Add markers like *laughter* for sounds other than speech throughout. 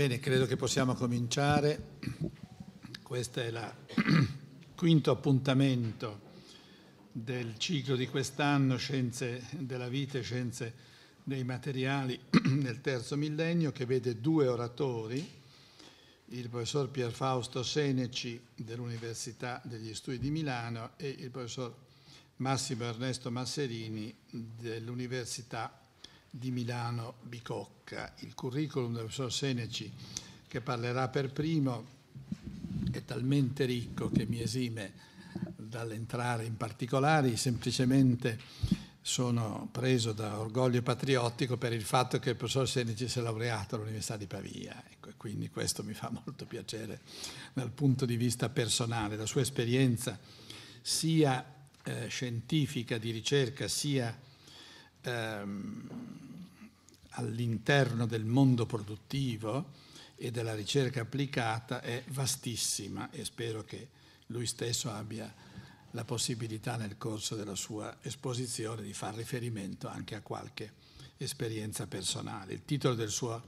Bene, credo che possiamo cominciare. Questo è il *clears throat* quinto appuntamento del ciclo di quest'anno Scienze della vita e scienze dei materiali *clears throat* nel terzo millennio che vede due oratori, il professor Pier Fausto Seneci dell'Università degli Studi di Milano e il professor Massimo Ernesto Masserini dell'Università di Milano Bicocca. Il curriculum del professor Seneci, che parlerà per primo, è talmente ricco che mi esime dall'entrare in particolari, semplicemente sono preso da orgoglio patriottico per il fatto che il professor Seneci si è laureato all'Università di Pavia ecco, e quindi questo mi fa molto piacere dal punto di vista personale, la sua esperienza sia eh, scientifica di ricerca sia ehm, all'interno del mondo produttivo e della ricerca applicata è vastissima e spero che lui stesso abbia la possibilità nel corso della sua esposizione di far riferimento anche a qualche esperienza personale. Il titolo del suo,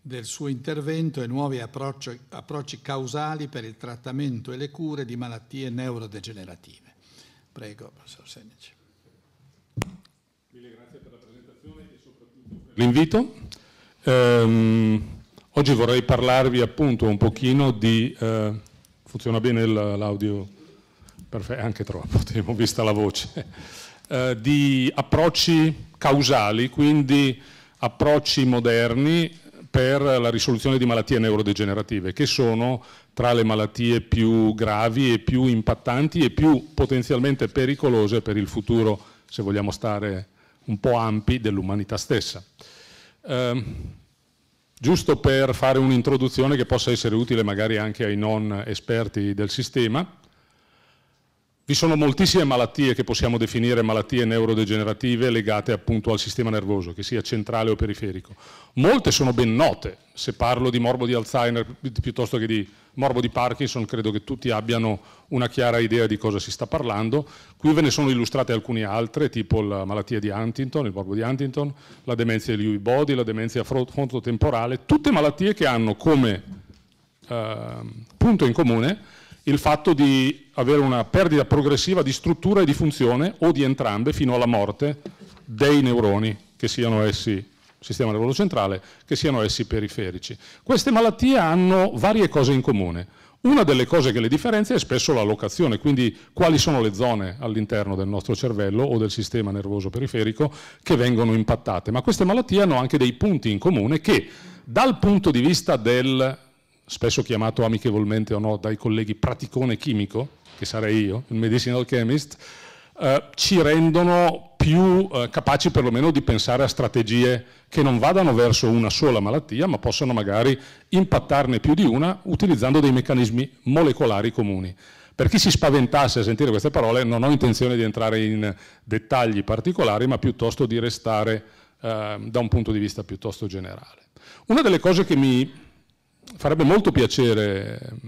del suo intervento è Nuovi approcci, approcci causali per il trattamento e le cure di malattie neurodegenerative. Prego, professor Senici. l'invito. Ehm, oggi vorrei parlarvi appunto un pochino di... Eh, funziona bene l'audio? Perfetto, eh, anche troppo, *laughs* abbiamo vista la voce. Eh, di approcci causali, quindi approcci moderni per la risoluzione di malattie neurodegenerative, che sono tra le malattie più gravi e più impattanti e più potenzialmente pericolose per il futuro, se vogliamo stare un po' ampi dell'umanità stessa. Eh, giusto per fare un'introduzione che possa essere utile magari anche ai non esperti del sistema, vi sono moltissime malattie che possiamo definire malattie neurodegenerative legate appunto al sistema nervoso, che sia centrale o periferico. Molte sono ben note, se parlo di morbo di Alzheimer piuttosto che di morbo di Parkinson credo che tutti abbiano una chiara idea di cosa si sta parlando. Qui ve ne sono illustrate alcune altre, tipo la malattia di Huntington, il morbo di Huntington, la demenza di Lewy Body, la demenza frontotemporale, tutte malattie che hanno come eh, punto in comune il fatto di avere una perdita progressiva di struttura e di funzione o di entrambe fino alla morte dei neuroni, che siano essi sistema nervoso centrale, che siano essi periferici. Queste malattie hanno varie cose in comune. Una delle cose che le differenzia è spesso la locazione, quindi quali sono le zone all'interno del nostro cervello o del sistema nervoso periferico che vengono impattate. Ma queste malattie hanno anche dei punti in comune che dal punto di vista del, spesso chiamato amichevolmente o no dai colleghi, praticone chimico, che sarei io, il medicinal chemist, eh, ci rendono più eh, capaci perlomeno di pensare a strategie che non vadano verso una sola malattia, ma possono magari impattarne più di una utilizzando dei meccanismi molecolari comuni. Per chi si spaventasse a sentire queste parole, non ho intenzione di entrare in dettagli particolari, ma piuttosto di restare eh, da un punto di vista piuttosto generale. Una delle cose che mi farebbe molto piacere ehm,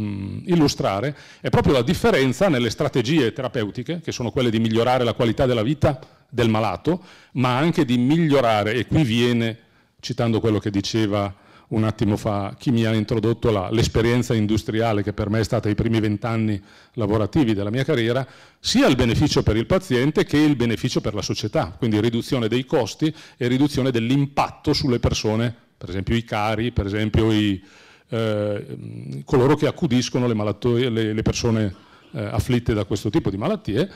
mh, mm, illustrare è proprio la differenza nelle strategie terapeutiche, che sono quelle di migliorare la qualità della vita del malato, ma anche di migliorare, e qui viene, citando quello che diceva un attimo fa chi mi ha introdotto l'esperienza industriale che per me è stata i primi vent'anni lavorativi della mia carriera, sia il beneficio per il paziente che il beneficio per la società, quindi riduzione dei costi e riduzione dell'impatto sulle persone, per esempio i cari, per esempio i, Ehm, coloro che accudiscono le, malattie, le, le persone eh, afflitte da questo tipo di malattie.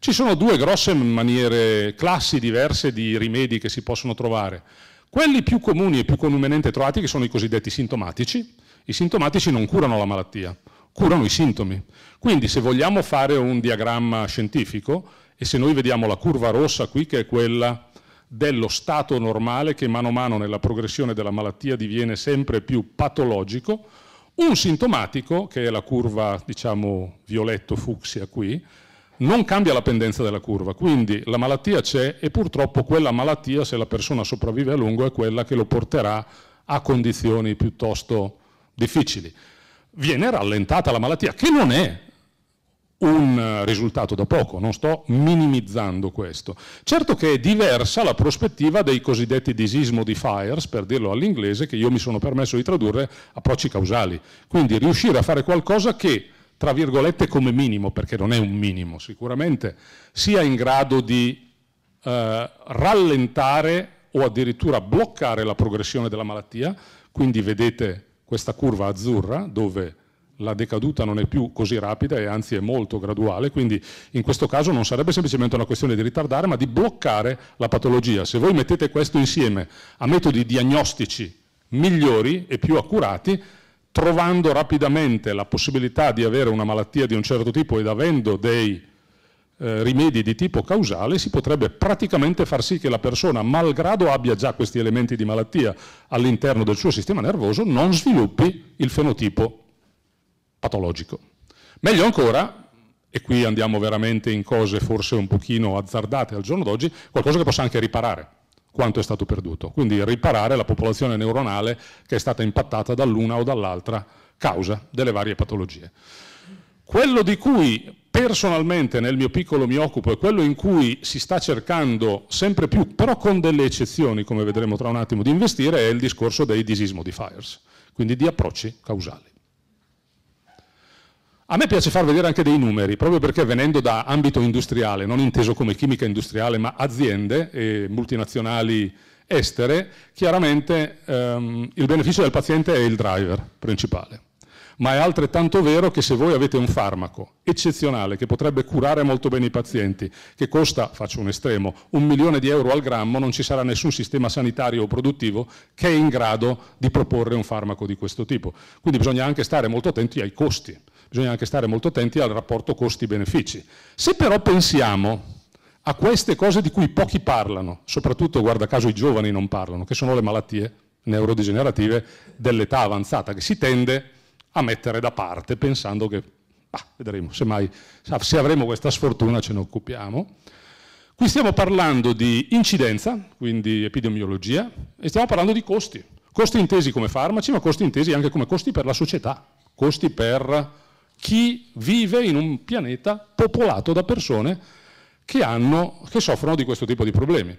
Ci sono due grosse maniere, classi diverse di rimedi che si possono trovare. Quelli più comuni e più comunemente trovati che sono i cosiddetti sintomatici. I sintomatici non curano la malattia, curano i sintomi. Quindi se vogliamo fare un diagramma scientifico e se noi vediamo la curva rossa qui che è quella dello stato normale che mano a mano nella progressione della malattia diviene sempre più patologico, un sintomatico, che è la curva diciamo violetto-fucsia qui, non cambia la pendenza della curva, quindi la malattia c'è e purtroppo quella malattia, se la persona sopravvive a lungo, è quella che lo porterà a condizioni piuttosto difficili. Viene rallentata la malattia, che non è un eh, risultato da poco, non sto minimizzando questo. Certo che è diversa la prospettiva dei cosiddetti disease modifiers, per dirlo all'inglese, che io mi sono permesso di tradurre approcci causali. Quindi riuscire a fare qualcosa che, tra virgolette, come minimo, perché non è un minimo sicuramente, sia in grado di eh, rallentare o addirittura bloccare la progressione della malattia. Quindi vedete questa curva azzurra dove la decaduta non è più così rapida e anzi è molto graduale, quindi in questo caso non sarebbe semplicemente una questione di ritardare, ma di bloccare la patologia. Se voi mettete questo insieme a metodi diagnostici migliori e più accurati, trovando rapidamente la possibilità di avere una malattia di un certo tipo ed avendo dei eh, rimedi di tipo causale, si potrebbe praticamente far sì che la persona, malgrado abbia già questi elementi di malattia all'interno del suo sistema nervoso, non sviluppi il fenotipo patologico. Meglio ancora, e qui andiamo veramente in cose forse un pochino azzardate al giorno d'oggi, qualcosa che possa anche riparare quanto è stato perduto. Quindi riparare la popolazione neuronale che è stata impattata dall'una o dall'altra causa delle varie patologie. Quello di cui personalmente nel mio piccolo mi occupo e quello in cui si sta cercando sempre più, però con delle eccezioni, come vedremo tra un attimo, di investire è il discorso dei disease modifiers, quindi di approcci causali. A me piace far vedere anche dei numeri, proprio perché venendo da ambito industriale, non inteso come chimica industriale, ma aziende e multinazionali estere, chiaramente ehm, il beneficio del paziente è il driver principale. Ma è altrettanto vero che se voi avete un farmaco eccezionale che potrebbe curare molto bene i pazienti, che costa, faccio un estremo, un milione di euro al grammo, non ci sarà nessun sistema sanitario o produttivo che è in grado di proporre un farmaco di questo tipo. Quindi bisogna anche stare molto attenti ai costi bisogna anche stare molto attenti al rapporto costi-benefici. Se però pensiamo a queste cose di cui pochi parlano, soprattutto guarda caso i giovani non parlano, che sono le malattie neurodegenerative dell'età avanzata, che si tende a mettere da parte pensando che, bah, vedremo, semmai, se avremo questa sfortuna ce ne occupiamo. Qui stiamo parlando di incidenza, quindi epidemiologia, e stiamo parlando di costi. Costi intesi come farmaci, ma costi intesi anche come costi per la società, costi per chi vive in un pianeta popolato da persone che, hanno, che soffrono di questo tipo di problemi.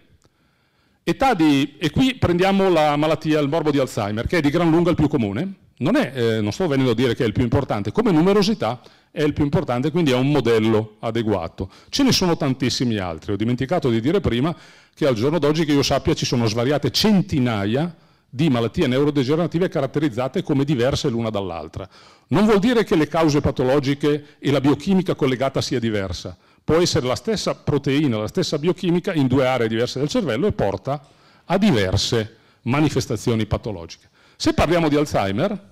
Età Di, e qui prendiamo la malattia, il morbo di Alzheimer, che è di gran lunga il più comune, non, è, eh, non sto venendo a dire che è il più importante, come numerosità è il più importante, quindi è un modello adeguato. Ce ne sono tantissimi altri, ho dimenticato di dire prima che al giorno d'oggi che io sappia ci sono svariate centinaia di di malattie neurodegenerative caratterizzate come diverse l'una dall'altra. Non vuol dire che le cause patologiche e la biochimica collegata sia diversa. Può essere la stessa proteina, la stessa biochimica in due aree diverse del cervello e porta a diverse manifestazioni patologiche. Se parliamo di Alzheimer,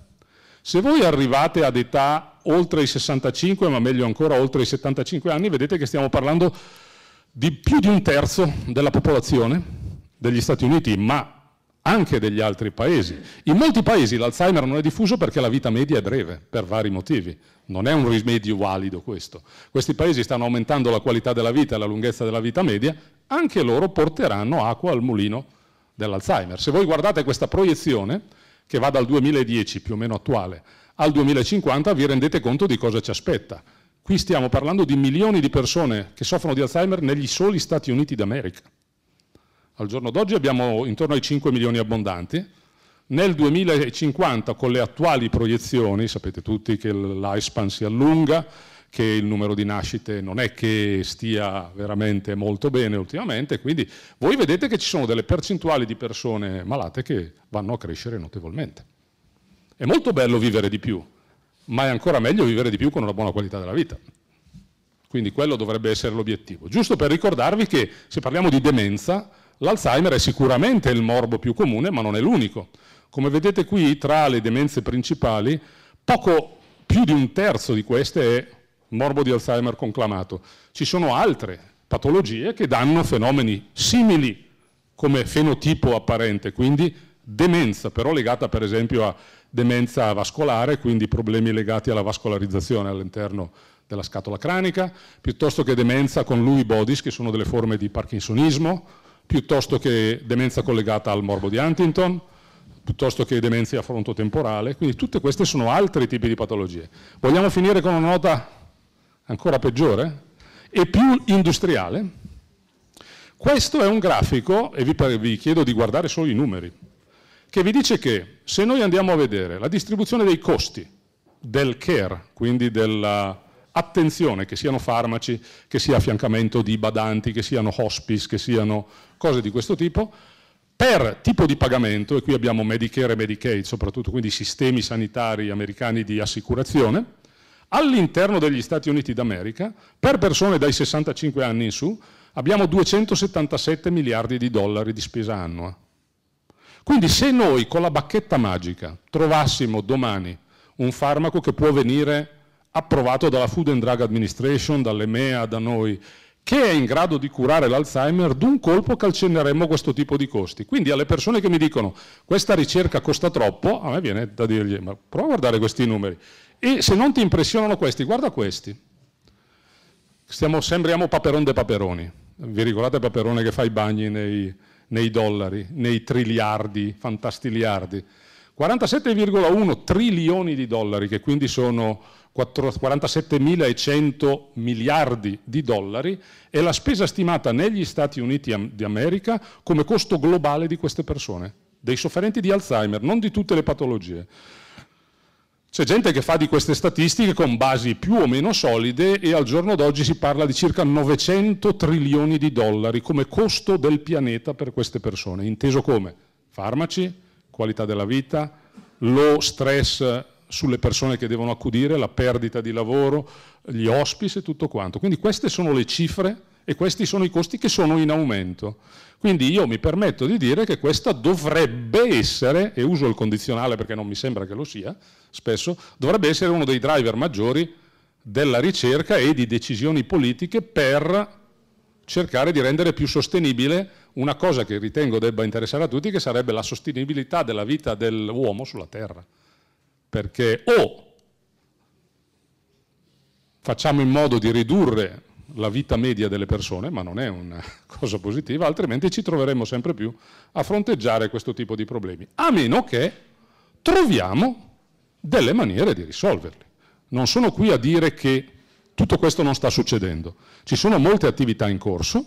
se voi arrivate ad età oltre i 65, ma meglio ancora oltre i 75 anni, vedete che stiamo parlando di più di un terzo della popolazione degli Stati Uniti, ma anche degli altri paesi. In molti paesi l'Alzheimer non è diffuso perché la vita media è breve, per vari motivi. Non è un rimedio valido questo. Questi paesi stanno aumentando la qualità della vita e la lunghezza della vita media, anche loro porteranno acqua al mulino dell'Alzheimer. Se voi guardate questa proiezione, che va dal 2010 più o meno attuale al 2050, vi rendete conto di cosa ci aspetta. Qui stiamo parlando di milioni di persone che soffrono di Alzheimer negli soli Stati Uniti d'America al giorno d'oggi abbiamo intorno ai 5 milioni abbondanti, nel 2050 con le attuali proiezioni, sapete tutti che lifespan si allunga, che il numero di nascite non è che stia veramente molto bene ultimamente, quindi voi vedete che ci sono delle percentuali di persone malate che vanno a crescere notevolmente. È molto bello vivere di più, ma è ancora meglio vivere di più con una buona qualità della vita. Quindi quello dovrebbe essere l'obiettivo. Giusto per ricordarvi che se parliamo di demenza, L'Alzheimer è sicuramente il morbo più comune, ma non è l'unico. Come vedete qui, tra le demenze principali, poco più di un terzo di queste è morbo di Alzheimer conclamato. Ci sono altre patologie che danno fenomeni simili come fenotipo apparente, quindi demenza, però legata per esempio a demenza vascolare, quindi problemi legati alla vascolarizzazione all'interno della scatola cranica, piuttosto che demenza con Lewy bodies, che sono delle forme di parkinsonismo, piuttosto che demenza collegata al morbo di Huntington, piuttosto che demenze a demenza temporale, quindi tutte queste sono altri tipi di patologie. Vogliamo finire con una nota ancora peggiore e più industriale? Questo è un grafico, e vi, vi chiedo di guardare solo i numeri, che vi dice che se noi andiamo a vedere la distribuzione dei costi del care, quindi della Attenzione che siano farmaci, che sia affiancamento di badanti, che siano hospice, che siano cose di questo tipo, per tipo di pagamento, e qui abbiamo Medicare e Medicaid, soprattutto quindi sistemi sanitari americani di assicurazione, all'interno degli Stati Uniti d'America, per persone dai 65 anni in su, abbiamo 277 miliardi di dollari di spesa annua. Quindi se noi con la bacchetta magica trovassimo domani un farmaco che può venire approvato dalla Food and Drug Administration, dall'EMEA, da noi, che è in grado di curare l'Alzheimer, d'un colpo calceneremo questo tipo di costi. Quindi alle persone che mi dicono questa ricerca costa troppo, a me viene da dirgli ma prova a guardare questi numeri e se non ti impressionano questi, guarda questi. Stiamo, sembriamo Paperon de Paperoni. Vi ricordate Paperone che fa i bagni nei, nei dollari, nei triliardi, fantastiliardi? 47,1 trilioni di dollari, che quindi sono 47.100 miliardi di dollari è la spesa stimata negli Stati Uniti d'America come costo globale di queste persone, dei sofferenti di Alzheimer, non di tutte le patologie. C'è gente che fa di queste statistiche con basi più o meno solide e al giorno d'oggi si parla di circa 900 trilioni di dollari come costo del pianeta per queste persone, inteso come farmaci, qualità della vita, lo stress sulle persone che devono accudire, la perdita di lavoro, gli ospice e tutto quanto. Quindi queste sono le cifre e questi sono i costi che sono in aumento. Quindi io mi permetto di dire che questa dovrebbe essere, e uso il condizionale perché non mi sembra che lo sia spesso, dovrebbe essere uno dei driver maggiori della ricerca e di decisioni politiche per cercare di rendere più sostenibile una cosa che ritengo debba interessare a tutti, che sarebbe la sostenibilità della vita dell'uomo sulla Terra perché o facciamo in modo di ridurre la vita media delle persone, ma non è una *laughs* cosa positiva, altrimenti ci troveremo sempre più a fronteggiare questo tipo di problemi, a meno che troviamo delle maniere di risolverli. Non sono qui a dire che tutto questo non sta succedendo, ci sono molte attività in corso.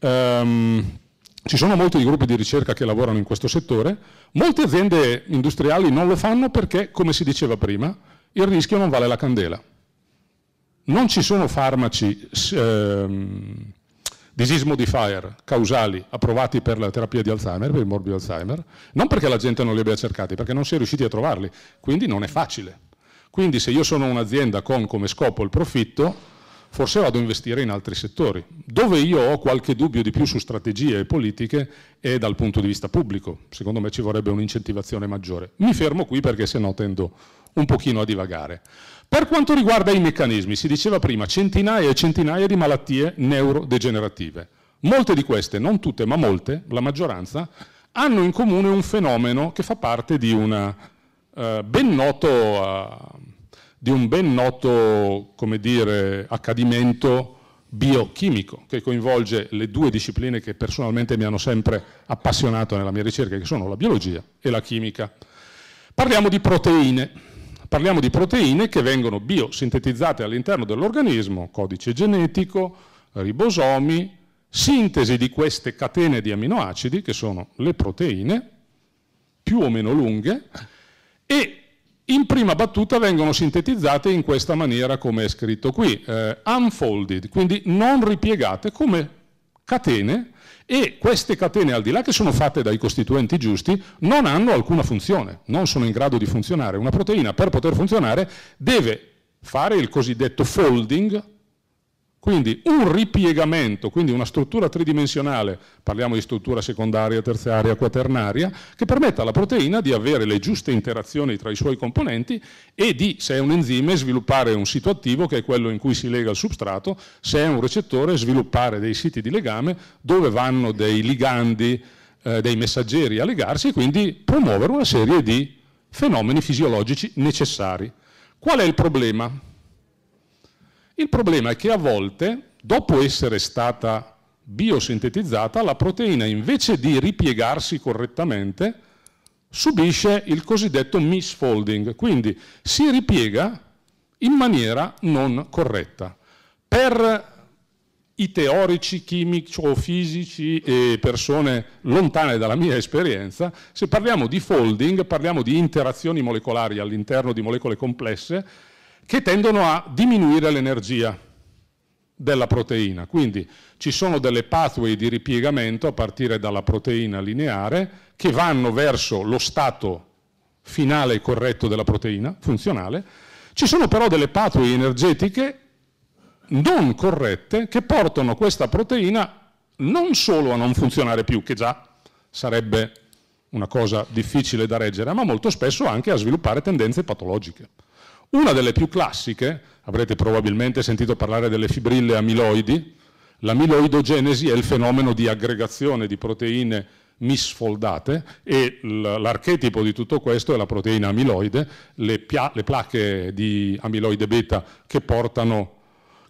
Um, ci sono molti gruppi di ricerca che lavorano in questo settore, molte aziende industriali non lo fanno perché, come si diceva prima, il rischio non vale la candela. Non ci sono farmaci ehm, disease modifier causali approvati per la terapia di Alzheimer, per il morbido Alzheimer, non perché la gente non li abbia cercati, perché non si è riusciti a trovarli, quindi non è facile. Quindi se io sono un'azienda con come scopo il profitto, forse vado a investire in altri settori. Dove io ho qualche dubbio di più su strategie e politiche è dal punto di vista pubblico, secondo me ci vorrebbe un'incentivazione maggiore. Mi fermo qui perché se no tendo un pochino a divagare. Per quanto riguarda i meccanismi, si diceva prima centinaia e centinaia di malattie neurodegenerative. Molte di queste, non tutte, ma molte, la maggioranza, hanno in comune un fenomeno che fa parte di una eh, ben noto eh, di un ben noto dire, accadimento biochimico che coinvolge le due discipline che personalmente mi hanno sempre appassionato nella mia ricerca, che sono la biologia e la chimica. Parliamo di proteine. Parliamo di proteine che vengono biosintetizzate all'interno dell'organismo, codice genetico, ribosomi, sintesi di queste catene di amminoacidi, che sono le proteine, più o meno lunghe, e in prima battuta vengono sintetizzate in questa maniera come è scritto qui, eh, unfolded, quindi non ripiegate come catene e queste catene, al di là che sono fatte dai costituenti giusti, non hanno alcuna funzione, non sono in grado di funzionare. Una proteina per poter funzionare deve fare il cosiddetto folding, quindi un ripiegamento, quindi una struttura tridimensionale, parliamo di struttura secondaria, terziaria, quaternaria, che permetta alla proteina di avere le giuste interazioni tra i suoi componenti e di, se è un enzima, sviluppare un sito attivo che è quello in cui si lega il substrato, se è un recettore sviluppare dei siti di legame dove vanno dei ligandi, eh, dei messaggeri a legarsi e quindi promuovere una serie di fenomeni fisiologici necessari. Qual è il problema? Il problema è che a volte, dopo essere stata biosintetizzata, la proteina invece di ripiegarsi correttamente subisce il cosiddetto misfolding, quindi si ripiega in maniera non corretta. Per i teorici chimici o fisici e persone lontane dalla mia esperienza, se parliamo di folding, parliamo di interazioni molecolari all'interno di molecole complesse, che tendono a diminuire l'energia della proteina. Quindi ci sono delle pathway di ripiegamento a partire dalla proteina lineare che vanno verso lo stato finale e corretto della proteina funzionale. Ci sono però delle pathway energetiche non corrette che portano questa proteina non solo a non funzionare più, che già sarebbe una cosa difficile da reggere, ma molto spesso anche a sviluppare tendenze patologiche. Una delle più classiche, avrete probabilmente sentito parlare delle fibrille amiloidi, l'amiloidogenesi è il fenomeno di aggregazione di proteine misfoldate e l'archetipo di tutto questo è la proteina amiloide, le, le placche di amiloide beta che portano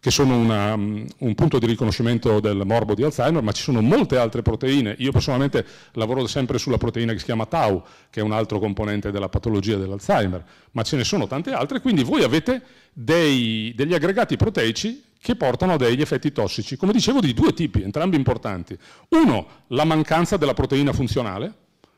che sono una, mm, un punto di riconoscimento del morbo di Alzheimer, ma ci sono molte altre proteine. Io personalmente lavoro sempre sulla proteina che si chiama tau, che è un altro componente della patologia dell'Alzheimer, ma ce ne sono tante altre, quindi voi avete dei, degli aggregati proteici che portano a degli effetti tossici, come dicevo, di due tipi, entrambi importanti. Uno, la mancanza della proteina funzionale,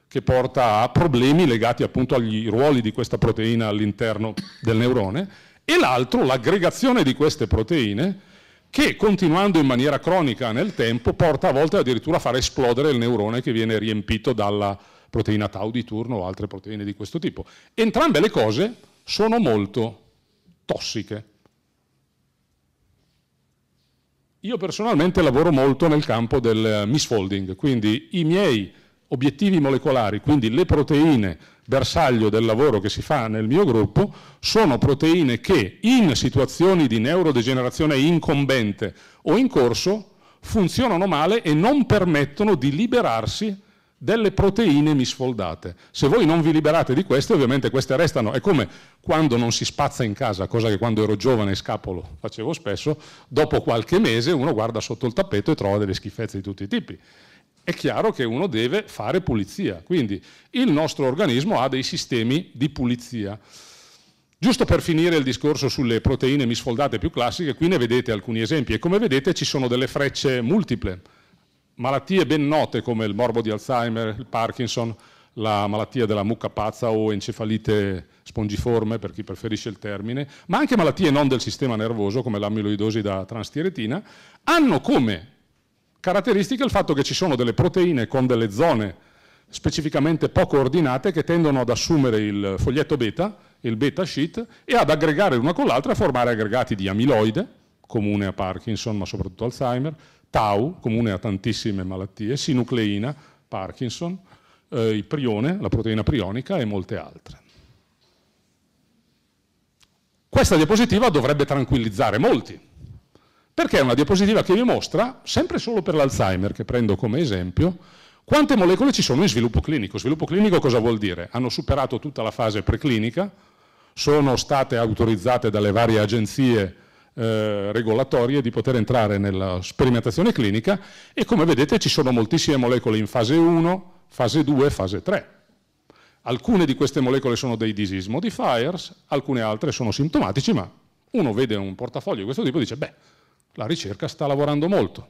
che porta a problemi legati appunto agli ruoli di questa proteina all'interno del neurone, e l'altro l'aggregazione di queste proteine che continuando in maniera cronica nel tempo porta a volte addirittura a far esplodere il neurone che viene riempito dalla proteina tau di turno o altre proteine di questo tipo. Entrambe le cose sono molto tossiche. Io personalmente lavoro molto nel campo del misfolding, quindi i miei obiettivi molecolari, quindi le proteine bersaglio del lavoro che si fa nel mio gruppo, sono proteine che in situazioni di neurodegenerazione incombente o in corso funzionano male e non permettono di liberarsi delle proteine misfoldate. Se voi non vi liberate di queste, ovviamente queste restano. È come quando non si spazza in casa, cosa che quando ero giovane e scapolo facevo spesso, dopo qualche mese uno guarda sotto il tappeto e trova delle schifezze di tutti i tipi è chiaro che uno deve fare pulizia. Quindi il nostro organismo ha dei sistemi di pulizia. Giusto per finire il discorso sulle proteine misfoldate più classiche, qui ne vedete alcuni esempi e come vedete ci sono delle frecce multiple. Malattie ben note come il morbo di Alzheimer, il Parkinson, la malattia della mucca pazza o encefalite spongiforme, per chi preferisce il termine, ma anche malattie non del sistema nervoso come l'amiloidosi da transtiretina, hanno come Caratteristica è il fatto che ci sono delle proteine con delle zone specificamente poco ordinate che tendono ad assumere il foglietto beta, il beta sheet, e ad aggregare l'una con l'altra e formare aggregati di amiloide, comune a Parkinson ma soprattutto Alzheimer, tau, comune a tantissime malattie, sinucleina, Parkinson, eh, il prione, la proteina prionica e molte altre. Questa diapositiva dovrebbe tranquillizzare molti, perché è una diapositiva che vi mostra, sempre solo per l'Alzheimer che prendo come esempio, quante molecole ci sono in sviluppo clinico. Sviluppo clinico cosa vuol dire? Hanno superato tutta la fase preclinica, sono state autorizzate dalle varie agenzie eh, regolatorie di poter entrare nella sperimentazione clinica e come vedete ci sono moltissime molecole in fase 1, fase 2, fase 3. Alcune di queste molecole sono dei disease modifiers, alcune altre sono sintomatici, ma uno vede un portafoglio di questo tipo e dice, beh, la ricerca sta lavorando molto.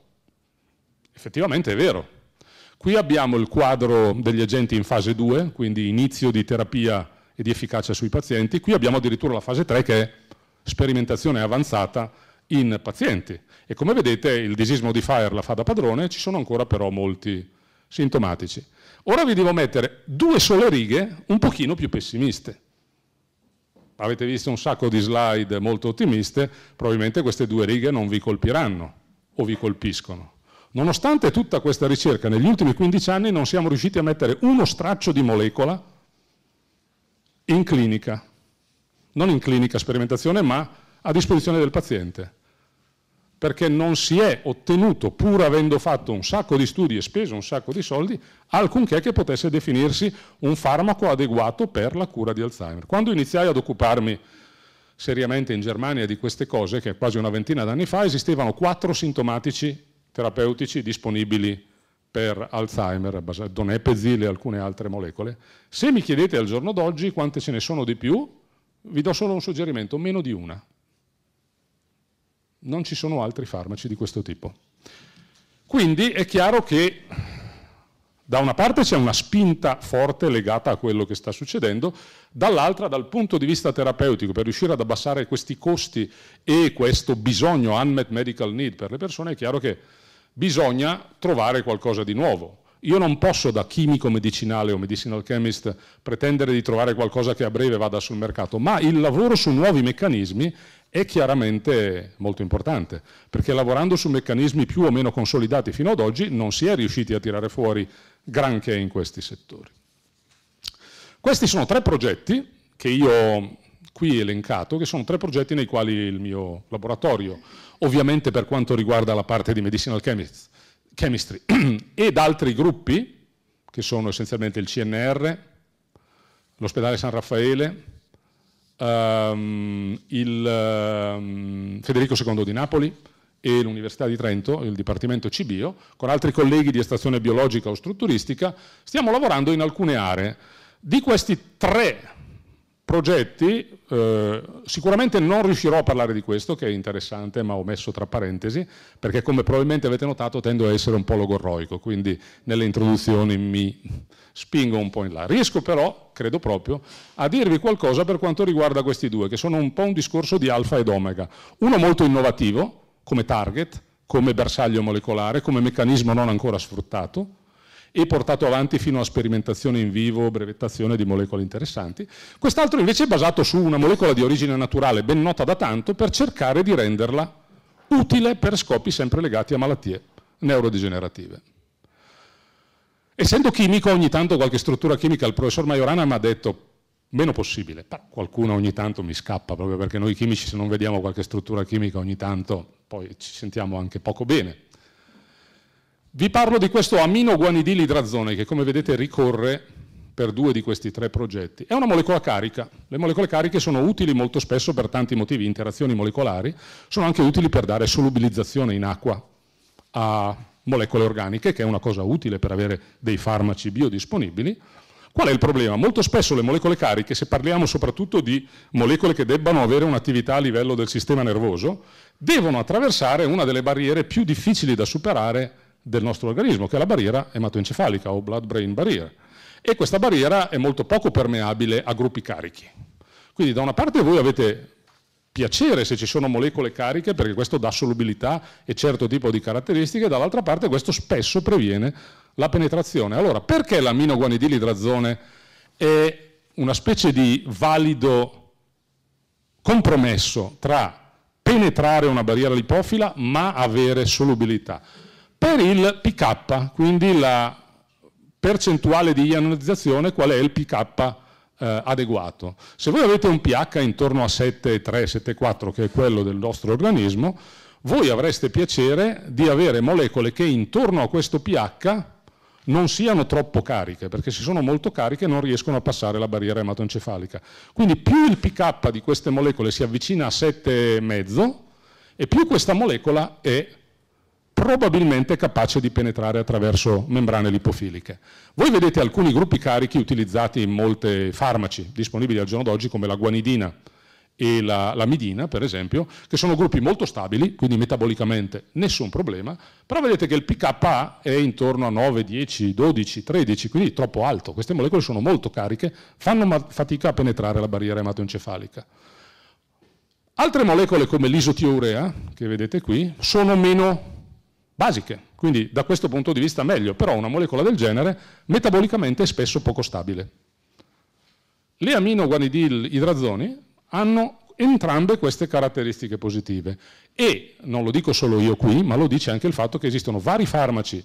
Effettivamente è vero. Qui abbiamo il quadro degli agenti in fase 2, quindi inizio di terapia e di efficacia sui pazienti. Qui abbiamo addirittura la fase 3 che è sperimentazione avanzata in pazienti. E come vedete il disease modifier la fa da padrone, ci sono ancora però molti sintomatici. Ora vi devo mettere due sole righe un pochino più pessimiste avete visto un sacco di slide molto ottimiste, probabilmente queste due righe non vi colpiranno o vi colpiscono. Nonostante tutta questa ricerca, negli ultimi 15 anni non siamo riusciti a mettere uno straccio di molecola in clinica, non in clinica sperimentazione, ma a disposizione del paziente perché non si è ottenuto, pur avendo fatto un sacco di studi e speso un sacco di soldi, alcunché che potesse definirsi un farmaco adeguato per la cura di Alzheimer. Quando iniziai ad occuparmi seriamente in Germania di queste cose, che è quasi una ventina d'anni fa, esistevano quattro sintomatici terapeutici disponibili per Alzheimer, donepezil e alcune altre molecole. Se mi chiedete al giorno d'oggi quante ce ne sono di più, vi do solo un suggerimento, meno di una. Non ci sono altri farmaci di questo tipo. Quindi è chiaro che da una parte c'è una spinta forte legata a quello che sta succedendo, dall'altra dal punto di vista terapeutico, per riuscire ad abbassare questi costi e questo bisogno, unmet medical need per le persone, è chiaro che bisogna trovare qualcosa di nuovo. Io non posso da chimico medicinale o medicinal chemist pretendere di trovare qualcosa che a breve vada sul mercato, ma il lavoro su nuovi meccanismi è chiaramente molto importante, perché lavorando su meccanismi più o meno consolidati fino ad oggi non si è riusciti a tirare fuori granché in questi settori. Questi sono tre progetti che io ho qui elencato, che sono tre progetti nei quali il mio laboratorio, ovviamente per quanto riguarda la parte di medicinal chemist, chemistry, *clears throat* ed altri gruppi, che sono essenzialmente il CNR, l'ospedale San Raffaele, ehm, il ehm, Federico II di Napoli e l'Università di Trento, il Dipartimento Cibio, con altri colleghi di estrazione biologica o strutturistica, stiamo lavorando in alcune aree. Di questi tre progetti eh, sicuramente non riuscirò a parlare di questo, che è interessante, ma ho messo tra parentesi, perché come probabilmente avete notato tendo a essere un po' logorroico, quindi nelle introduzioni mi spingo un po' in là. Riesco però, credo proprio, a dirvi qualcosa per quanto riguarda questi due, che sono un po' un discorso di alfa ed omega. Uno molto innovativo, come target, come bersaglio molecolare, come meccanismo non ancora sfruttato, e portato avanti fino a sperimentazione in vivo, brevettazione di molecole interessanti. Quest'altro invece è basato su una molecola di origine naturale ben nota da tanto per cercare di renderla utile per scopi sempre legati a malattie neurodegenerative. Essendo chimico, ogni tanto qualche struttura chimica, il professor Majorana mi ha detto meno possibile, però qualcuno ogni tanto mi scappa, proprio perché noi chimici se non vediamo qualche struttura chimica ogni tanto poi ci sentiamo anche poco bene. Vi parlo di questo aminoguanidilidrazone che come vedete ricorre per due di questi tre progetti. È una molecola carica. Le molecole cariche sono utili molto spesso per tanti motivi, interazioni molecolari, sono anche utili per dare solubilizzazione in acqua a molecole organiche, che è una cosa utile per avere dei farmaci biodisponibili. Qual è il problema? Molto spesso le molecole cariche, se parliamo soprattutto di molecole che debbano avere un'attività a livello del sistema nervoso, devono attraversare una delle barriere più difficili da superare del nostro organismo, che è la barriera ematoencefalica o blood-brain barrier. E questa barriera è molto poco permeabile a gruppi carichi. Quindi da una parte voi avete piacere se ci sono molecole cariche perché questo dà solubilità e certo tipo di caratteristiche, dall'altra parte questo spesso previene la penetrazione. Allora, perché l'aminoguanidilidrazone è una specie di valido compromesso tra penetrare una barriera lipofila ma avere solubilità? per il pk, quindi la percentuale di ionizzazione qual è il pk eh, adeguato. Se voi avete un pH intorno a 7,3, 7,4 che è quello del nostro organismo, voi avreste piacere di avere molecole che intorno a questo pH non siano troppo cariche, perché se sono molto cariche non riescono a passare la barriera ematoencefalica. Quindi più il pK di queste molecole si avvicina a 7,5 e più questa molecola è probabilmente capace di penetrare attraverso membrane lipofiliche. Voi vedete alcuni gruppi carichi utilizzati in molti farmaci disponibili al giorno d'oggi come la guanidina e la, la midina, per esempio, che sono gruppi molto stabili, quindi metabolicamente nessun problema, però vedete che il pKa è intorno a 9, 10, 12, 13, quindi troppo alto. Queste molecole sono molto cariche, fanno fatica a penetrare la barriera ematoencefalica. Altre molecole come l'isotiourea, che vedete qui, sono meno basiche, quindi da questo punto di vista meglio, però una molecola del genere metabolicamente è spesso poco stabile. Le aminoguanidil idrazoni hanno entrambe queste caratteristiche positive e non lo dico solo io qui, ma lo dice anche il fatto che esistono vari farmaci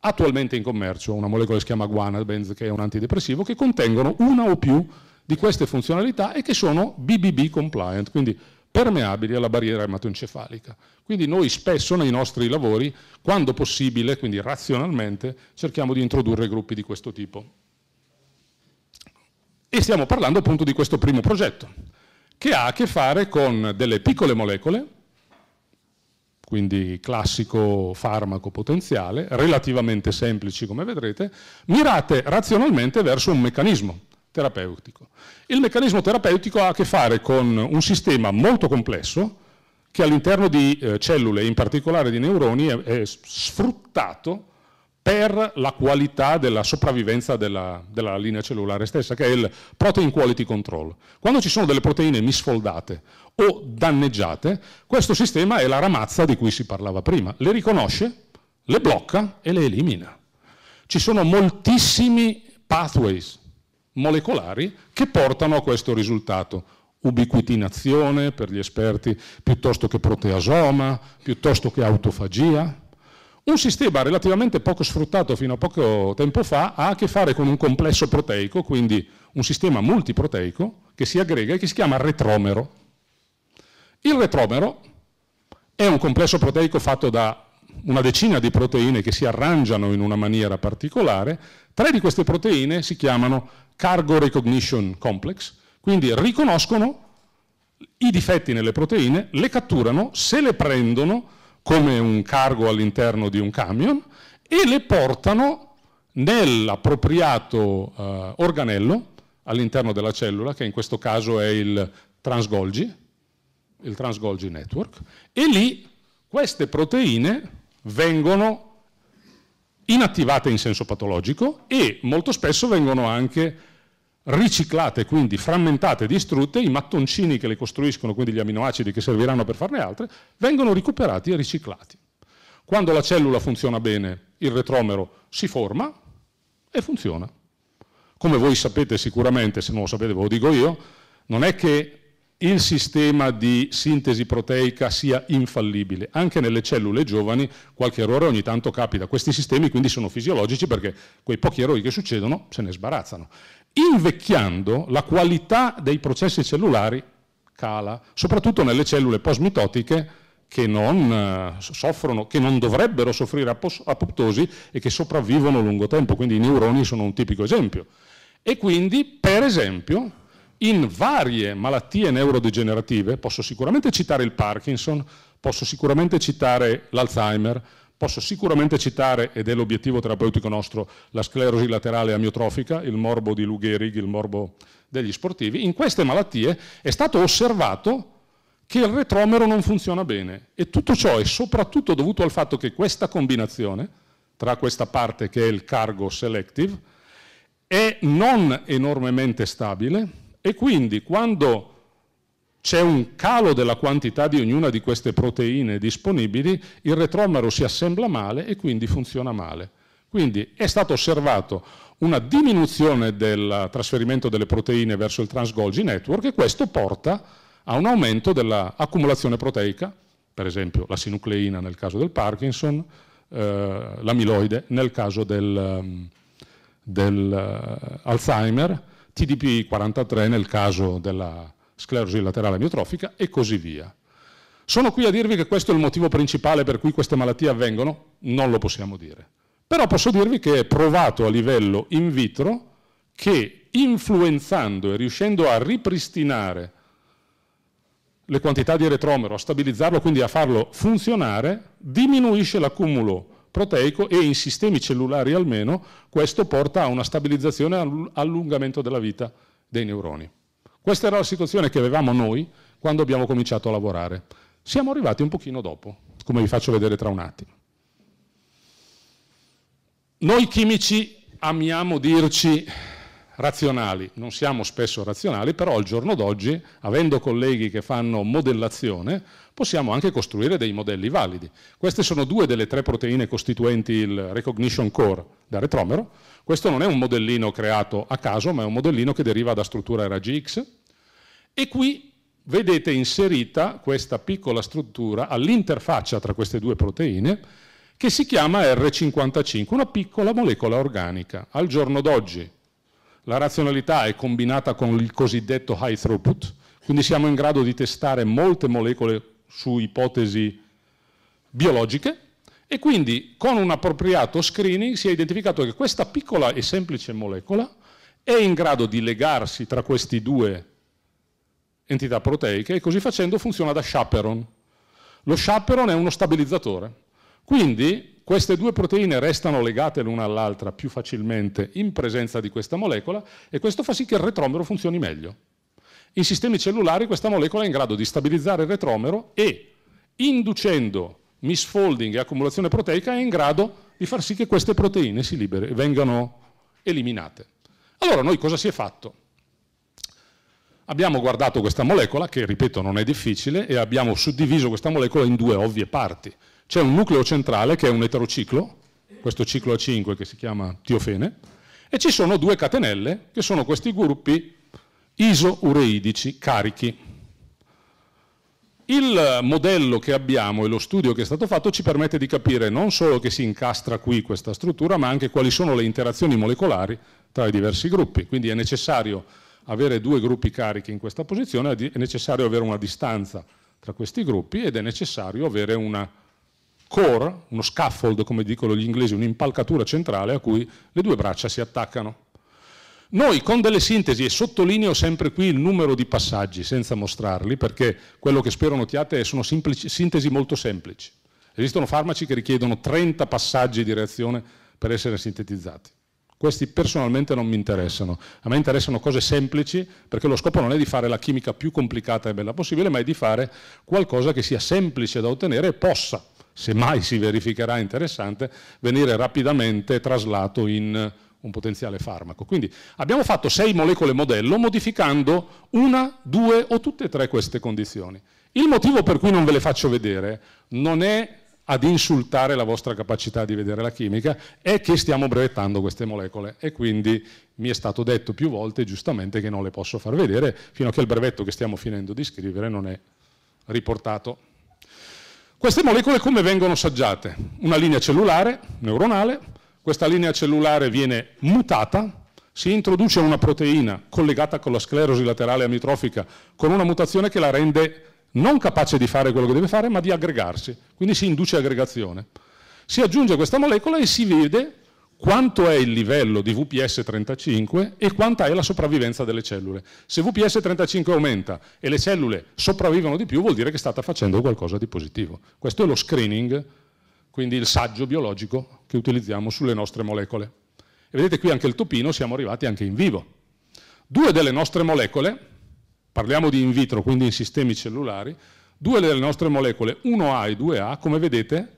attualmente in commercio, una molecola si chiama guanabenz che è un antidepressivo, che contengono una o più di queste funzionalità e che sono BBB compliant, quindi permeabili alla barriera ematoencefalica. Quindi noi spesso nei nostri lavori, quando possibile, quindi razionalmente, cerchiamo di introdurre gruppi di questo tipo. E stiamo parlando appunto di questo primo progetto, che ha a che fare con delle piccole molecole, quindi classico farmaco potenziale, relativamente semplici come vedrete, mirate razionalmente verso un meccanismo terapeutico. Il meccanismo terapeutico ha a che fare con un sistema molto complesso che all'interno di eh, cellule, in particolare di neuroni, è, è, sfruttato per la qualità della sopravvivenza della, della linea cellulare stessa, che è il protein quality control. Quando ci sono delle proteine misfoldate o danneggiate, questo sistema è la ramazza di cui si parlava prima. Le riconosce, le blocca e le elimina. Ci sono moltissimi pathways, molecolari che portano a questo risultato. Ubiquitinazione per gli esperti, piuttosto che proteasoma, piuttosto che autofagia. Un sistema relativamente poco sfruttato fino a poco tempo fa ha a che fare con un complesso proteico, quindi un sistema multiproteico che si aggrega e che si chiama retromero. Il retromero è un complesso proteico fatto da una decina di proteine che si arrangiano in una maniera particolare, tre di queste proteine si chiamano cargo recognition complex, quindi riconoscono i difetti nelle proteine, le catturano, se le prendono come un cargo all'interno di un camion e le portano nell'appropriato eh, organello all'interno della cellula, che in questo caso è il transgolgi, il transgolgi network, e lì queste proteine vengono inattivate in senso patologico e molto spesso vengono anche riciclate, quindi frammentate, distrutte, i mattoncini che le costruiscono, quindi gli aminoacidi che serviranno per farne altre, vengono recuperati e riciclati. Quando la cellula funziona bene, il retromero si forma e funziona. Come voi sapete sicuramente, se non lo sapete ve lo dico io, non è che il sistema di sintesi proteica sia infallibile. Anche nelle cellule giovani qualche errore ogni tanto capita. Questi sistemi quindi sono fisiologici perché quei pochi errori che succedono se ne sbarazzano. Invecchiando la qualità dei processi cellulari cala, soprattutto nelle cellule posmitotiche che non eh, soffrono, che non dovrebbero soffrire apoptosi e che sopravvivono a lungo tempo, quindi i neuroni sono un tipico esempio. E quindi, per esempio, in varie malattie neurodegenerative, posso sicuramente citare il Parkinson, posso sicuramente citare l'Alzheimer, posso sicuramente citare, ed è l'obiettivo terapeutico nostro, la sclerosi laterale amiotrofica, il morbo di Lou Gehrig, il morbo degli sportivi, in queste malattie è stato osservato che il retromero non funziona bene e tutto ciò è soprattutto dovuto al fatto che questa combinazione tra questa parte che è il cargo selective è non enormemente stabile e quindi quando c'è un calo della quantità di ognuna di queste proteine disponibili, il retromero si assembla male e quindi funziona male. Quindi è stato osservato una diminuzione del trasferimento delle proteine verso il Transgolgi Network e questo porta a un aumento dell'accumulazione proteica, per esempio la sinucleina nel caso del Parkinson, eh, l'amiloide nel caso dell'Alzheimer. del, uh, TDP43 nel caso della sclerosi laterale amiotrofica e così via. Sono qui a dirvi che questo è il motivo principale per cui queste malattie avvengono? Non lo possiamo dire. Però posso dirvi che è provato a livello in vitro che influenzando e riuscendo a ripristinare le quantità di eretromero, a stabilizzarlo, quindi a farlo funzionare, diminuisce l'accumulo proteico e in sistemi cellulari almeno questo porta a una stabilizzazione e allungamento della vita dei neuroni. Questa era la situazione che avevamo noi quando abbiamo cominciato a lavorare. Siamo arrivati un pochino dopo, come vi faccio vedere tra un attimo. Noi chimici amiamo dirci razionali, non siamo spesso razionali, però al giorno d'oggi, avendo colleghi che fanno modellazione, possiamo anche costruire dei modelli validi. Queste sono due delle tre proteine costituenti il Recognition Core da Retromero. Questo non è un modellino creato a caso, ma è un modellino che deriva da struttura RGX. E qui vedete inserita questa piccola struttura all'interfaccia tra queste due proteine che si chiama R55, una piccola molecola organica. Al giorno d'oggi la razionalità è combinata con il cosiddetto high throughput, quindi siamo in grado di testare molte molecole su ipotesi biologiche e quindi con un appropriato screening si è identificato che questa piccola e semplice molecola è in grado di legarsi tra queste due entità proteiche e così facendo funziona da chaperon. Lo chaperon è uno stabilizzatore. Quindi queste due proteine restano legate l'una all'altra più facilmente in presenza di questa molecola e questo fa sì che il retromero funzioni meglio. In sistemi cellulari questa molecola è in grado di stabilizzare il retromero e, inducendo misfolding e accumulazione proteica, è in grado di far sì che queste proteine si liberi, vengano eliminate. Allora noi cosa si è fatto? Abbiamo guardato questa molecola, che ripeto non è difficile, e abbiamo suddiviso questa molecola in due ovvie parti. C'è un nucleo centrale che è un eterociclo, questo ciclo A5 che si chiama tiofene, e ci sono due catenelle che sono questi gruppi isoureidici carichi. Il modello che abbiamo e lo studio che è stato fatto ci permette di capire non solo che si incastra qui questa struttura, ma anche quali sono le interazioni molecolari tra i diversi gruppi. Quindi è necessario avere due gruppi carichi in questa posizione, è necessario avere una distanza tra questi gruppi ed è necessario avere una core, uno scaffold come dicono gli inglesi, un'impalcatura centrale a cui le due braccia si attaccano. Noi con delle sintesi, e sottolineo sempre qui il numero di passaggi senza mostrarli, perché quello che spero notiate è sono semplici, sintesi molto semplici. Esistono farmaci che richiedono 30 passaggi di reazione per essere sintetizzati. Questi personalmente non mi interessano, a me interessano cose semplici perché lo scopo non è di fare la chimica più complicata e bella possibile, ma è di fare qualcosa che sia semplice da ottenere e possa se mai si verificherà interessante, venire rapidamente traslato in un potenziale farmaco. Quindi abbiamo fatto sei molecole modello modificando una, due o tutte e tre queste condizioni. Il motivo per cui non ve le faccio vedere non è ad insultare la vostra capacità di vedere la chimica, è che stiamo brevettando queste molecole e quindi mi è stato detto più volte giustamente che non le posso far vedere fino a che il brevetto che stiamo finendo di scrivere non è riportato. Queste molecole come vengono saggiate? Una linea cellulare, neuronale, questa linea cellulare viene mutata, si introduce una proteina collegata con la sclerosi laterale amitrofica con una mutazione che la rende non capace di fare quello che deve fare, ma di aggregarsi, quindi si induce aggregazione. Si aggiunge questa molecola e si vede quanto è il livello di VPS 35 e quanta è la sopravvivenza delle cellule. Se VPS 35 aumenta e le cellule sopravvivono di più, vuol dire che state facendo qualcosa di positivo. Questo è lo screening, quindi il saggio biologico che utilizziamo sulle nostre molecole. E vedete qui anche il topino, siamo arrivati anche in vivo. Due delle nostre molecole, parliamo di in vitro, quindi in sistemi cellulari, due delle nostre molecole, 1A e 2A, come vedete,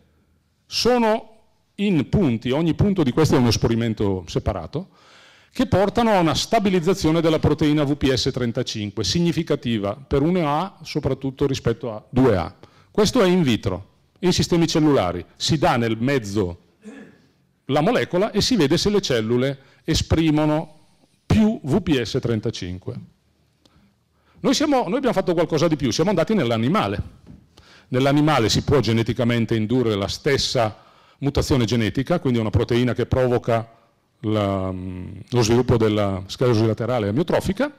sono in punti, ogni punto di questo è uno esperimento separato, che portano a una stabilizzazione della proteina VPS35, significativa per 1A soprattutto rispetto a 2A. Questo è in vitro, in sistemi cellulari, si dà nel mezzo la molecola e si vede se le cellule esprimono più VPS35. Noi, siamo, noi, abbiamo fatto qualcosa di più, siamo andati nell'animale. Nell'animale si può geneticamente indurre la stessa mutazione genetica, quindi una proteina che provoca la, mm, lo sviluppo della sclerosi laterale amiotrofica,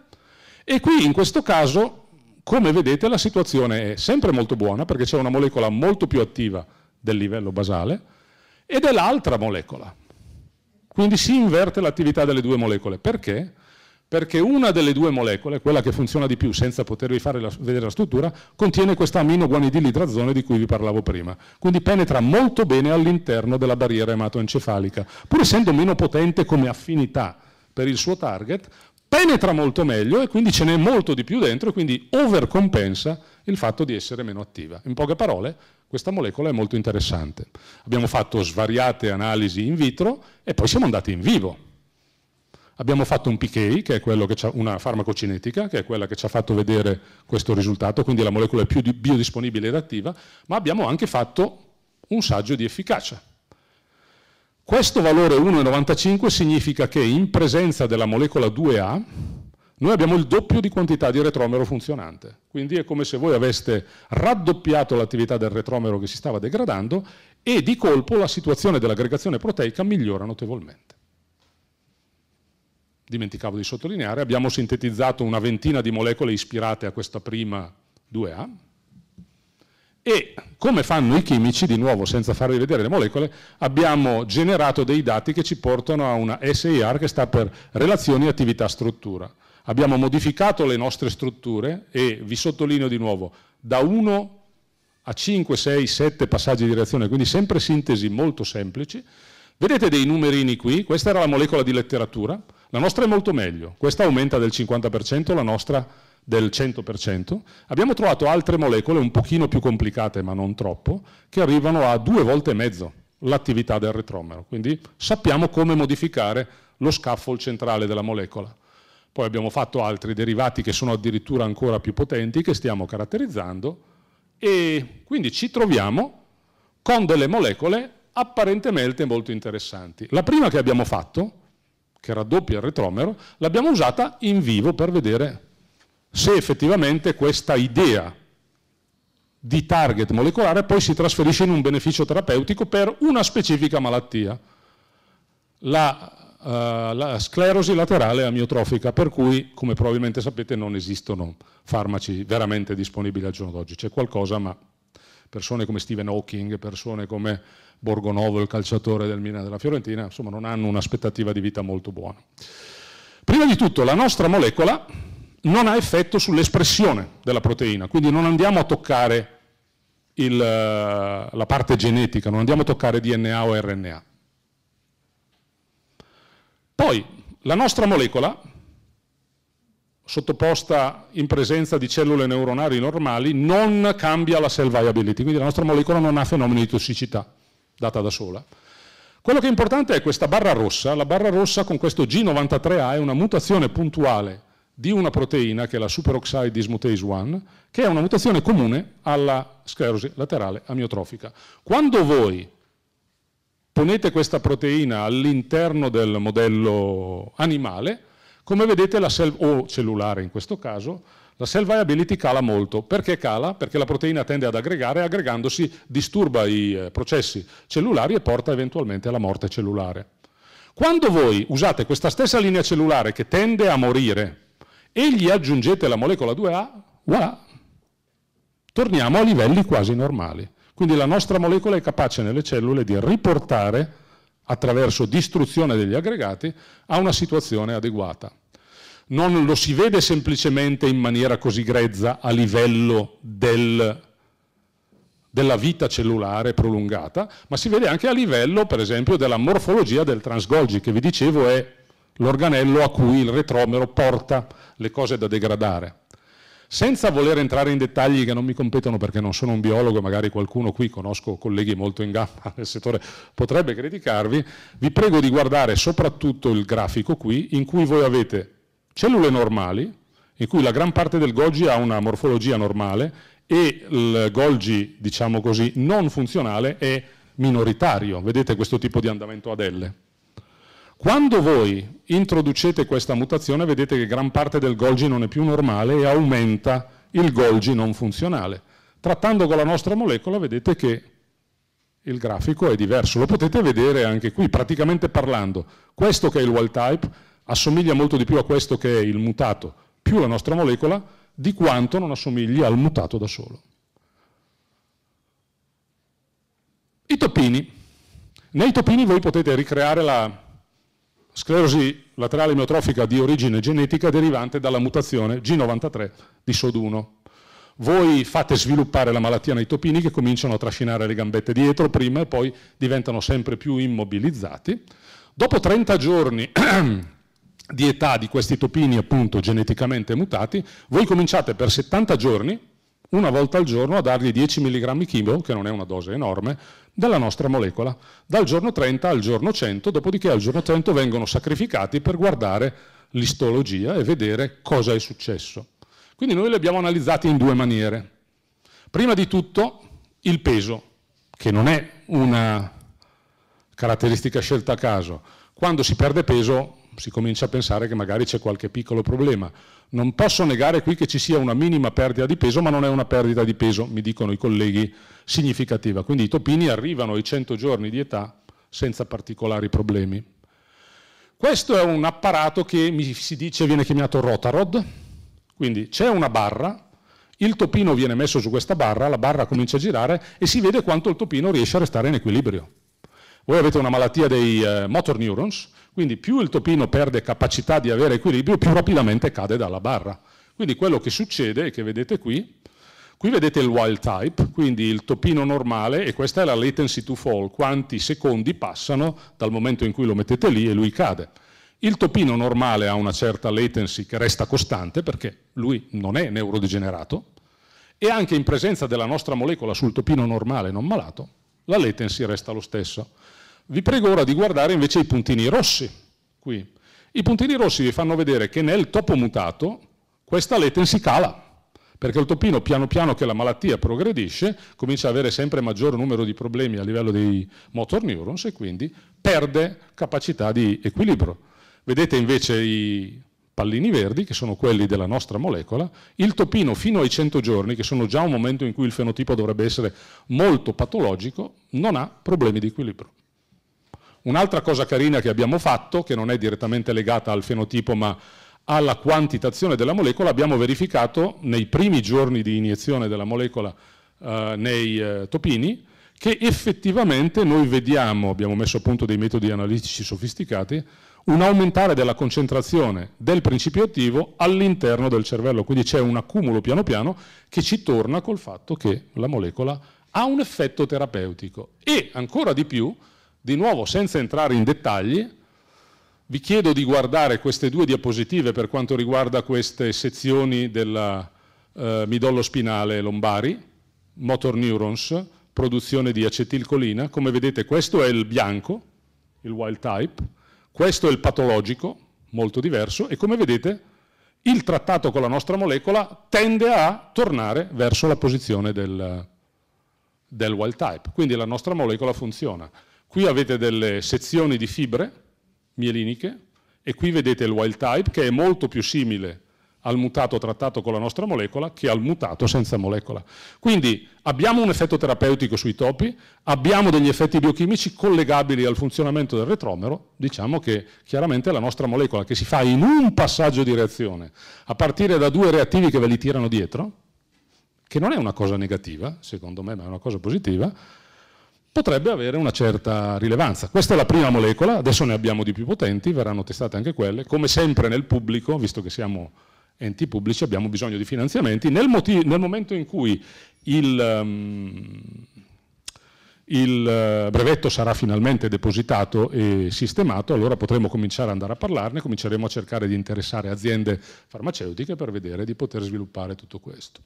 e qui in questo caso, come vedete, la situazione è sempre molto buona perché c'è una molecola molto più attiva del livello basale ed è l'altra molecola. Quindi si inverte l'attività delle due molecole. Perché? Perché? perché una delle due molecole, quella che funziona di più senza potervi fare la, vedere la struttura, contiene questa aminoguanidilidrazone di cui vi parlavo prima. Quindi penetra molto bene all'interno della barriera ematoencefalica, pur essendo meno potente come affinità per il suo target, penetra molto meglio e quindi ce n'è molto di più dentro e quindi overcompensa il fatto di essere meno attiva. In poche parole, questa molecola è molto interessante. Abbiamo fatto svariate analisi in vitro e poi siamo andati in vivo Abbiamo fatto un PK, che è una farmacocinetica, che è quella che ci ha fatto vedere questo risultato, quindi la molecola è più biodisponibile ed attiva, ma abbiamo anche fatto un saggio di efficacia. Questo valore 1,95 significa che in presenza della molecola 2A noi abbiamo il doppio di quantità di retromero funzionante. Quindi è come se voi aveste raddoppiato l'attività del retromero che si stava degradando e di colpo la situazione dell'aggregazione proteica migliora notevolmente dimenticavo di sottolineare, abbiamo sintetizzato una ventina di molecole ispirate a questa prima 2A e come fanno i chimici, di nuovo senza farvi vedere le molecole, abbiamo generato dei dati che ci portano a una SIR che sta per relazioni attività struttura. Abbiamo modificato le nostre strutture e vi sottolineo di nuovo, da 1 a 5, 6, 7 passaggi di reazione, quindi sempre sintesi molto semplici, Vedete dei numerini qui? Questa era la molecola di letteratura, la nostra è molto meglio, questa aumenta del 50%, la nostra del 100%. Abbiamo trovato altre molecole un pochino più complicate, ma non troppo, che arrivano a due volte e mezzo l'attività del retromero, quindi sappiamo come modificare lo scaffold centrale della molecola. Poi abbiamo fatto altri derivati che sono addirittura ancora più potenti, che stiamo caratterizzando, e quindi ci troviamo con delle molecole apparentemente molto interessanti. La prima che abbiamo fatto, che raddoppia il retromero, l'abbiamo usata in vivo per vedere se effettivamente questa idea di target molecolare poi si trasferisce in un beneficio terapeutico per una specifica malattia, la, uh, la sclerosi laterale amiotrofica, per cui, come probabilmente sapete, non esistono farmaci veramente disponibili al giorno d'oggi. C'è qualcosa, ma persone come Stephen Hawking, persone come Borgonovo, il calciatore del Milan e della Fiorentina, insomma non hanno un'aspettativa di vita molto buona. Prima di tutto la nostra molecola non ha effetto sull'espressione della proteina, quindi non andiamo a toccare il, eh, la parte genetica, non andiamo a toccare DNA o RNA. Poi la nostra molecola, sottoposta in presenza di cellule neuronali normali, non cambia la cell viability, quindi la nostra molecola non ha fenomeni di tossicità data da sola. Quello che è importante è questa barra rossa, la barra rossa con questo G93A è una mutazione puntuale di una proteina che è la superoxide dismutase 1, che è una mutazione comune alla sclerosi laterale amiotrofica. Quando voi ponete questa proteina all'interno del modello animale, come vedete la cell- o cellulare in questo caso, la cell viability cala molto. Perché cala? Perché la proteina tende ad aggregare e aggregandosi disturba i eh, processi cellulari e porta eventualmente alla morte cellulare. Quando voi usate questa stessa linea cellulare che tende a morire e gli aggiungete la molecola 2A, voilà, torniamo a livelli quasi normali. Quindi la nostra molecola è capace nelle cellule di riportare, attraverso distruzione degli aggregati, a una situazione adeguata non lo si vede semplicemente in maniera così grezza a livello del, della vita cellulare prolungata, ma si vede anche a livello, per esempio, della morfologia del transgolgi, che vi dicevo è l'organello a cui il retromero porta le cose da degradare. Senza voler entrare in dettagli che non mi competono perché non sono un biologo, magari qualcuno qui, conosco colleghi molto in gamba nel settore, potrebbe criticarvi, vi prego di guardare soprattutto il grafico qui in cui voi avete cellule normali, in cui la gran parte del Golgi ha una morfologia normale e il Golgi, diciamo così, non funzionale è minoritario. Vedete questo tipo di andamento ad L. Quando voi introducete questa mutazione vedete che gran parte del Golgi non è più normale e aumenta il Golgi non funzionale. Trattando con la nostra molecola vedete che il grafico è diverso, lo potete vedere anche qui, praticamente parlando. Questo che è il wild type assomiglia molto di più a questo che è il mutato più la nostra molecola di quanto non assomigli al mutato da solo. I topini. Nei topini voi potete ricreare la sclerosi laterale miotrofica di origine genetica derivante dalla mutazione G93 di SOD1. Voi fate sviluppare la malattia nei topini che cominciano a trascinare le gambette dietro prima e poi diventano sempre più immobilizzati. Dopo 30 giorni *clears throat* di età di questi topini appunto geneticamente mutati, voi cominciate per 70 giorni, una volta al giorno, a dargli 10 mg chilo, che non è una dose enorme, della nostra molecola, dal giorno 30 al giorno 100, dopodiché al giorno 100 vengono sacrificati per guardare l'istologia e vedere cosa è successo. Quindi noi li abbiamo analizzati in due maniere. Prima di tutto il peso, che non è una caratteristica scelta a caso. Quando si perde peso si comincia a pensare che magari c'è qualche piccolo problema. Non posso negare qui che ci sia una minima perdita di peso, ma non è una perdita di peso, mi dicono i colleghi, significativa. Quindi i topini arrivano ai 100 giorni di età senza particolari problemi. Questo è un apparato che mi si dice viene chiamato rotarod, quindi c'è una barra, il topino viene messo su questa barra, la barra comincia a girare e si vede quanto il topino riesce a restare in equilibrio. Voi avete una malattia dei eh, motor neurons, quindi più il topino perde capacità di avere equilibrio, più rapidamente cade dalla barra. Quindi quello che succede, è che vedete qui, qui vedete il wild type, quindi il topino normale, e questa è la latency to fall, quanti secondi passano dal momento in cui lo mettete lì e lui cade. Il topino normale ha una certa latency che resta costante perché lui non è neurodegenerato e anche in presenza della nostra molecola sul topino normale non malato la latency resta lo stesso. Vi prego ora di guardare invece i puntini rossi, qui. I puntini rossi vi fanno vedere che nel topo mutato questa latency cala, perché il topino piano piano che la malattia progredisce comincia ad avere sempre maggior numero di problemi a livello dei motor neurons e quindi perde capacità di equilibrio. Vedete invece i pallini verdi, che sono quelli della nostra molecola, il topino fino ai 100 giorni, che sono già un momento in cui il fenotipo dovrebbe essere molto patologico, non ha problemi di equilibrio. Un'altra cosa carina che abbiamo fatto, che non è direttamente legata al fenotipo ma alla quantitazione della molecola, abbiamo verificato nei primi giorni di iniezione della molecola eh, nei eh, topini che effettivamente noi vediamo, abbiamo messo a punto dei metodi analitici sofisticati, un aumentare della concentrazione del principio attivo all'interno del cervello, quindi c'è un accumulo piano piano che ci torna col fatto che la molecola ha un effetto terapeutico e ancora di più di nuovo, senza entrare in dettagli, vi chiedo di guardare queste due diapositive per quanto riguarda queste sezioni del eh, midollo spinale lombari, motor neurons, produzione di acetilcolina. Come vedete questo è il bianco, il wild type, questo è il patologico, molto diverso, e come vedete il trattato con la nostra molecola tende a tornare verso la posizione del, del wild type. Quindi la nostra molecola funziona. Qui avete delle sezioni di fibre mieliniche e qui vedete il wild type che è molto più simile al mutato trattato con la nostra molecola che al mutato senza molecola. Quindi abbiamo un effetto terapeutico sui topi, abbiamo degli effetti biochimici collegabili al funzionamento del retromero, diciamo che chiaramente la nostra molecola che si fa in un passaggio di reazione, a partire da due reattivi che ve li tirano dietro, che non è una cosa negativa, secondo me, ma è una cosa positiva, potrebbe avere una certa rilevanza. Questa è la prima molecola, adesso ne abbiamo di più potenti, verranno testate anche quelle, come sempre nel pubblico, visto che siamo enti pubblici abbiamo bisogno di finanziamenti, nel, nel momento in cui il, um, il eh, brevetto sarà finalmente depositato e sistemato, allora potremo cominciare ad andare a parlarne, cominceremo a cercare di interessare aziende farmaceutiche per vedere di poter sviluppare tutto questo.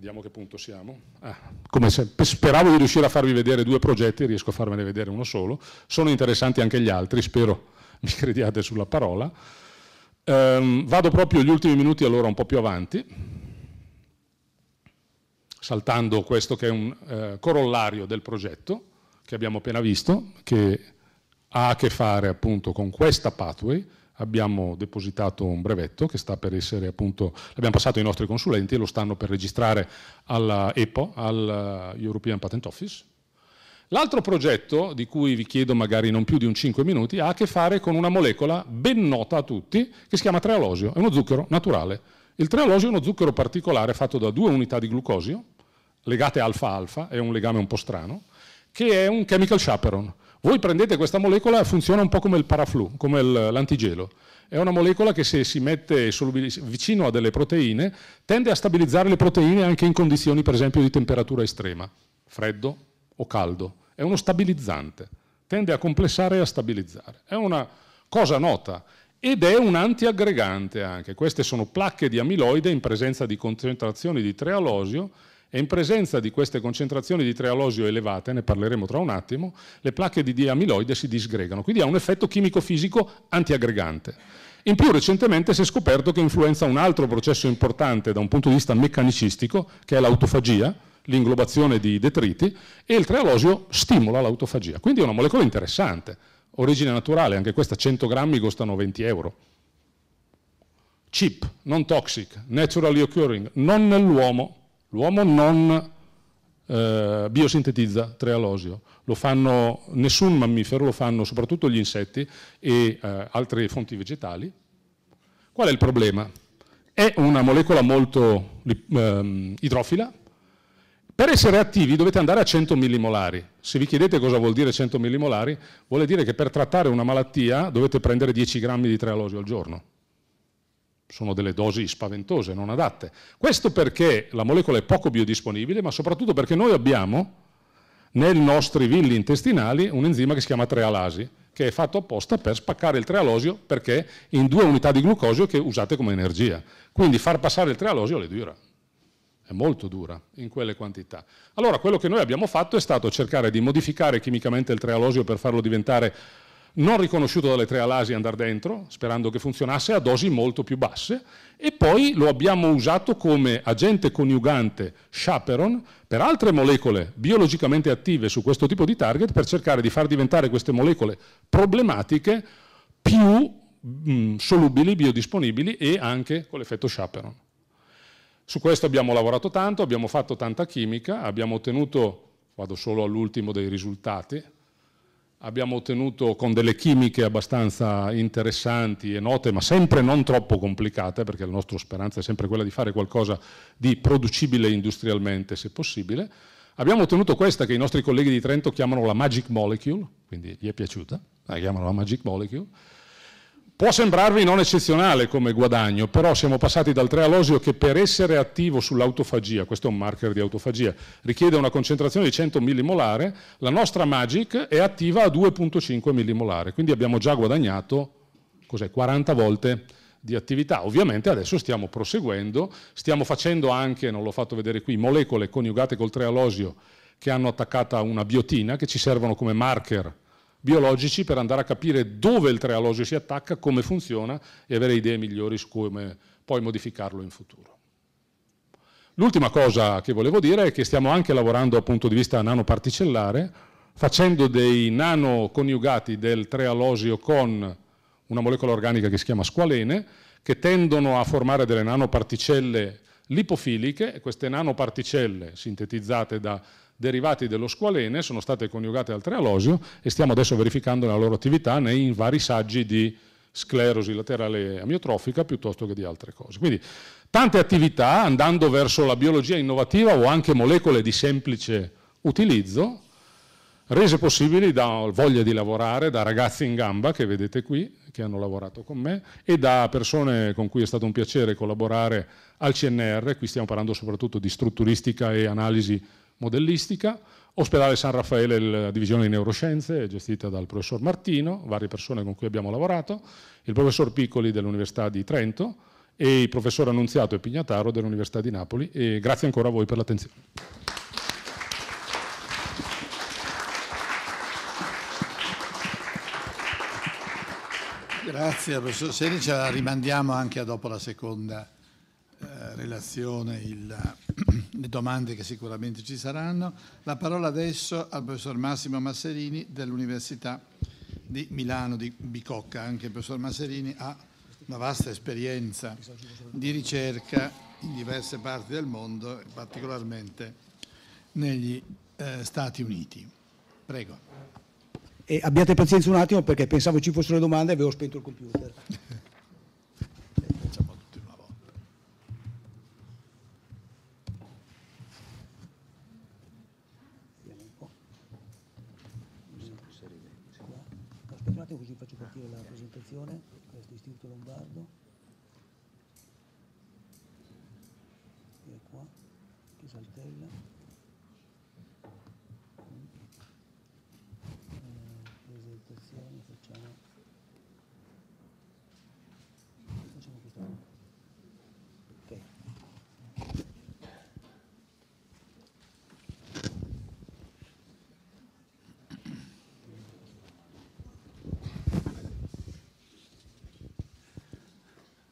Vediamo che punto siamo. Ah, come sempre, speravo di riuscire a farvi vedere due progetti, riesco a farmene vedere uno solo. Sono interessanti anche gli altri, spero *laughs* mi crediate sulla parola. Um, vado proprio gli ultimi minuti allora un po' più avanti, saltando questo che è un eh, corollario del progetto che abbiamo appena visto, che ha a che fare appunto con questa pathway, abbiamo depositato un brevetto che sta per essere appunto, l'abbiamo passato ai nostri consulenti e lo stanno per registrare alla EPO, al eh, European Patent Office. L'altro progetto, di cui vi chiedo magari non più di un 5 minuti, ha a che fare con una molecola ben nota a tutti, che si chiama treolosio, è uno zucchero naturale. Il treolosio è uno zucchero particolare fatto da due unità di glucosio, legate alfa-alfa, è un legame un po' strano, che è un chemical chaperone voi prendete questa molecola e funziona un po' come il paraflu, come l'antigelo. È una molecola che se si mette vicino a delle proteine tende a stabilizzare le proteine anche in condizioni per esempio di temperatura estrema, freddo o caldo. È uno stabilizzante, tende a complessare e a stabilizzare. È una cosa nota ed è un antiaggregante anche. Queste sono placche di amiloide in presenza di concentrazioni di trealosio e in presenza di queste concentrazioni di trealosio elevate, ne parleremo tra un attimo, le placche di diamiloide si disgregano, quindi ha un effetto chimico-fisico antiaggregante. In più recentemente si è scoperto che influenza un altro processo importante da un punto di vista meccanicistico, che è l'autofagia, l'inglobazione di detriti, e il trealosio stimola l'autofagia. Quindi è una molecola interessante, origine naturale, anche questa 100 grammi costano 20 euro. Cheap, non toxic, naturally occurring, non nell'uomo, L'uomo non eh, biosintetizza trealosio, fanno, nessun mammifero, lo fanno soprattutto gli insetti e eh, altre fonti vegetali. Qual è il problema? È una molecola molto eh, idrofila, per essere attivi dovete andare a 100 millimolari. Se vi chiedete cosa vuol dire 100 millimolari, vuol dire che per trattare una malattia dovete prendere 10 grammi di trealosio al giorno sono delle dosi spaventose, non adatte. Questo perché la molecola è poco biodisponibile, ma soprattutto perché noi abbiamo nei nostri villi intestinali un enzima che si chiama trealasi, che è fatto apposta per spaccare il trealosio perché in due unità di glucosio che usate come energia. Quindi far passare il trealosio è dura, è molto dura in quelle quantità. Allora quello che noi abbiamo fatto è stato cercare di modificare chimicamente il trealosio per farlo diventare non riconosciuto dalle tre alasi andare dentro, sperando che funzionasse a dosi molto più basse, e poi lo abbiamo usato come agente coniugante chaperon per altre molecole biologicamente attive su questo tipo di target per cercare di far diventare queste molecole problematiche più mh, mm, solubili, biodisponibili e anche con l'effetto chaperon. Su questo abbiamo lavorato tanto, abbiamo fatto tanta chimica, abbiamo ottenuto, vado solo all'ultimo dei risultati, abbiamo ottenuto con delle chimiche abbastanza interessanti e note, ma sempre non troppo complicate, perché la nostra speranza è sempre quella di fare qualcosa di producibile industrialmente, se possibile. Abbiamo ottenuto questa che i nostri colleghi di Trento chiamano la magic molecule, quindi gli è piaciuta, la chiamano la magic molecule, Può sembrarvi non eccezionale come guadagno, però siamo passati dal 3 all'osio che per essere attivo sull'autofagia, questo è un marker di autofagia, richiede una concentrazione di 100 millimolare, la nostra Magic è attiva a 2.5 millimolare, quindi abbiamo già guadagnato 40 volte di attività. Ovviamente adesso stiamo proseguendo, stiamo facendo anche, non l'ho fatto vedere qui, molecole coniugate col 3 all'osio che hanno attaccata una biotina che ci servono come marker biologici per andare a capire dove il trealosio si attacca, come funziona e avere idee migliori su come poi modificarlo in futuro. L'ultima cosa che volevo dire è che stiamo anche lavorando dal punto di vista nanoparticellare, facendo dei nanoconiugati del trealosio con una molecola organica che si chiama squalene, che tendono a formare delle nanoparticelle lipofiliche, queste nanoparticelle sintetizzate da derivati dello squalene sono state coniugate al trealosio e stiamo adesso verificando la loro attività nei vari saggi di sclerosi laterale amiotrofica piuttosto che di altre cose. Quindi tante attività andando verso la biologia innovativa o anche molecole di semplice utilizzo, rese possibili da voglia di lavorare, da ragazzi in gamba che vedete qui, che hanno lavorato con me, e da persone con cui è stato un piacere collaborare al CNR, qui stiamo parlando soprattutto di strutturistica e analisi modellistica, Ospedale San Raffaele, la divisione di neuroscienze, gestita dal professor Martino, varie persone con cui abbiamo lavorato, il professor Piccoli dell'Università di Trento e il professor Annunziato e Pignataro dell'Università di Napoli. E grazie ancora a voi per l'attenzione. Grazie professor Seri, ce la rimandiamo anche dopo la seconda. Eh, relazione il, *clears throat* le domande che sicuramente ci saranno. La parola adesso al professor Massimo Masserini dell'Università di Milano di Bicocca. Anche il professor Masserini ha una vasta esperienza di ricerca in diverse parti del mondo, particolarmente negli eh, Stati Uniti. Prego. E abbiate pazienza un attimo perché pensavo ci fossero le domande e avevo spento il computer. *laughs*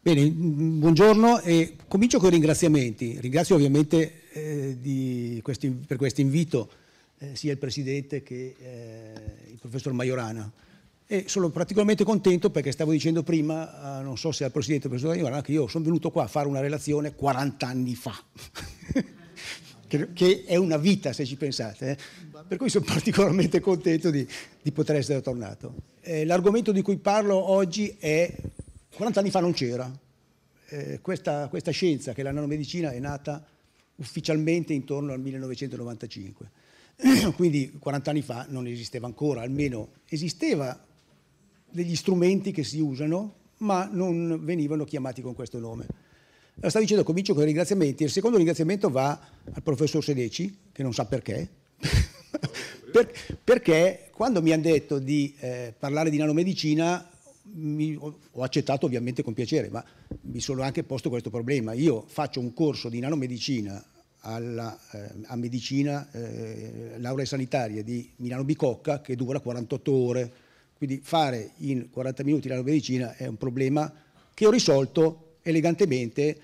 Bene, mm, mm, buongiorno e comincio con i ringraziamenti. Ringrazio ovviamente eh, questi, per questo invito eh, sia il Presidente che eh, il Professor Maiorana. E sono particolarmente contento perché stavo dicendo prima, eh, non so se al Presidente o al Professor Maiorana, che io sono venuto qua a fare una relazione 40 anni fa. *laughs* che, che è una vita se ci pensate, eh. per cui sono particolarmente contento di, di poter essere tornato. Eh, l'argomento di cui parlo oggi è 40 anni fa non c'era. Eh, questa, questa, scienza, che è la nanomedicina, è nata ufficialmente intorno al 1995. *clears throat* Quindi 40 anni fa non esisteva ancora, almeno esisteva degli strumenti che si usano, ma non venivano chiamati con questo nome. Allora, stavo dicendo, comincio con i ringraziamenti. Il secondo ringraziamento va al professor Sedeci, che non sa perché, *laughs* per, perché quando mi hanno detto di eh, parlare di nanomedicina mi, ho accettato ovviamente con piacere, ma mi sono anche posto questo problema. Io faccio un corso di nanomedicina alla, eh, a medicina, eh, laurea sanitaria di Milano Bicocca che dura 48 ore, quindi fare in 40 minuti nanomedicina è un problema che ho risolto elegantemente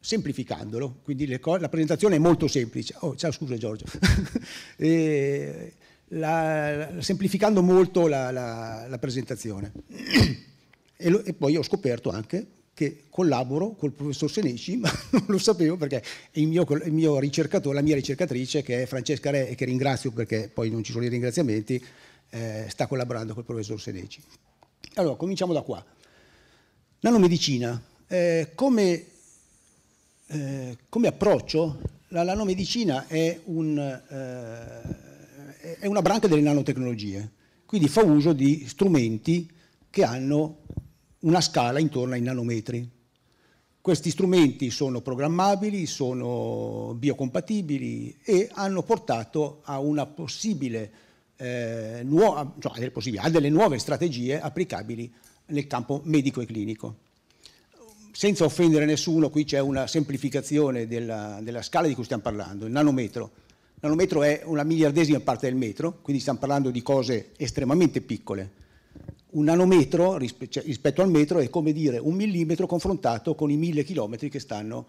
semplificandolo, quindi la presentazione è molto semplice. Oh, ciao, scusa Giorgio. *laughs* e, la, semplificando molto la, la, la presentazione. *clears throat* E, lo, e, poi ho scoperto anche che collaboro col professor Seneci, *laughs* ma non lo sapevo perché il mio, il mio ricercatore, la mia ricercatrice, che è Francesca Re, e che ringrazio perché poi non ci sono i ringraziamenti, eh, sta collaborando col professor Seneci. Allora, cominciamo da qua. Nanomedicina. Eh, come, eh, come, approccio, la nanomedicina è un eh, è una branca delle nanotecnologie, quindi fa uso di strumenti che hanno una scala intorno ai nanometri. Questi strumenti sono programmabili, sono biocompatibili e hanno portato a, eh, nuova, cioè, a delle nuove strategie applicabili nel campo medico e clinico. Senza offendere nessuno, qui c'è una semplificazione della, della scala di cui stiamo parlando, il nanometro nanometro è una miliardesima parte del metro, quindi stiamo parlando di cose estremamente piccole. Un nanometro cioè, rispetto al metro è come dire un millimetro confrontato con i mille chilometri che stanno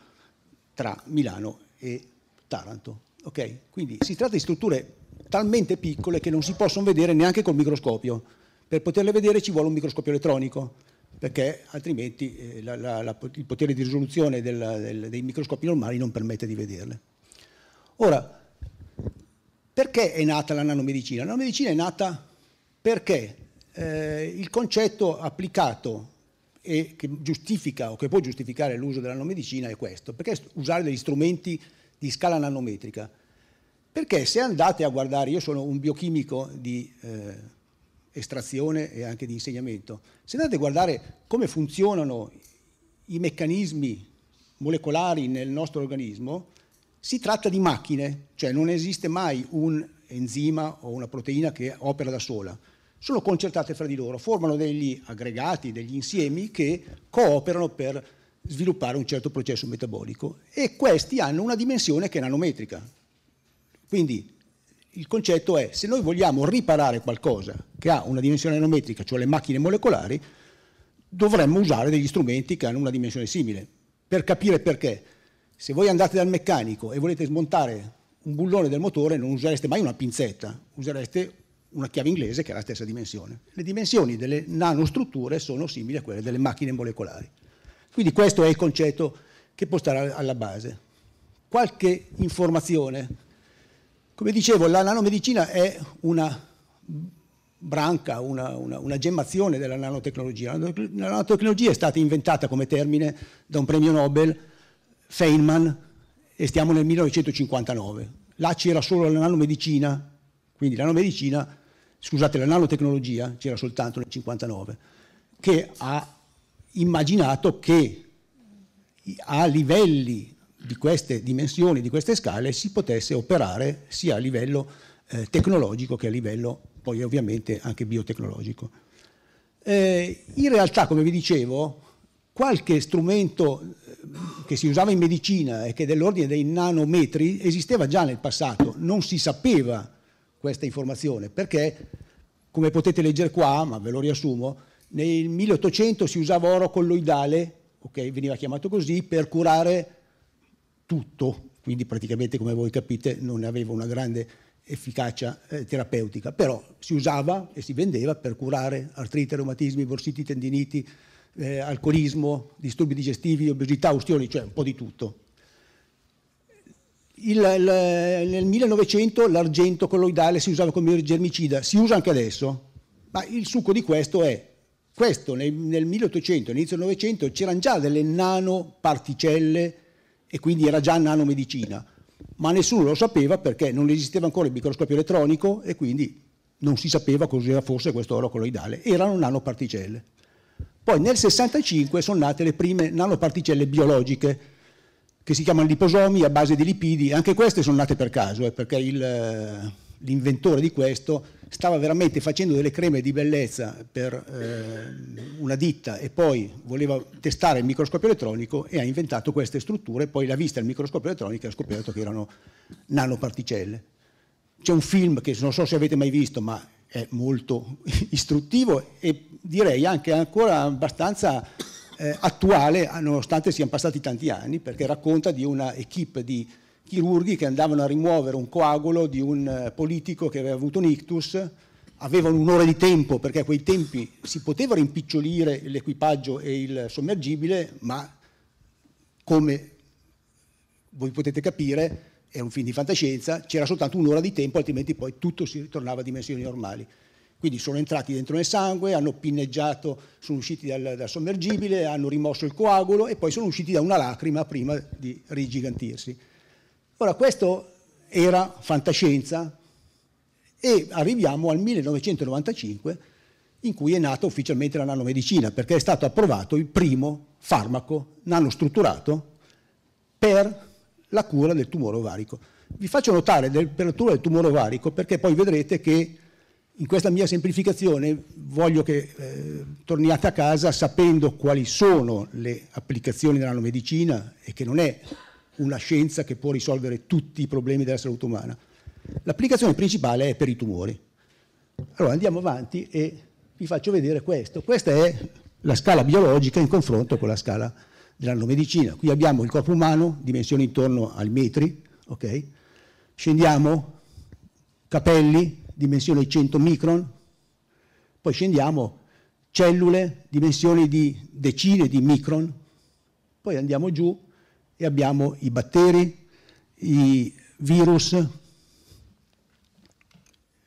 tra Milano e Taranto. Okay? Quindi si tratta di strutture talmente piccole che non si possono vedere neanche col microscopio. Per poterle vedere ci vuole un microscopio elettronico, perché altrimenti eh, la, la, la, il potere di risoluzione del, del, dei microscopi normali non permette di vederle. Ora, perché è nata la nanomedicina? La nanomedicina è nata perché eh, il concetto applicato e che giustifica o che può giustificare l'uso della nanomedicina è questo, perché usare degli strumenti di scala nanometrica? Perché se andate a guardare, io sono un biochimico di eh, estrazione e anche di insegnamento, se andate a guardare come funzionano i meccanismi molecolari nel nostro organismo, si tratta di macchine, cioè non esiste mai un enzima o una proteina che opera da sola, sono concertate fra di loro, formano degli aggregati, degli insiemi che cooperano per sviluppare un certo processo metabolico e questi hanno una dimensione che è nanometrica. Quindi il concetto è se noi vogliamo riparare qualcosa che ha una dimensione nanometrica, cioè le macchine molecolari, dovremmo usare degli strumenti che hanno una dimensione simile per capire perché. Se voi andate dal meccanico e volete smontare un bullone del motore non usereste mai una pinzetta, usereste una chiave inglese che ha la stessa dimensione. Le dimensioni delle nanostrutture sono simili a quelle delle macchine molecolari. Quindi questo è il concetto che può stare alla base. Qualche informazione. Come dicevo, la nanomedicina è una branca, una, una, una gemmazione della nanotecnologia. La nanotecnologia è stata inventata come termine da un premio Nobel Feynman e stiamo nel 1959. Là c'era solo la nanomedicina, quindi la nanomedicina, scusate, la nanotecnologia c'era soltanto nel 59, che ha immaginato che a livelli di queste dimensioni, di queste scale, si potesse operare sia a livello eh, tecnologico che a livello poi ovviamente anche biotecnologico. Eh, in realtà, come vi dicevo, qualche strumento che si usava in medicina e che è dell'ordine dei nanometri esisteva già nel passato, non si sapeva questa informazione perché, come potete leggere qua, ma ve lo riassumo, nel 1800 si usava oro colloidale, ok, veniva chiamato così, per curare tutto, quindi praticamente come voi capite non aveva una grande efficacia eh, terapeutica, però si usava e si vendeva per curare artrite, reumatismi, borsiti, tendiniti, eh, alcolismo, disturbi digestivi, obesità, ustioni, cioè un po' di tutto. Il, il, nel 1900 l'argento colloidale si usava come germicida, si usa anche adesso, ma il succo di questo è questo. Nel, nel 1800, all'inizio del 900 c'erano già delle nanoparticelle e quindi era già nanomedicina, ma nessuno lo sapeva perché non esisteva ancora il microscopio elettronico e quindi non si sapeva cos'era fosse questo oro colloidale, erano nanoparticelle. Poi nel 65 sono nate le prime nanoparticelle biologiche che si chiamano liposomi a base di lipidi, anche queste sono nate per caso, eh, perché eh, l'inventore di questo stava veramente facendo delle creme di bellezza per eh, una ditta e poi voleva testare il microscopio elettronico e ha inventato queste strutture, poi l'ha vista il microscopio elettronico e ha scoperto che erano nanoparticelle. C'è un film che non so se avete mai visto, ma è molto *laughs* istruttivo e direi anche ancora abbastanza eh, attuale, ah, nonostante siano passati tanti anni, perché racconta di una equip di chirurghi che andavano a rimuovere un coagulo di un eh, politico che aveva avuto un ictus, avevano un'ora di tempo perché a quei tempi si poteva rimpicciolire l'equipaggio e il sommergibile, ma come voi potete capire era un film di fantascienza, c'era soltanto un'ora di tempo, altrimenti poi tutto si ritornava a dimensioni normali. Quindi sono entrati dentro nel sangue, hanno pinneggiato, sono usciti dal, dal sommergibile, hanno rimosso il coagulo e poi sono usciti da una lacrima prima di rigigantirsi. Ora, questo era fantascienza e arriviamo al 1995 in cui è nata ufficialmente la nanomedicina, perché è stato approvato il primo farmaco nanostrutturato per la cura del tumore ovarico. Vi faccio notare per la cura del tumore ovarico perché poi vedrete che in questa mia semplificazione voglio che eh, torniate a casa sapendo quali sono le applicazioni della nanomedicina e che non è una scienza che può risolvere tutti i problemi della salute umana. L'applicazione principale è per i tumori. Allora andiamo avanti e vi faccio vedere questo. Questa è la scala biologica in confronto con la scala della medicina. Qui abbiamo il corpo umano, dimensioni intorno ai metri, ok? Scendiamo, capelli, dimensioni di 100 micron, poi scendiamo, cellule, dimensioni di decine di micron, poi andiamo giù e abbiamo i batteri, i virus,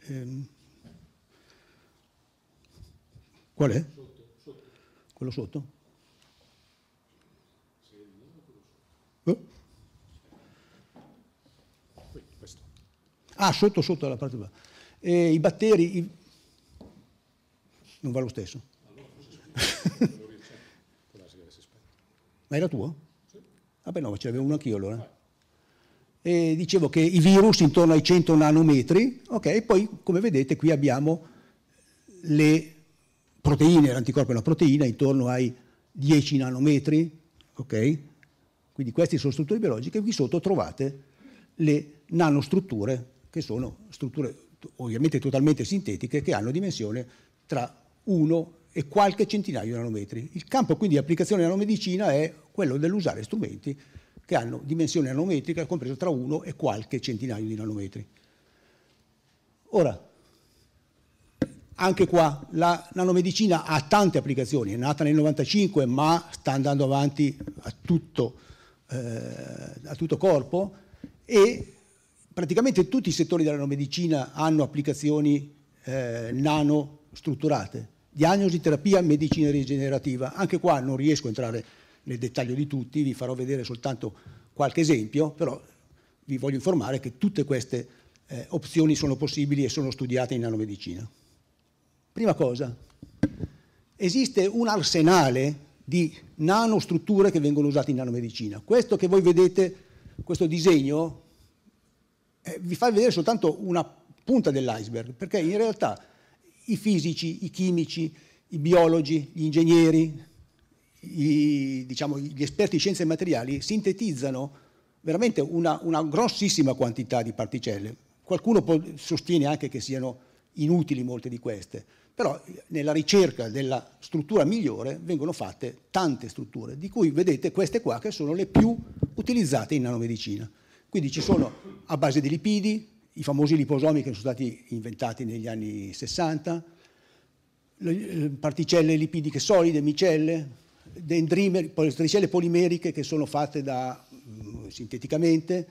ehm, qual è? Sotto, sotto. Quello sotto? Ah, sotto, sotto alla parte bassa. I batteri... I... Non va lo stesso. ma era tuo? Vabbè ah, no, ce l'avevo uno anch'io allora. E dicevo che i virus intorno ai 100 nanometri, ok, e poi come vedete qui abbiamo le proteine, l'anticorpo è una proteina intorno ai 10 nanometri, ok? Quindi queste sono strutture biologiche, qui sotto trovate le nanostrutture che sono strutture ovviamente totalmente sintetiche che hanno dimensione tra 1 e qualche centinaio di nanometri. Il campo quindi di applicazione della nanomedicina è quello dell'usare strumenti che hanno dimensione nanometrica compresa tra 1 e qualche centinaio di nanometri. Ora, anche qua la nanomedicina ha tante applicazioni, è nata nel 95 ma sta andando avanti a tutto, eh, a tutto corpo e praticamente tutti i settori della medicina hanno applicazioni eh, nano strutturate. Diagnosi, terapia, medicina rigenerativa. Anche qua non riesco a entrare nel dettaglio di tutti, vi farò vedere soltanto qualche esempio, però vi voglio informare che tutte queste eh, opzioni sono possibili e sono studiate in nanomedicina. Prima cosa, esiste un arsenale di nanostrutture che vengono usate in nanomedicina. Questo che voi vedete, questo disegno, eh, vi fa vedere soltanto una punta dell'iceberg, perché in realtà i fisici, i chimici, i biologi, gli ingegneri, i, diciamo, gli esperti di scienze materiali sintetizzano veramente una, una grossissima quantità di particelle. Qualcuno può, sostiene anche che siano inutili molte di queste, però eh, nella ricerca della struttura migliore vengono fatte tante strutture, di cui vedete queste qua che sono le più utilizzate in nanomedicina. Quindi ci sono a base di lipidi, i famosi liposomi che sono stati inventati negli anni 60, eh, particelle lipidiche solide, micelle, particelle polimeriche che sono fatte da, mm, sinteticamente,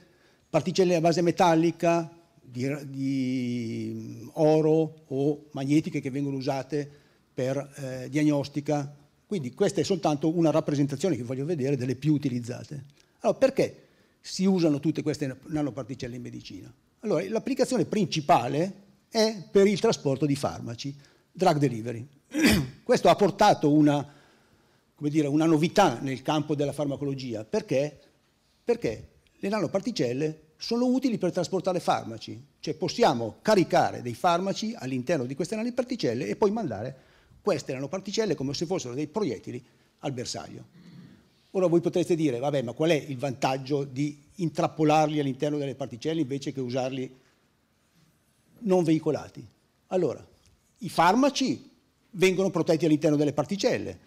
particelle a base metallica, di, di, mm, oro o magnetiche che vengono usate per eh, diagnostica. Quindi questa è soltanto una rappresentazione che voglio vedere delle più utilizzate. Allora, perché si usano tutte queste nanoparticelle in medicina? Allora, l'applicazione principale è per il trasporto di farmaci, drug delivery. *clears throat* Questo ha portato una, dire, una novità nel campo della farmacologia, perché? perché le nanoparticelle sono utili per trasportare farmaci, cioè possiamo caricare dei farmaci all'interno di queste nanoparticelle e poi mandare queste nanoparticelle come se fossero dei proiettili al bersaglio. Ora voi potreste dire, vabbè, ma qual è il vantaggio di intrappolarli all'interno delle particelle invece che usarli non veicolati? Allora, i farmaci vengono protetti all'interno delle particelle.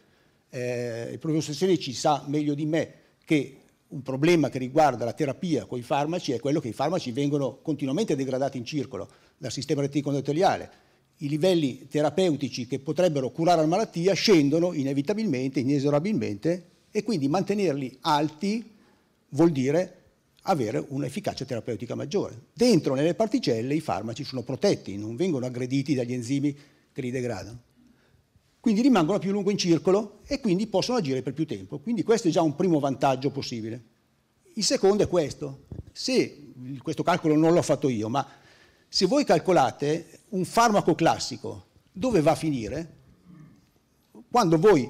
Eh, il professor ci sa meglio di me che un problema che riguarda la terapia con i farmaci è quello che i farmaci vengono continuamente degradati in circolo dal sistema reticondoteliale. I livelli terapeutici che potrebbero curare la malattia scendono inevitabilmente, inesorabilmente e quindi mantenerli alti vuol dire avere un'efficacia terapeutica maggiore. Dentro nelle particelle i farmaci sono protetti, non vengono aggrediti dagli enzimi che li degradano. Quindi rimangono più lungo in circolo e quindi possono agire per più tempo. Quindi questo è già un primo vantaggio possibile. Il secondo è questo. Se questo calcolo non l'ho fatto io, ma se voi calcolate un farmaco classico dove va a finire, quando voi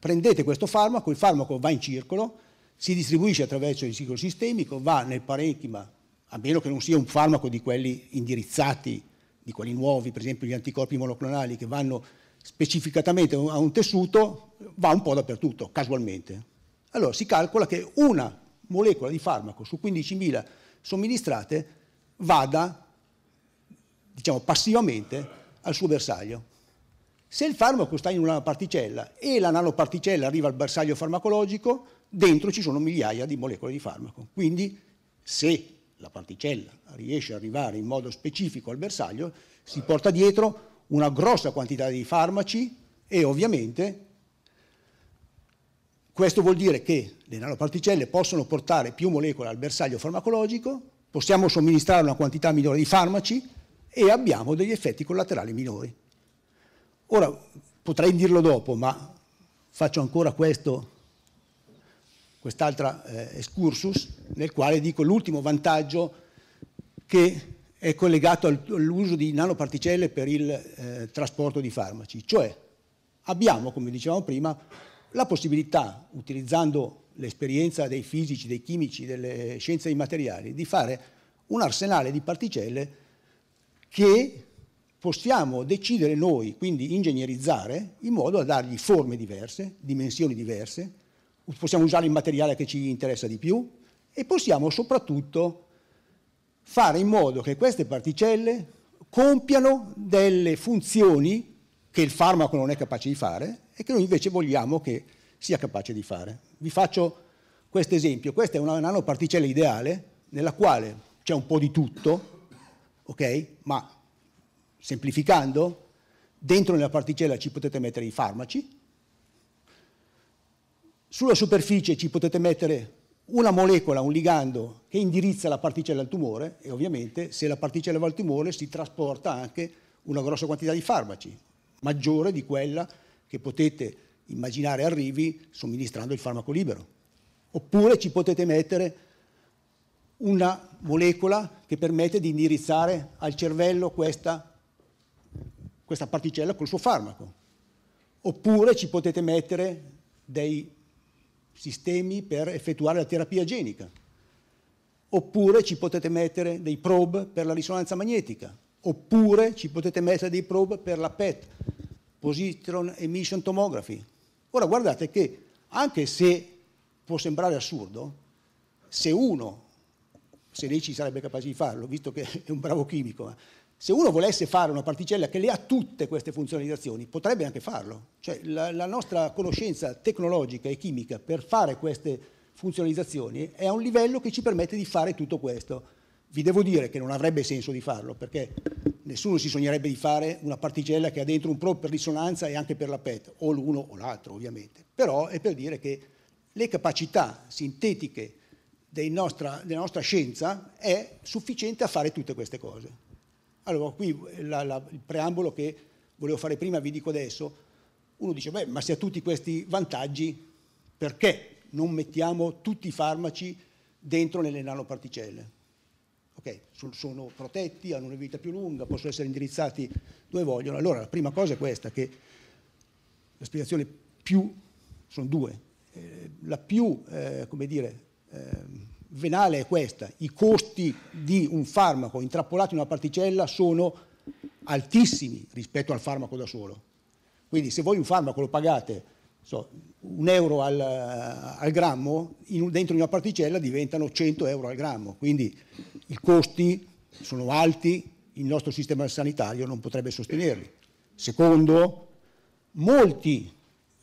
prendete questo farmaco, il farmaco va in circolo, si distribuisce attraverso il ciclo sistemico, va nel parenchima, a meno che non sia un farmaco di quelli indirizzati, di quelli nuovi, per esempio gli anticorpi monoclonali che vanno specificatamente a un tessuto, va un po' dappertutto, casualmente. Allora si calcola che una molecola di farmaco su 15.000 somministrate vada, diciamo, passivamente al suo bersaglio. Se il farmaco sta in una particella e la nanoparticella arriva al bersaglio farmacologico, dentro ci sono migliaia di molecole di farmaco. Quindi se la particella riesce ad arrivare in modo specifico al bersaglio, si porta dietro una grossa quantità di farmaci e ovviamente questo vuol dire che le nanoparticelle possono portare più molecole al bersaglio farmacologico, possiamo somministrare una quantità minore di farmaci e abbiamo degli effetti collaterali minori. Ora, potrei dirlo dopo, ma faccio ancora questo quest'altra eh, excursus nel quale dico l'ultimo vantaggio che è collegato all'uso di nanoparticelle per il eh, trasporto di farmaci, cioè abbiamo, come dicevamo prima, la possibilità, utilizzando l'esperienza dei fisici, dei chimici, delle scienze dei materiali, di fare un arsenale di particelle che possiamo decidere noi, quindi ingegnerizzare, in modo da dargli forme diverse, dimensioni diverse, possiamo usare il materiale che ci interessa di più e possiamo soprattutto fare in modo che queste particelle compiano delle funzioni che il farmaco non è capace di fare e che noi invece vogliamo che sia capace di fare. Vi faccio questo esempio, questa è una nanoparticella ideale nella quale c'è un po' di tutto, ok? Ma semplificando, dentro nella particella ci potete mettere i farmaci, sulla superficie ci potete mettere una molecola, un ligando che indirizza la particella al tumore e ovviamente se la particella va al tumore si trasporta anche una grossa quantità di farmaci, maggiore di quella che potete immaginare arrivi somministrando il farmaco libero. Oppure ci potete mettere una molecola che permette di indirizzare al cervello questa questa particella col suo farmaco. Oppure ci potete mettere dei sistemi per effettuare la terapia genica. Oppure ci potete mettere dei probe per la risonanza magnetica. Oppure ci potete mettere dei probe per la PET, Positron Emission Tomography. Ora guardate che anche se può sembrare assurdo, se uno, se lei ci sarebbe capace di farlo, visto che *laughs* è un bravo chimico, se uno volesse fare una particella che le ha tutte queste funzionalizzazioni, potrebbe anche farlo. Cioè, la, la nostra conoscenza tecnologica e chimica per fare queste funzionalizzazioni è a un livello che ci permette di fare tutto questo. Vi devo dire che non avrebbe senso di farlo, perché nessuno si sognerebbe di fare una particella che ha dentro un pro per risonanza e anche per la PET, o l'uno o l'altro ovviamente. Però è per dire che le capacità sintetiche nostra, della nostra scienza è sufficiente a fare tutte queste cose. Allora qui la, la, il preambolo che volevo fare prima vi dico adesso, uno dice, beh, ma se ha tutti questi vantaggi, perché non mettiamo tutti i farmaci dentro nelle nanoparticelle? Ok, sono protetti, hanno una vita più lunga, possono essere indirizzati dove vogliono. Allora la prima cosa è questa, che la spiegazione più, sono due, eh, la più, eh, come dire, eh, venale è questa, i costi di un farmaco intrappolato in una particella sono altissimi rispetto al farmaco da solo. Quindi se voi un farmaco lo pagate so, un euro al, eh, al grammo, in, dentro di una particella diventano 100 euro al grammo, quindi i costi sono alti, il nostro sistema sanitario non potrebbe sostenerli. Secondo, molti,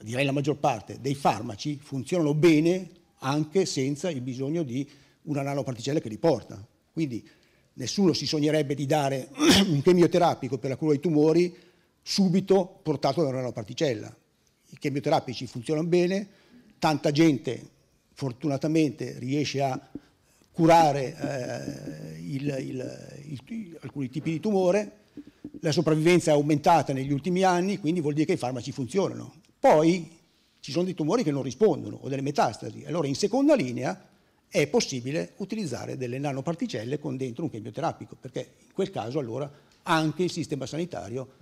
direi la maggior parte, dei farmaci funzionano bene anche senza il bisogno di una nanoparticella che li porta. Quindi nessuno si sognerebbe di dare *clears throat* un chemioterapico per la cura dei tumori subito portato da una nanoparticella. I chemioterapici funzionano bene, tanta gente fortunatamente riesce a curare eh, il, il, il, alcuni tipi di tumore, la sopravvivenza è aumentata negli ultimi anni, quindi vuol dire che i farmaci funzionano. Poi ci sono dei tumori che non rispondono o delle metastasi. Allora in seconda linea è possibile utilizzare delle nanoparticelle con dentro un chemioterapico, perché in quel caso allora anche il sistema sanitario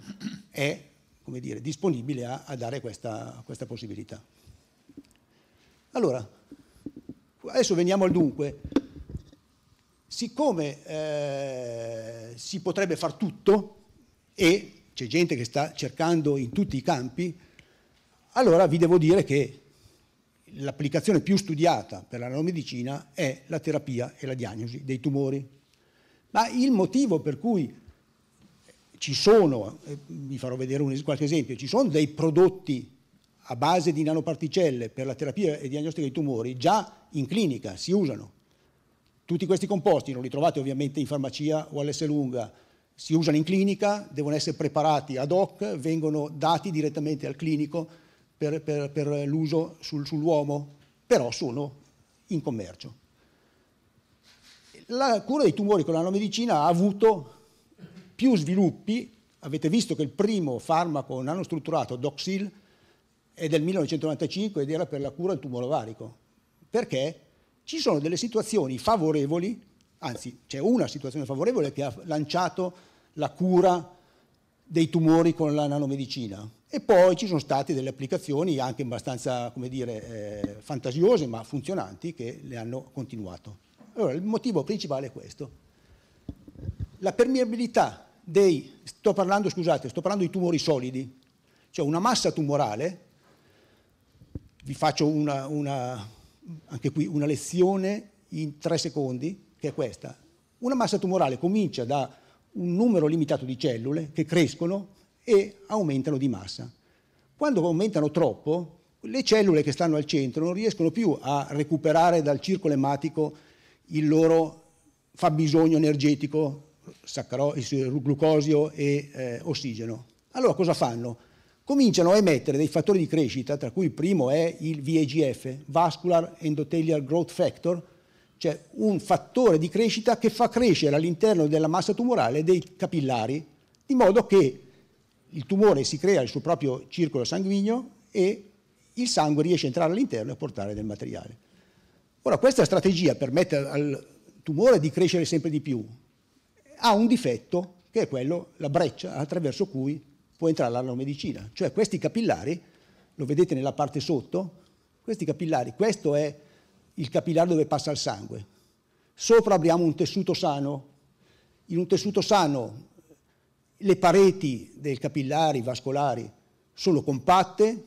è dire, disponibile a, a dare questa, questa, possibilità. Allora, adesso veniamo al dunque. Siccome eh, si potrebbe far tutto e c'è gente che sta cercando in tutti i campi, allora vi devo dire che l'applicazione più studiata per la nanomedicina è la terapia e la diagnosi dei tumori. Ma il motivo per cui ci sono, eh, vi farò vedere un, qualche esempio, ci sono dei prodotti a base di nanoparticelle per la terapia e diagnostica dei tumori già in clinica, si usano. Tutti questi composti non li trovate ovviamente in farmacia o lunga, si usano in clinica, devono essere preparati ad hoc, vengono dati direttamente al clinico per, per, per l'uso sul, sull'uomo, però sono in commercio. La cura dei tumori con la nanomedicina ha avuto più sviluppi, avete visto che il primo farmaco nanostrutturato, Doxil, è del 1995 ed era per la cura del tumore ovarico, perché ci sono delle situazioni favorevoli, anzi c'è una situazione favorevole che ha lanciato la cura dei tumori con la nanomedicina, e poi ci sono state delle applicazioni anche abbastanza, come dire, eh, fantasiose ma funzionanti che le hanno continuato. Allora, il motivo principale è questo. La permeabilità dei, sto parlando, scusate, sto parlando di tumori solidi, cioè una massa tumorale, vi faccio una, una, anche qui una lezione in tre secondi, che è questa. Una massa tumorale comincia da un numero limitato di cellule che crescono e aumentano di massa. Quando aumentano troppo, le cellule che stanno al centro non riescono più a recuperare dal circolo ematico il loro fabbisogno energetico, saccaro, glucosio e eh, ossigeno. Allora cosa fanno? Cominciano a emettere dei fattori di crescita, tra cui il primo è il VEGF, Vascular Endothelial Growth Factor, cioè un fattore di crescita che fa crescere all'interno della massa tumorale dei capillari, di modo che il tumore si crea il suo proprio circolo sanguigno e il sangue riesce a entrare all'interno e a portare del materiale. Ora, questa strategia permette al tumore di crescere sempre di più, ha un difetto che è quello, la breccia attraverso cui può entrare la medicina. cioè questi capillari, lo vedete nella parte sotto, questi capillari, questo è il capillare dove passa il sangue. Sopra abbiamo un tessuto sano, in un tessuto sano le pareti dei capillari vascolari sono compatte,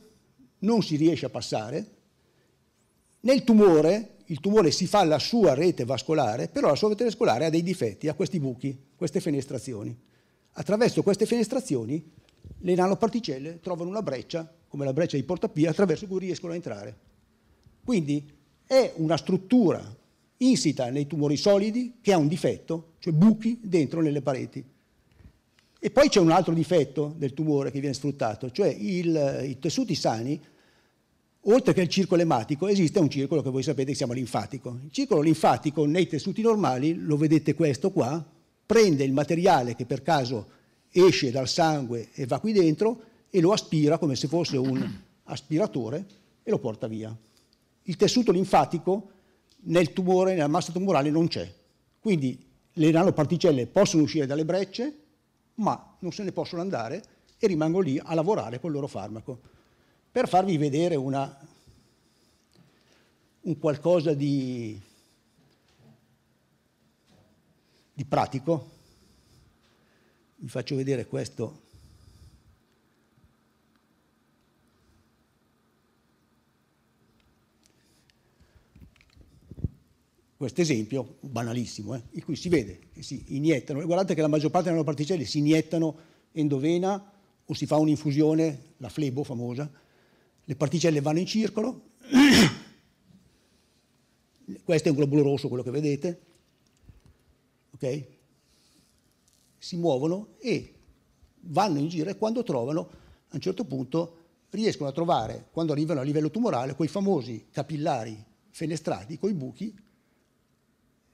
non si riesce a passare. Nel tumore, il tumore si fa la sua rete vascolare, però la sua rete vascolare ha dei difetti, ha questi buchi, queste fenestrazioni. Attraverso queste fenestrazioni le nanoparticelle trovano una breccia, come la breccia di Portapia, attraverso cui riescono a entrare. Quindi è una struttura insita nei tumori solidi che ha un difetto, cioè buchi dentro nelle pareti. E poi c'è un altro difetto del tumore che viene sfruttato, cioè il, i tessuti sani, oltre che il circolo ematico, esiste un circolo che voi sapete che si chiama linfatico. Il circolo linfatico nei tessuti normali, lo vedete questo qua, prende il materiale che per caso esce dal sangue e va qui dentro e lo aspira come se fosse un *coughs* aspiratore e lo porta via. Il tessuto linfatico nel tumore, nella massa tumorale non c'è. Quindi le nanoparticelle possono uscire dalle brecce, ma non se ne possono andare e rimango lì a lavorare col loro farmaco. Per farvi vedere una, un qualcosa di, di pratico, vi faccio vedere questo Questo esempio, banalissimo, eh, in cui si vede che si iniettano, guardate che la maggior parte delle particelle si iniettano endovena o si fa un'infusione, la flebo famosa, le particelle vanno in circolo, *coughs* questo è un globulo rosso quello che vedete, ok? Si muovono e vanno in giro e quando trovano, a un certo punto, riescono a trovare, quando arrivano a livello tumorale, quei famosi capillari fenestrati, quei buchi,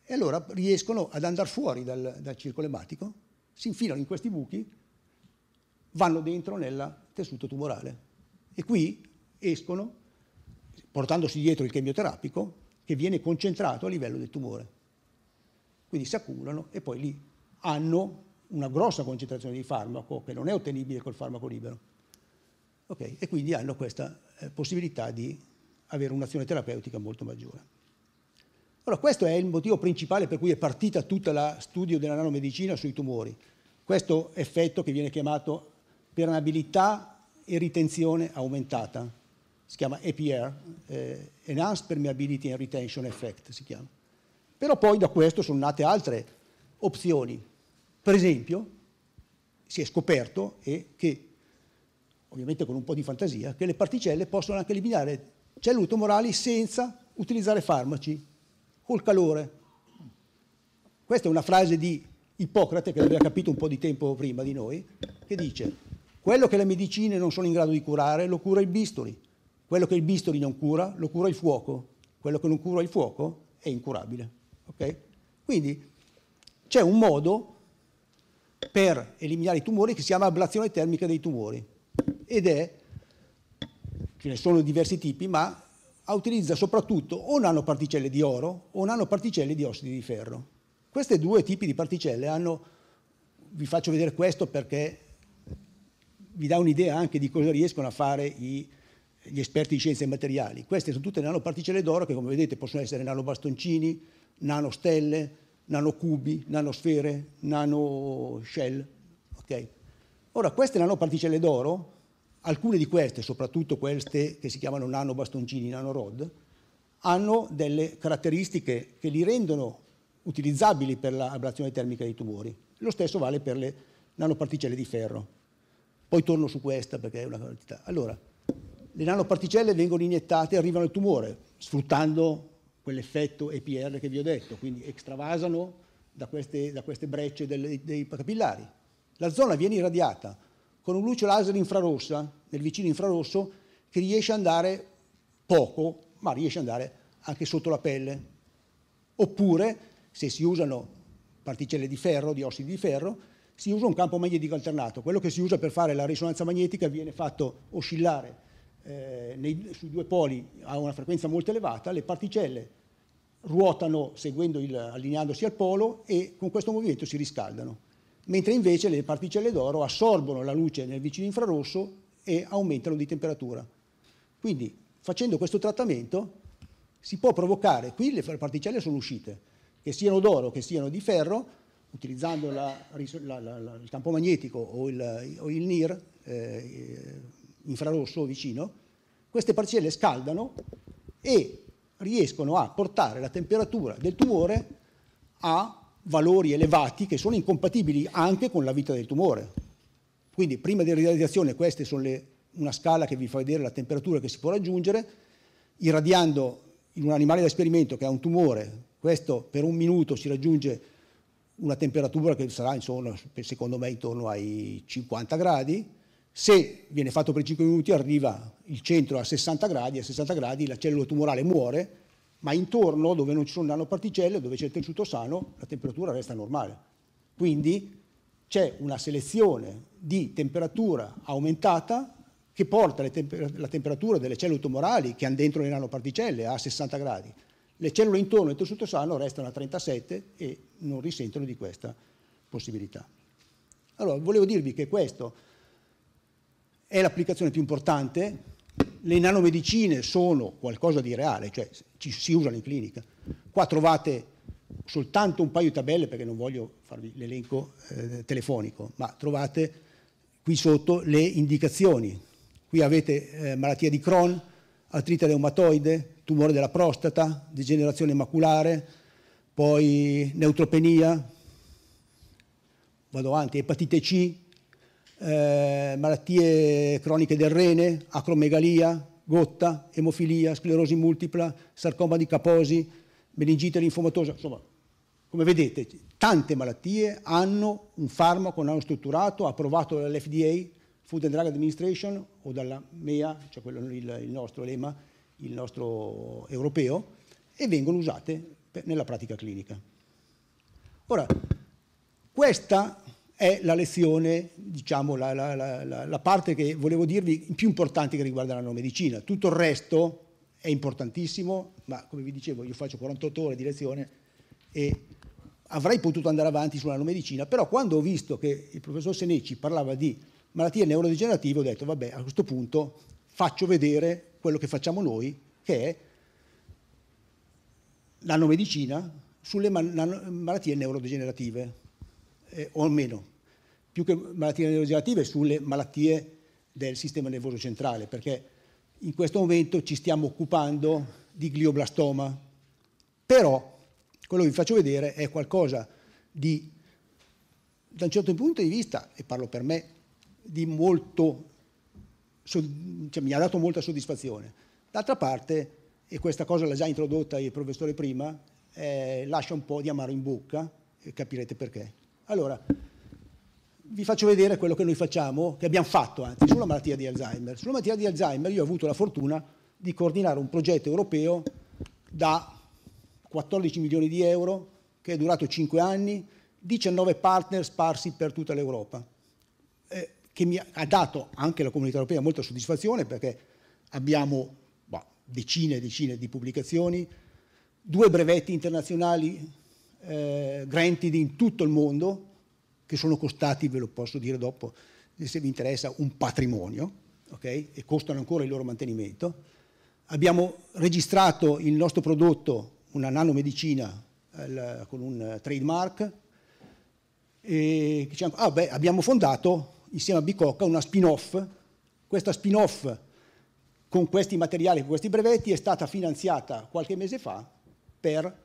e allora riescono ad andare fuori dal, dal circolo ematico, si infilano in questi buchi, vanno dentro nel tessuto tumorale e qui escono portandosi dietro il chemioterapico che viene concentrato a livello del tumore. Quindi si accumulano e poi lì hanno una grossa concentrazione di farmaco che non è ottenibile col farmaco libero. Okay? E quindi hanno questa eh, possibilità di avere un'azione terapeutica molto maggiore. Allora questo è il motivo principale per cui è partita tutta la studio della nanomedicina sui tumori. Questo effetto che viene chiamato permeabilità e ritenzione aumentata, si chiama EPR, eh, Enhanced Permeability and Retention Effect si chiama. Però poi da questo sono nate altre opzioni. Per esempio, si è scoperto che, ovviamente con un po' di fantasia, che le particelle possono anche eliminare cellule tumorali senza utilizzare farmaci col calore. Questa è una frase di Ippocrate che l'aveva capito un po' di tempo prima di noi, che dice quello che le medicine non sono in grado di curare lo cura il bisturi, quello che il bisturi non cura lo cura il fuoco, quello che non cura il fuoco è incurabile. Okay? Quindi c'è un modo per eliminare i tumori che si chiama ablazione termica dei tumori ed è, ce ne sono diversi tipi, ma utilizza soprattutto o nanoparticelle di oro o nanoparticelle di ossidi di ferro. Questi due tipi di particelle hanno, vi faccio vedere questo perché vi dà un'idea anche di cosa riescono a fare i, gli esperti di scienze e materiali. Queste sono tutte nanoparticelle d'oro che come vedete possono essere nanobastoncini, nanostelle, nanocubi, nanosfere, nanoshell. Okay. Ora queste nanoparticelle d'oro Alcune di queste, soprattutto queste che si chiamano nanobastoncini, nanorod, hanno delle caratteristiche che li rendono utilizzabili per l'abrazione termica dei tumori. Lo stesso vale per le nanoparticelle di ferro. Poi torno su questa perché è una quantità. Allora, le nanoparticelle vengono iniettate e arrivano al tumore, sfruttando quell'effetto EPR che vi ho detto, quindi extravasano da queste, da queste brecce del, dei capillari. La zona viene irradiata, con un luce laser infrarossa, nel vicino infrarosso, che riesce ad andare poco, ma riesce ad andare anche sotto la pelle. Oppure, se si usano particelle di ferro, di ossidi di ferro, si usa un campo magnetico alternato. Quello che si usa per fare la risonanza magnetica viene fatto oscillare eh, nei, sui due poli a una frequenza molto elevata, le particelle ruotano il, allineandosi al polo e con questo movimento si riscaldano mentre invece le particelle d'oro assorbono la luce nel vicino infrarosso e aumentano di temperatura. Quindi facendo questo trattamento si può provocare, qui le particelle sono uscite, che siano d'oro, che siano di ferro, utilizzando la, la, la, il campo magnetico o il, o il NIR eh, infrarosso vicino, queste particelle scaldano e riescono a portare la temperatura del tumore a valori elevati che sono incompatibili anche con la vita del tumore. Quindi prima della irradiazione questa è una scala che vi fa vedere la temperatura che si può raggiungere, irradiando in un animale da esperimento che ha un tumore, questo per un minuto si raggiunge una temperatura che sarà insomma, secondo me intorno ai 50 gradi, se viene fatto per 5 minuti arriva il centro a 60 gradi, a 60 gradi la cellula tumorale muore ma intorno dove non ci sono nanoparticelle, dove c'è il tessuto sano, la temperatura resta normale. Quindi c'è una selezione di temperatura aumentata che porta temper la temperatura delle cellule tumorali che hanno dentro le nanoparticelle a 60 gradi. Le cellule intorno al tessuto sano restano a 37 e non risentono di questa possibilità. Allora, volevo dirvi che questa è l'applicazione più importante. Le nanomedicine sono qualcosa di reale, cioè ci, si usano in clinica. Qua trovate soltanto un paio di tabelle, perché non voglio farvi l'elenco eh, telefonico, ma trovate qui sotto le indicazioni. Qui avete eh, malattia di Crohn, artrite reumatoide, tumore della prostata, degenerazione maculare, poi neutropenia, vado avanti, epatite C, eh, malattie croniche del rene, acromegalia, gotta, emofilia, sclerosi multipla, sarcoma di Kaposi, meningite linfomatosa, insomma, come vedete, tante malattie hanno un farmaco strutturato, approvato dall'FDA, Food and Drug Administration, o dalla MEA, cioè quello, il, il nostro l'EMA, il nostro europeo, e vengono usate per, nella pratica clinica. Ora, questa è la lezione, diciamo, la, la, la, la, parte che volevo dirvi più importante che riguarda la nanomedicina. Tutto il resto è importantissimo, ma come vi dicevo io faccio 48 ore di lezione e avrei potuto andare avanti sulla nanomedicina, però quando ho visto che il professor Senecci parlava di malattie neurodegenerative ho detto vabbè a questo punto faccio vedere quello che facciamo noi che è la nanomedicina sulle mal malattie neurodegenerative eh, o almeno più che malattie neurodegenerative, sulle malattie del sistema nervoso centrale, perché in questo momento ci stiamo occupando di glioblastoma, però quello che vi faccio vedere è qualcosa di, da un certo punto di vista, e parlo per me, di molto, cioè, mi ha dato molta soddisfazione. D'altra parte, e questa cosa l'ha già introdotta il professore prima, eh, lascia un po' di amaro in bocca e capirete perché. Allora, vi faccio vedere quello che noi facciamo, che abbiamo fatto anzi, sulla malattia di Alzheimer. Sulla malattia di Alzheimer io ho avuto la fortuna di coordinare un progetto europeo da 14 milioni di euro, che è durato 5 anni, 19 partner sparsi per tutta l'Europa, eh, che mi ha dato anche alla comunità europea molta soddisfazione perché abbiamo bah, decine e decine di pubblicazioni, due brevetti internazionali eh, granted in tutto il mondo, che sono costati, ve lo posso dire dopo, se vi interessa, un patrimonio, okay? e costano ancora il loro mantenimento. Abbiamo registrato il nostro prodotto, una nanomedicina, eh, con un trademark. E, diciamo, ah, beh, abbiamo fondato insieme a Bicocca una spin-off. Questa spin-off con questi materiali, con questi brevetti, è stata finanziata qualche mese fa per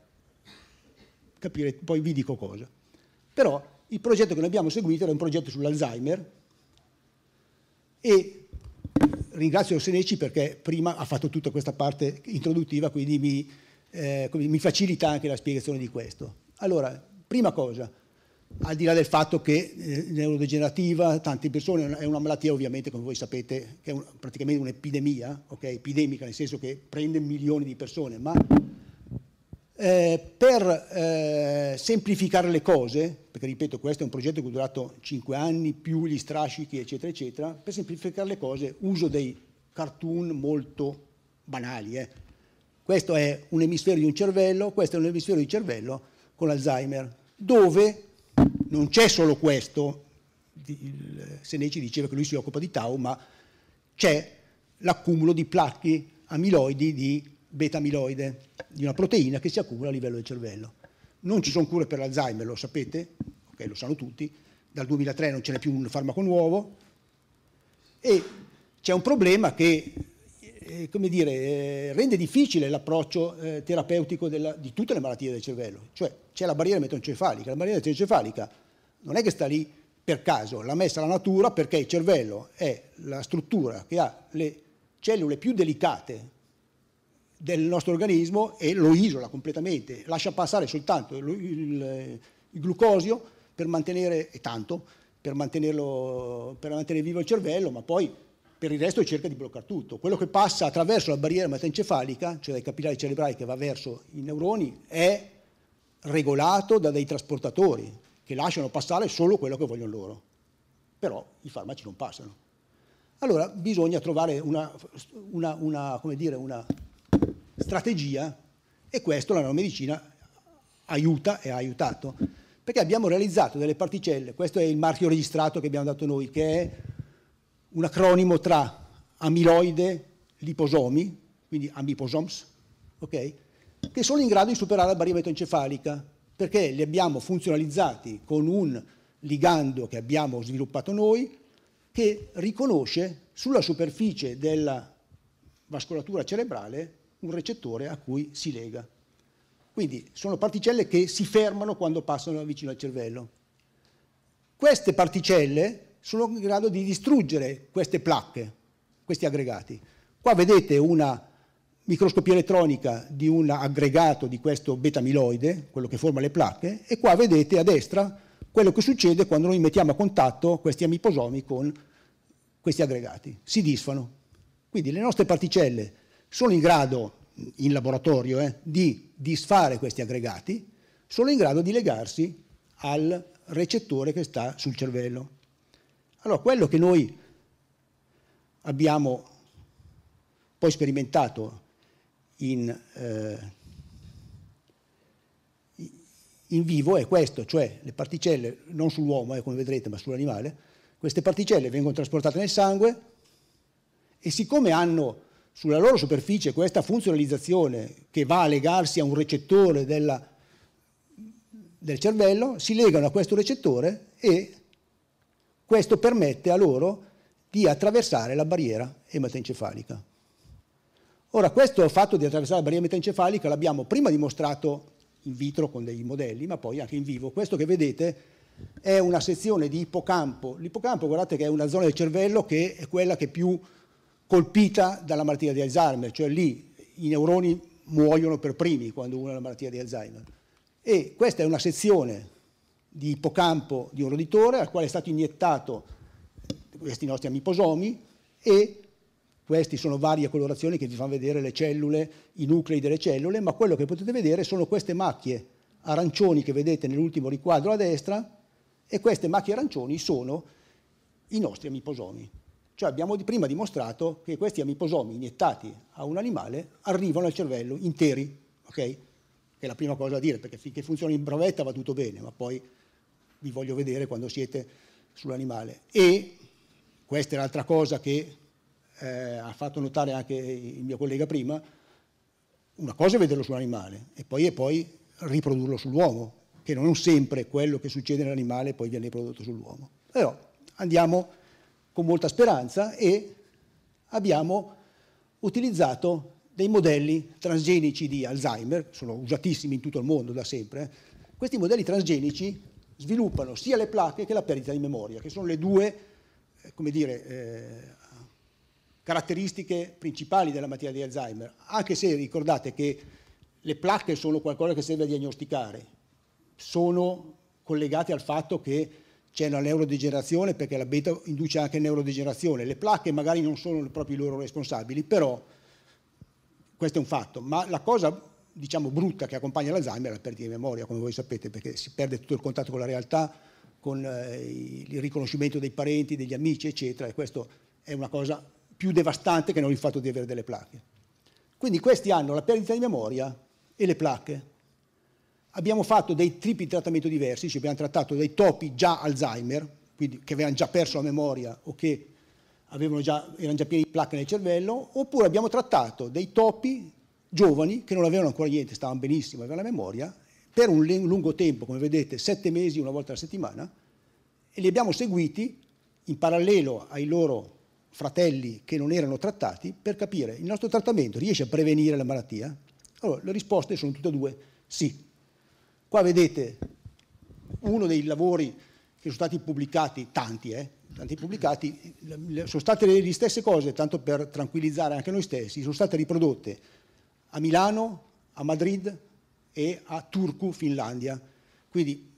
capire, poi vi dico cosa. Però il progetto che noi abbiamo seguito era un progetto sull'Alzheimer e ringrazio Seneci perché prima ha fatto tutta questa parte introduttiva, quindi mi, eh, mi facilita anche la spiegazione di questo. Allora, prima cosa, al di là del fatto che eh, neurodegenerativa, tante persone, è una malattia ovviamente, come voi sapete, che è un, praticamente un'epidemia, ok, epidemica nel senso che prende milioni di persone, ma eh, per eh, semplificare le cose, perché ripeto questo è un progetto che è durato 5 anni, più gli strascichi eccetera eccetera, per semplificare le cose uso dei cartoon molto banali. Eh. Questo è un emisfero di un cervello, questo è un emisfero di cervello con Alzheimer, dove non c'è solo questo, il Seneci diceva che lui si occupa di Tau, ma c'è l'accumulo di placchi amiloidi di beta-amiloide, di una proteina che si accumula a livello del cervello. Non ci sono cure per l'Alzheimer, lo sapete, okay, lo sanno tutti, dal 2003 non ce n'è più un farmaco nuovo e c'è un problema che eh, dire, eh, rende difficile l'approccio eh, terapeutico della, di tutte le malattie del cervello, cioè c'è la barriera metencefalica, la barriera metencefalica non è che sta lì per caso, l'ha messa la natura perché il cervello è la struttura che ha le cellule più delicate del nostro organismo e lo isola completamente, lascia passare soltanto il, il, il glucosio per mantenere, e tanto, per, mantenerlo, per mantenere vivo il cervello, ma poi per il resto cerca di bloccare tutto. Quello che passa attraverso la barriera ematoencefalica, cioè dai capillari cerebrali che va verso i neuroni, è regolato da dei trasportatori che lasciano passare solo quello che vogliono loro. Però i farmaci non passano. Allora bisogna trovare una, una, una, come dire, una strategia e questo la nanomedicina aiuta e ha aiutato, perché abbiamo realizzato delle particelle, questo è il marchio registrato che abbiamo dato noi, che è un acronimo tra amiloide liposomi, quindi ambiposomes, okay, che sono in grado di superare la barriera metoencefalica, perché li abbiamo funzionalizzati con un ligando che abbiamo sviluppato noi, che riconosce sulla superficie della vascolatura cerebrale un recettore a cui si lega. Quindi sono particelle che si fermano quando passano vicino al cervello. Queste particelle sono in grado di distruggere queste placche, questi aggregati. Qua vedete una microscopia elettronica di un aggregato di questo beta-amiloide, quello che forma le placche, e qua vedete a destra quello che succede quando noi mettiamo a contatto questi amiposomi con questi aggregati. Si disfano. Quindi le nostre particelle sono in grado, in laboratorio, eh, di disfare questi aggregati, sono in grado di legarsi al recettore che sta sul cervello. Allora, quello che noi abbiamo poi sperimentato in, eh, in, vivo è questo, cioè le particelle, non sull'uomo, eh, come vedrete, ma sull'animale, queste particelle vengono trasportate nel sangue e siccome hanno sulla loro superficie questa funzionalizzazione che va a legarsi a un recettore della, del cervello, si legano a questo recettore e questo permette a loro di attraversare la barriera ematoencefalica. Ora, questo fatto di attraversare la barriera ematoencefalica l'abbiamo prima dimostrato in vitro con dei modelli, ma poi anche in vivo. Questo che vedete è una sezione di ippocampo. L'ippocampo, guardate che è una zona del cervello che è quella che più colpita dalla malattia di Alzheimer, cioè lì i neuroni muoiono per primi quando uno ha la malattia di Alzheimer. E questa è una sezione di ippocampo di un roditore al quale è stato iniettato questi nostri amiposomi e queste sono varie colorazioni che vi fanno vedere le cellule, i nuclei delle cellule, ma quello che potete vedere sono queste macchie arancioni che vedete nell'ultimo riquadro a destra e queste macchie arancioni sono i nostri amiposomi. Cioè abbiamo prima dimostrato che questi amiposomi iniettati a un animale arrivano al cervello interi, ok? Che è la prima cosa da dire, perché finché funziona in bravetta va tutto bene, ma poi vi voglio vedere quando siete sull'animale. E questa è l'altra cosa che eh, ha fatto notare anche il mio collega prima, una cosa è vederlo sull'animale e poi è poi riprodurlo sull'uomo, che non sempre quello che succede nell'animale poi viene riprodotto sull'uomo. Però andiamo con molta speranza e abbiamo utilizzato dei modelli transgenici di Alzheimer, sono usatissimi in tutto il mondo da sempre. Eh. Questi modelli transgenici sviluppano sia le placche che la perdita di memoria, che sono le due eh, dire, eh, caratteristiche principali della materia di Alzheimer, anche se ricordate che le placche sono qualcosa che serve a diagnosticare, sono collegate al fatto che c'è la neurodegenerazione perché la beta induce anche neurodegenerazione, le placche magari non sono proprio i loro responsabili, però questo è un fatto, ma la cosa diciamo brutta che accompagna l'Alzheimer è la perdita di memoria, come voi sapete, perché si perde tutto il contatto con la realtà, con eh, il riconoscimento dei parenti, degli amici, eccetera, e questo è una cosa più devastante che non il fatto di avere delle placche. Quindi questi hanno la perdita di memoria e le placche. Abbiamo fatto dei tipi di trattamento diversi, ci abbiamo trattato dei topi già Alzheimer, quindi che avevano già perso la memoria o che già, erano già pieni di placche nel cervello, oppure abbiamo trattato dei topi giovani che non avevano ancora niente, stavano benissimo, avevano la memoria, per un lungo tempo, come vedete, sette mesi, una volta alla settimana, e li abbiamo seguiti in parallelo ai loro fratelli che non erano trattati per capire il nostro trattamento riesce a prevenire la malattia? Allora, le risposte sono tutte e due sì. Qua vedete uno dei lavori che sono stati pubblicati, tanti, eh, tanti pubblicati, sono state le, le stesse cose, tanto per tranquillizzare anche noi stessi, sono state riprodotte a Milano, a Madrid e a Turku, Finlandia. Quindi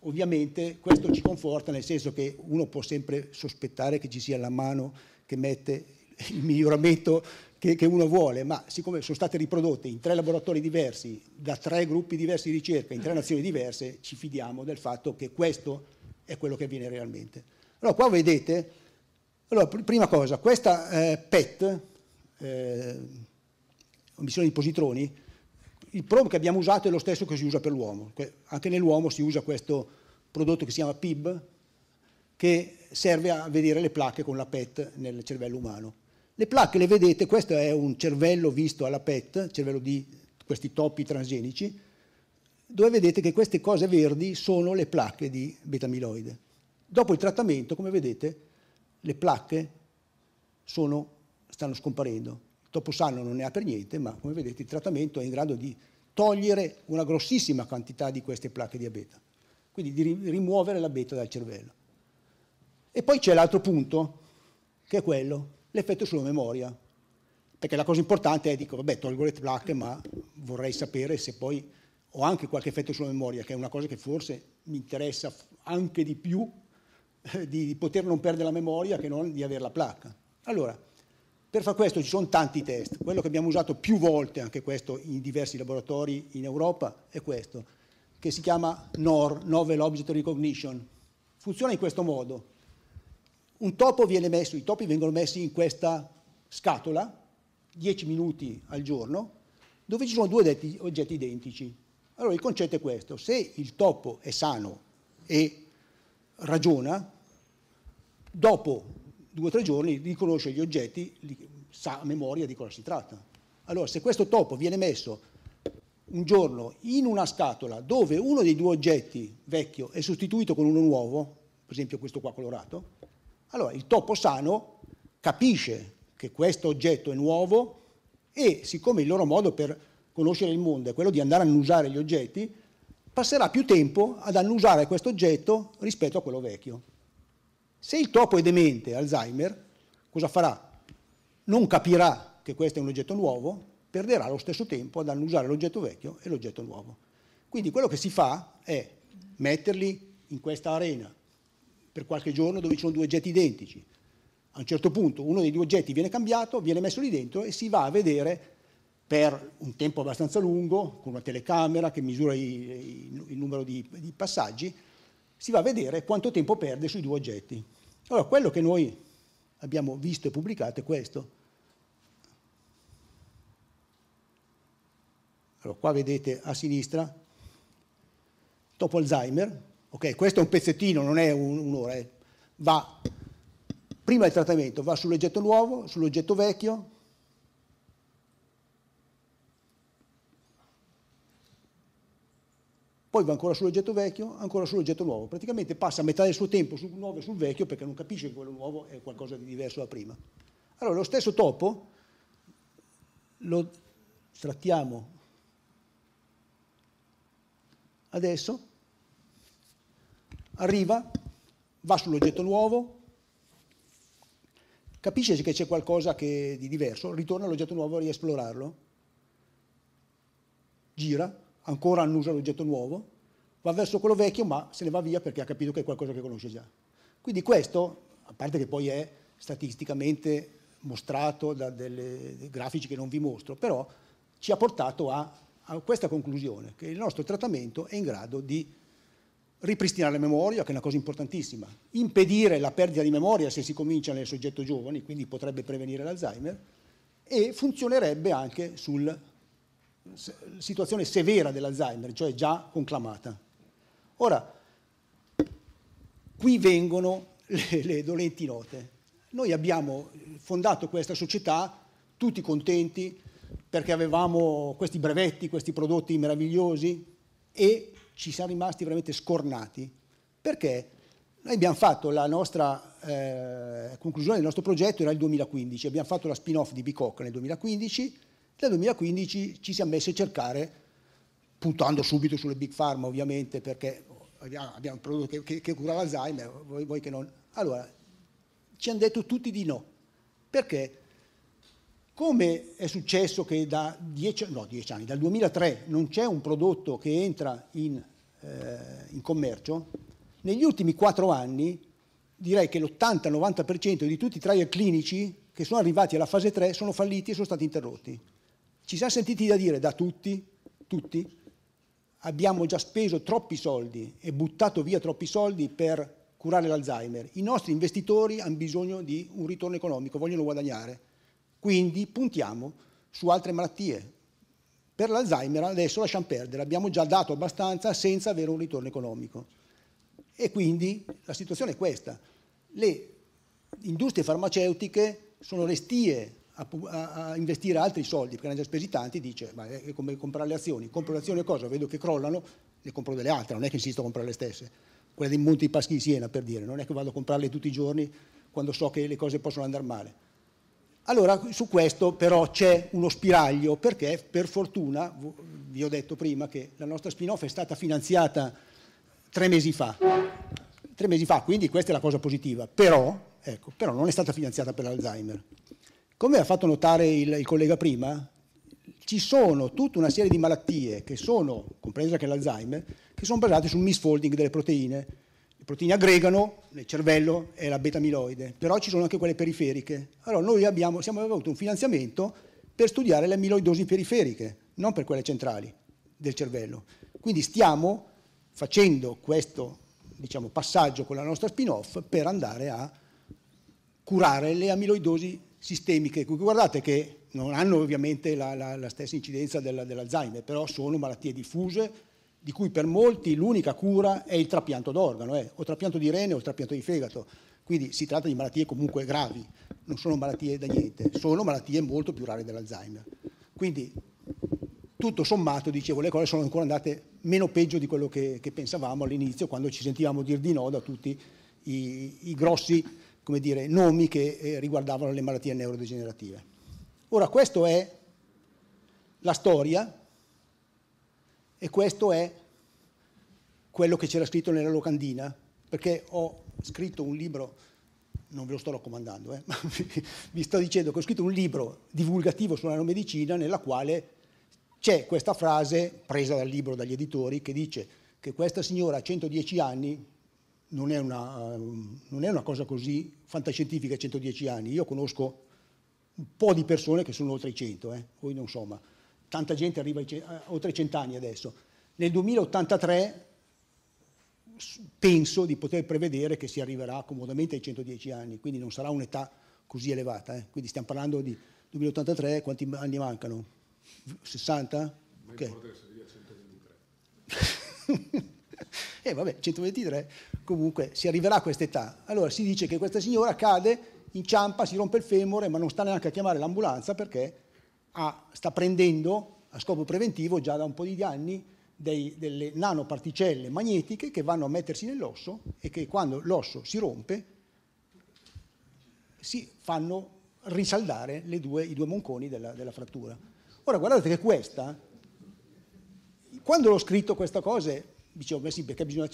ovviamente questo ci conforta nel senso che uno può sempre sospettare che ci sia la mano che mette il miglioramento che, che, uno vuole, ma siccome sono state riprodotte in tre laboratori diversi, da tre gruppi diversi di ricerca, in tre nazioni diverse, ci fidiamo del fatto che questo è quello che avviene realmente. Allora qua vedete, allora, pr- prima cosa, questa eh, PET, eh, emissione di positroni, il PROM che abbiamo usato è lo stesso che si usa per l'uomo, anche nell'uomo si usa questo prodotto che si chiama PIB, che serve a vedere le placche con la PET nel cervello umano. Le placche le vedete, questo è un cervello visto alla PET, cervello di questi topi transgenici, dove vedete che queste cose verdi sono le placche di betamiloide. Dopo il trattamento, come vedete, le placche sono, stanno scomparendo. Il topo sano non ne ha per niente, ma come vedete il trattamento è in grado di togliere una grossissima quantità di queste placche di beta, quindi di rimuovere la beta dal cervello. E poi c'è l'altro punto, che è quello l'effetto sulla memoria. Perché la cosa importante è, dico, vabbè, tolgo le placche, ma vorrei sapere se poi ho anche qualche effetto sulla memoria, che è una cosa che forse mi interessa anche di più eh, di poter non perdere la memoria che non di avere la placca. Allora, per far questo ci sono tanti test. Quello che abbiamo usato più volte, anche questo, in diversi laboratori in Europa, è questo, che si chiama NOR, Novel Object Recognition. Funziona in questo modo. Un topo viene messo, i topi vengono messi in questa scatola, 10 minuti al giorno, dove ci sono due oggetti identici. Allora il concetto è questo, se il topo è sano e ragiona, dopo due o tre giorni riconosce gli oggetti, li, sa a memoria di cosa si tratta. Allora se questo topo viene messo un giorno in una scatola dove uno dei due oggetti vecchio è sostituito con uno nuovo, per esempio questo qua colorato, allora il topo sano capisce che questo oggetto è nuovo e siccome il loro modo per conoscere il mondo è quello di andare a annusare gli oggetti, passerà più tempo ad annusare questo oggetto rispetto a quello vecchio. Se il topo è demente, Alzheimer, cosa farà? Non capirà che questo è un oggetto nuovo, perderà lo stesso tempo ad annusare l'oggetto vecchio e l'oggetto nuovo. Quindi quello che si fa è metterli in questa arena per qualche giorno dove ci sono due oggetti identici. A un certo punto uno dei due oggetti viene cambiato, viene messo lì dentro e si va a vedere per un tempo abbastanza lungo, con una telecamera che misura il, il numero di, di passaggi, si va a vedere quanto tempo perde sui due oggetti. Allora, quello che noi abbiamo visto e pubblicato è questo. Allora, qua vedete a sinistra, dopo Alzheimer, Okay, questo è un pezzettino, non è un'ora, eh. va prima il trattamento, va sull'oggetto nuovo, sull'oggetto vecchio, poi va ancora sull'oggetto vecchio, ancora sull'oggetto nuovo, praticamente passa metà del suo tempo sul nuovo e sul vecchio perché non capisce che quello nuovo è qualcosa di diverso da prima. Allora lo stesso topo lo trattiamo adesso arriva, va sull'oggetto nuovo, capisce che c'è qualcosa che di diverso, ritorna all'oggetto nuovo a riesplorarlo, gira, ancora annusa l'oggetto nuovo, va verso quello vecchio ma se ne va via perché ha capito che è qualcosa che conosce già. Quindi questo, a parte che poi è statisticamente mostrato da dei grafici che non vi mostro, però ci ha portato a, a questa conclusione, che il nostro trattamento è in grado di ripristinare la memoria, che è una cosa importantissima, impedire la perdita di memoria se si comincia nel soggetto giovane, quindi potrebbe prevenire l'Alzheimer, e funzionerebbe anche sulla situazione severa dell'Alzheimer, cioè già conclamata. Ora, qui vengono le, le dolenti note. Noi abbiamo fondato questa società tutti contenti perché avevamo questi brevetti, questi prodotti meravigliosi e ci siamo rimasti veramente scornati, perché noi abbiamo fatto la nostra eh, conclusione del nostro progetto era il 2015, abbiamo fatto la spin-off di Bicoc nel 2015, nel 2015 ci siamo messi a cercare, puntando subito sulle big pharma ovviamente, perché abbiamo un prodotto che, che, che cura l'Alzheimer, voi, voi che non... Allora, ci hanno detto tutti di no, perché come è successo che da dieci, no, dieci anni, dal 2003 non c'è un prodotto che entra in, eh, in commercio, negli ultimi quattro anni direi che l'80-90% di tutti i trial clinici che sono arrivati alla fase 3 sono falliti e sono stati interrotti. Ci siamo sentiti da dire da tutti, tutti, abbiamo già speso troppi soldi e buttato via troppi soldi per curare l'Alzheimer. I nostri investitori hanno bisogno di un ritorno economico, vogliono guadagnare. Quindi puntiamo su altre malattie. Per l'Alzheimer adesso lasciamo perdere, abbiamo già dato abbastanza senza avere un ritorno economico. E quindi la situazione è questa. Le industrie farmaceutiche sono restie a, a, investire altri soldi perché hanno già spesi tanti, dice ma è come comprare le azioni, compro le azioni e cosa? Vedo che crollano, le compro delle altre, non è che insisto a comprare le stesse, quella dei Monti Paschi di Siena per dire, non è che vado a comprarle tutti i giorni quando so che le cose possono andare male. Allora su questo però c'è uno spiraglio perché per fortuna, vi ho detto prima che la nostra spin-off è stata finanziata tre mesi fa, tre mesi fa, quindi questa è la cosa positiva, però, ecco, però non è stata finanziata per l'Alzheimer. Come ha fatto notare il, il collega prima, ci sono tutta una serie di malattie che sono, compresa anche l'Alzheimer, che sono basate sul misfolding delle proteine proteine aggregano nel cervello è la beta amiloide, però ci sono anche quelle periferiche. Allora noi abbiamo, siamo avuto un finanziamento per studiare le amiloidosi periferiche, non per quelle centrali del cervello. Quindi stiamo facendo questo diciamo, passaggio con la nostra spin-off per andare a curare le amiloidosi sistemiche, guardate che non hanno ovviamente la, la, la stessa incidenza della, dell'Alzheimer, però sono malattie diffuse, di cui per molti l'unica cura è il trapianto d'organo, eh, o trapianto di rene o trapianto di fegato. Quindi si tratta di malattie comunque gravi, non sono malattie da niente, sono malattie molto più rare dell'Alzheimer. Quindi tutto sommato, dicevo, le cose sono ancora andate meno peggio di quello che, che pensavamo all'inizio, quando ci sentivamo dire di no da tutti i, i grossi dire, nomi che eh, riguardavano le malattie neurodegenerative. Ora, questa è la storia e questo è quello che c'era scritto nella locandina, perché ho scritto un libro, non ve lo sto raccomandando, eh, *laughs* ma vi sto dicendo che ho scritto un libro divulgativo sulla nanomedicina nella quale c'è questa frase presa dal libro, dagli editori, che dice che questa signora a 110 anni non è, una, non è una, cosa così fantascientifica 110 anni. Io conosco un po' di persone che sono oltre i 100, eh? voi non so, ma tanta gente arriva a eh, oltre 100 anni adesso, nel 2083 penso di poter prevedere che si arriverà comodamente ai 110 anni, quindi non sarà un'età così elevata, eh? quindi stiamo parlando di 2083, quanti anni mancano? 60? Ma okay. io 123. e eh, vabbè, 123, comunque si arriverà a quest'età. Allora si dice che questa signora cade, inciampa, si rompe il femore, ma non sta neanche a chiamare l'ambulanza perché ha, sta prendendo a scopo preventivo già da un po' di anni dei, delle nanoparticelle magnetiche che vanno a mettersi nell'osso e che quando l'osso si rompe si fanno risaldare due, i due monconi della, della frattura. Ora guardate che questa, quando l'ho scritto questa cosa, dicevo, beh sì, perché bisogna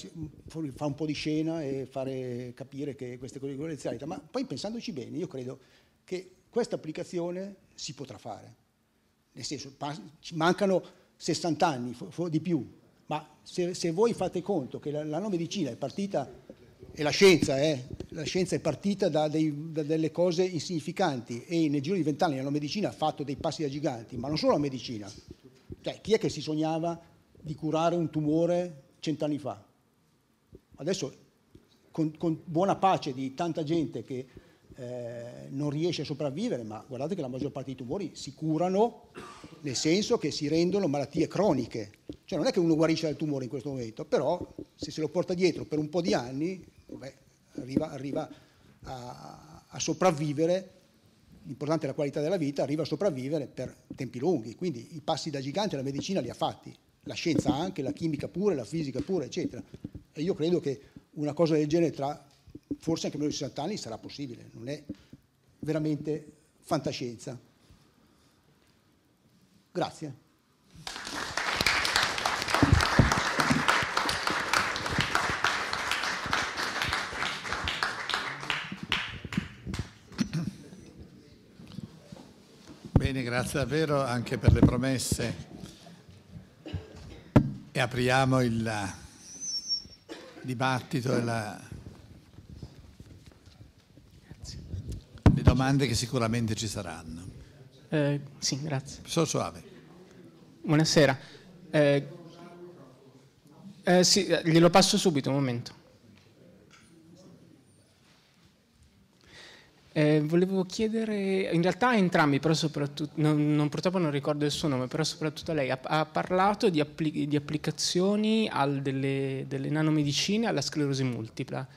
fare un po' di scena e fare capire che queste cose sono realtà, ma poi pensandoci bene, io credo che questa applicazione si potrà fare nel senso mancano 60 anni di più, ma se, se voi fate conto che la, la non medicina è partita, e la scienza, eh, la scienza è partita da, dei, da, delle cose insignificanti e nel giro di vent'anni la non medicina ha fatto dei passi da giganti, ma non solo la medicina, cioè chi è che si sognava di curare un tumore cent'anni fa? Adesso con, con buona pace di tanta gente che eh, non riesce a sopravvivere, ma guardate che la maggior parte dei tumori si curano, nel senso che si rendono malattie croniche. Cioè non è che uno guarisce dal tumore in questo momento, però se se lo porta dietro per un po' di anni, beh, arriva, arriva a, a sopravvivere l'importante è la qualità della vita, arriva a sopravvivere per tempi lunghi, quindi i passi da gigante la medicina li ha fatti, la scienza anche, la chimica pure, la fisica pure, eccetera. E io credo che una cosa del genere tra forse anche meno di 60 anni sarà possibile, non è veramente fantascienza. Grazie. Bene, grazie davvero anche per le promesse e apriamo il dibattito e la domande che sicuramente ci saranno. Eh, sì, grazie. Professor Suave. Buonasera. Eh, eh, sì, eh, glielo passo subito, un momento. Eh, volevo chiedere, in realtà a entrambi, però soprattutto, non, non, purtroppo non ricordo il suo nome, però soprattutto a lei, ha, ha parlato di, appli, di applicazioni delle, delle, nanomedicine alla sclerosi multipla.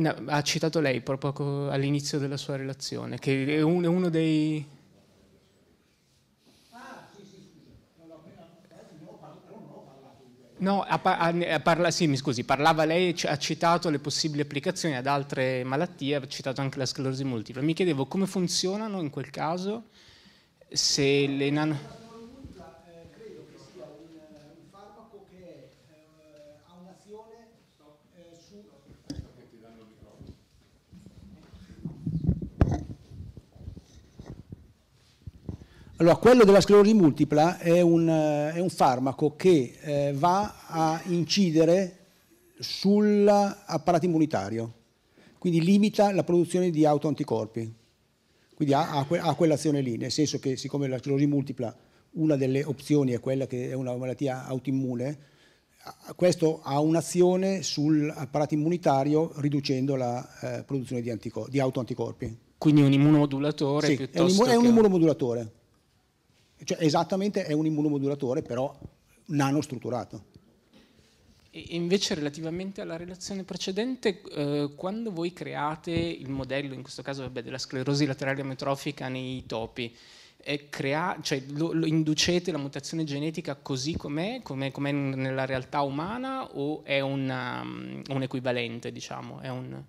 No, ha citato lei proprio all'inizio della sua relazione, che è, un, è uno dei... No, ha, ha, parla, sì, mi scusi, parlava lei, ha citato le possibili applicazioni ad altre malattie, ha citato anche la sclerosi multipla. Mi chiedevo come funzionano in quel caso se le nano... Allora, quello della sclerosi multipla è un, eh, è un farmaco che eh, va a incidere sull'apparato immunitario, quindi limita la produzione di autoanticorpi, quindi ha, ha, ha quell'azione lì, nel senso che siccome la sclerosi multipla una delle opzioni è quella che è una malattia autoimmune, questo ha un'azione sull'apparato immunitario riducendo la eh, produzione di, di autoanticorpi. Quindi un immunomodulatore sì, piuttosto è un, immun- è un immunomodulatore. Cioè, esattamente è un immunomodulatore, però nanostrutturato. E invece relativamente alla relazione precedente, eh, quando voi create il modello, in questo caso vabbè, della sclerosi laterale amiotrofica nei topi, crea- cioè, lo, lo inducete la mutazione genetica così com'è, com'è, com'è nella realtà umana o è una, um, un equivalente, diciamo? Un...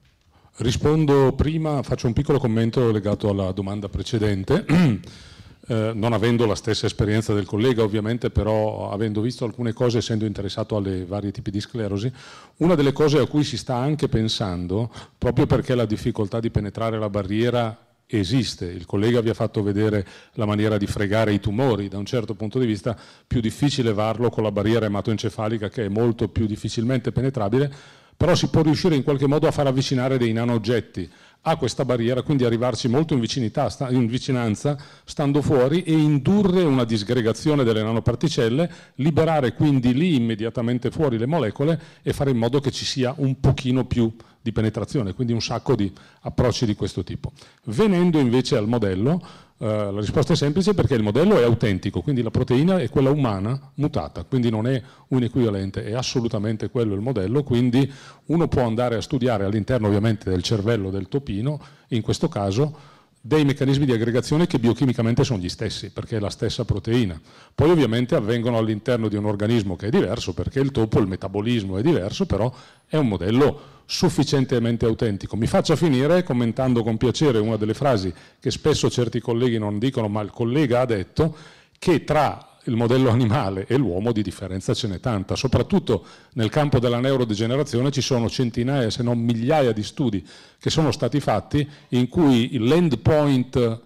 Rispondo prima, faccio un piccolo commento legato alla domanda precedente. *clears throat* eh, non avendo la stessa esperienza del collega ovviamente, però avendo visto alcune cose, essendo interessato alle vari tipi di sclerosi, una delle cose a cui si sta anche pensando, proprio perché la difficoltà di penetrare la barriera esiste. Il collega vi ha fatto vedere la maniera di fregare i tumori, da un certo punto di vista più difficile varlo con la barriera ematoencefalica che è molto più difficilmente penetrabile, però si può riuscire in qualche modo a far avvicinare dei nano oggetti a questa barriera, quindi arrivarci molto in, vicinità, in vicinanza, stando fuori e indurre una disgregazione delle nanoparticelle, liberare quindi lì immediatamente fuori le molecole e fare in modo che ci sia un pochino più di penetrazione, quindi un sacco di approcci di questo tipo. Venendo invece al modello, eh, la risposta è semplice perché il modello è autentico, quindi la proteina è quella umana mutata, quindi non è un equivalente, è assolutamente quello il modello, quindi uno può andare a studiare all'interno ovviamente del cervello del topino, in questo caso dei meccanismi di aggregazione che biochimicamente sono gli stessi, perché è la stessa proteina. Poi ovviamente avvengono all'interno di un organismo che è diverso, perché il topo, il metabolismo è diverso, però è un modello sufficientemente autentico. Mi faccia finire commentando con piacere una delle frasi che spesso certi colleghi non dicono, ma il collega ha detto, che tra il modello animale e l'uomo di differenza ce n'è tanta, soprattutto nel campo della neurodegenerazione ci sono centinaia se non migliaia di studi che sono stati fatti in cui l'endpoint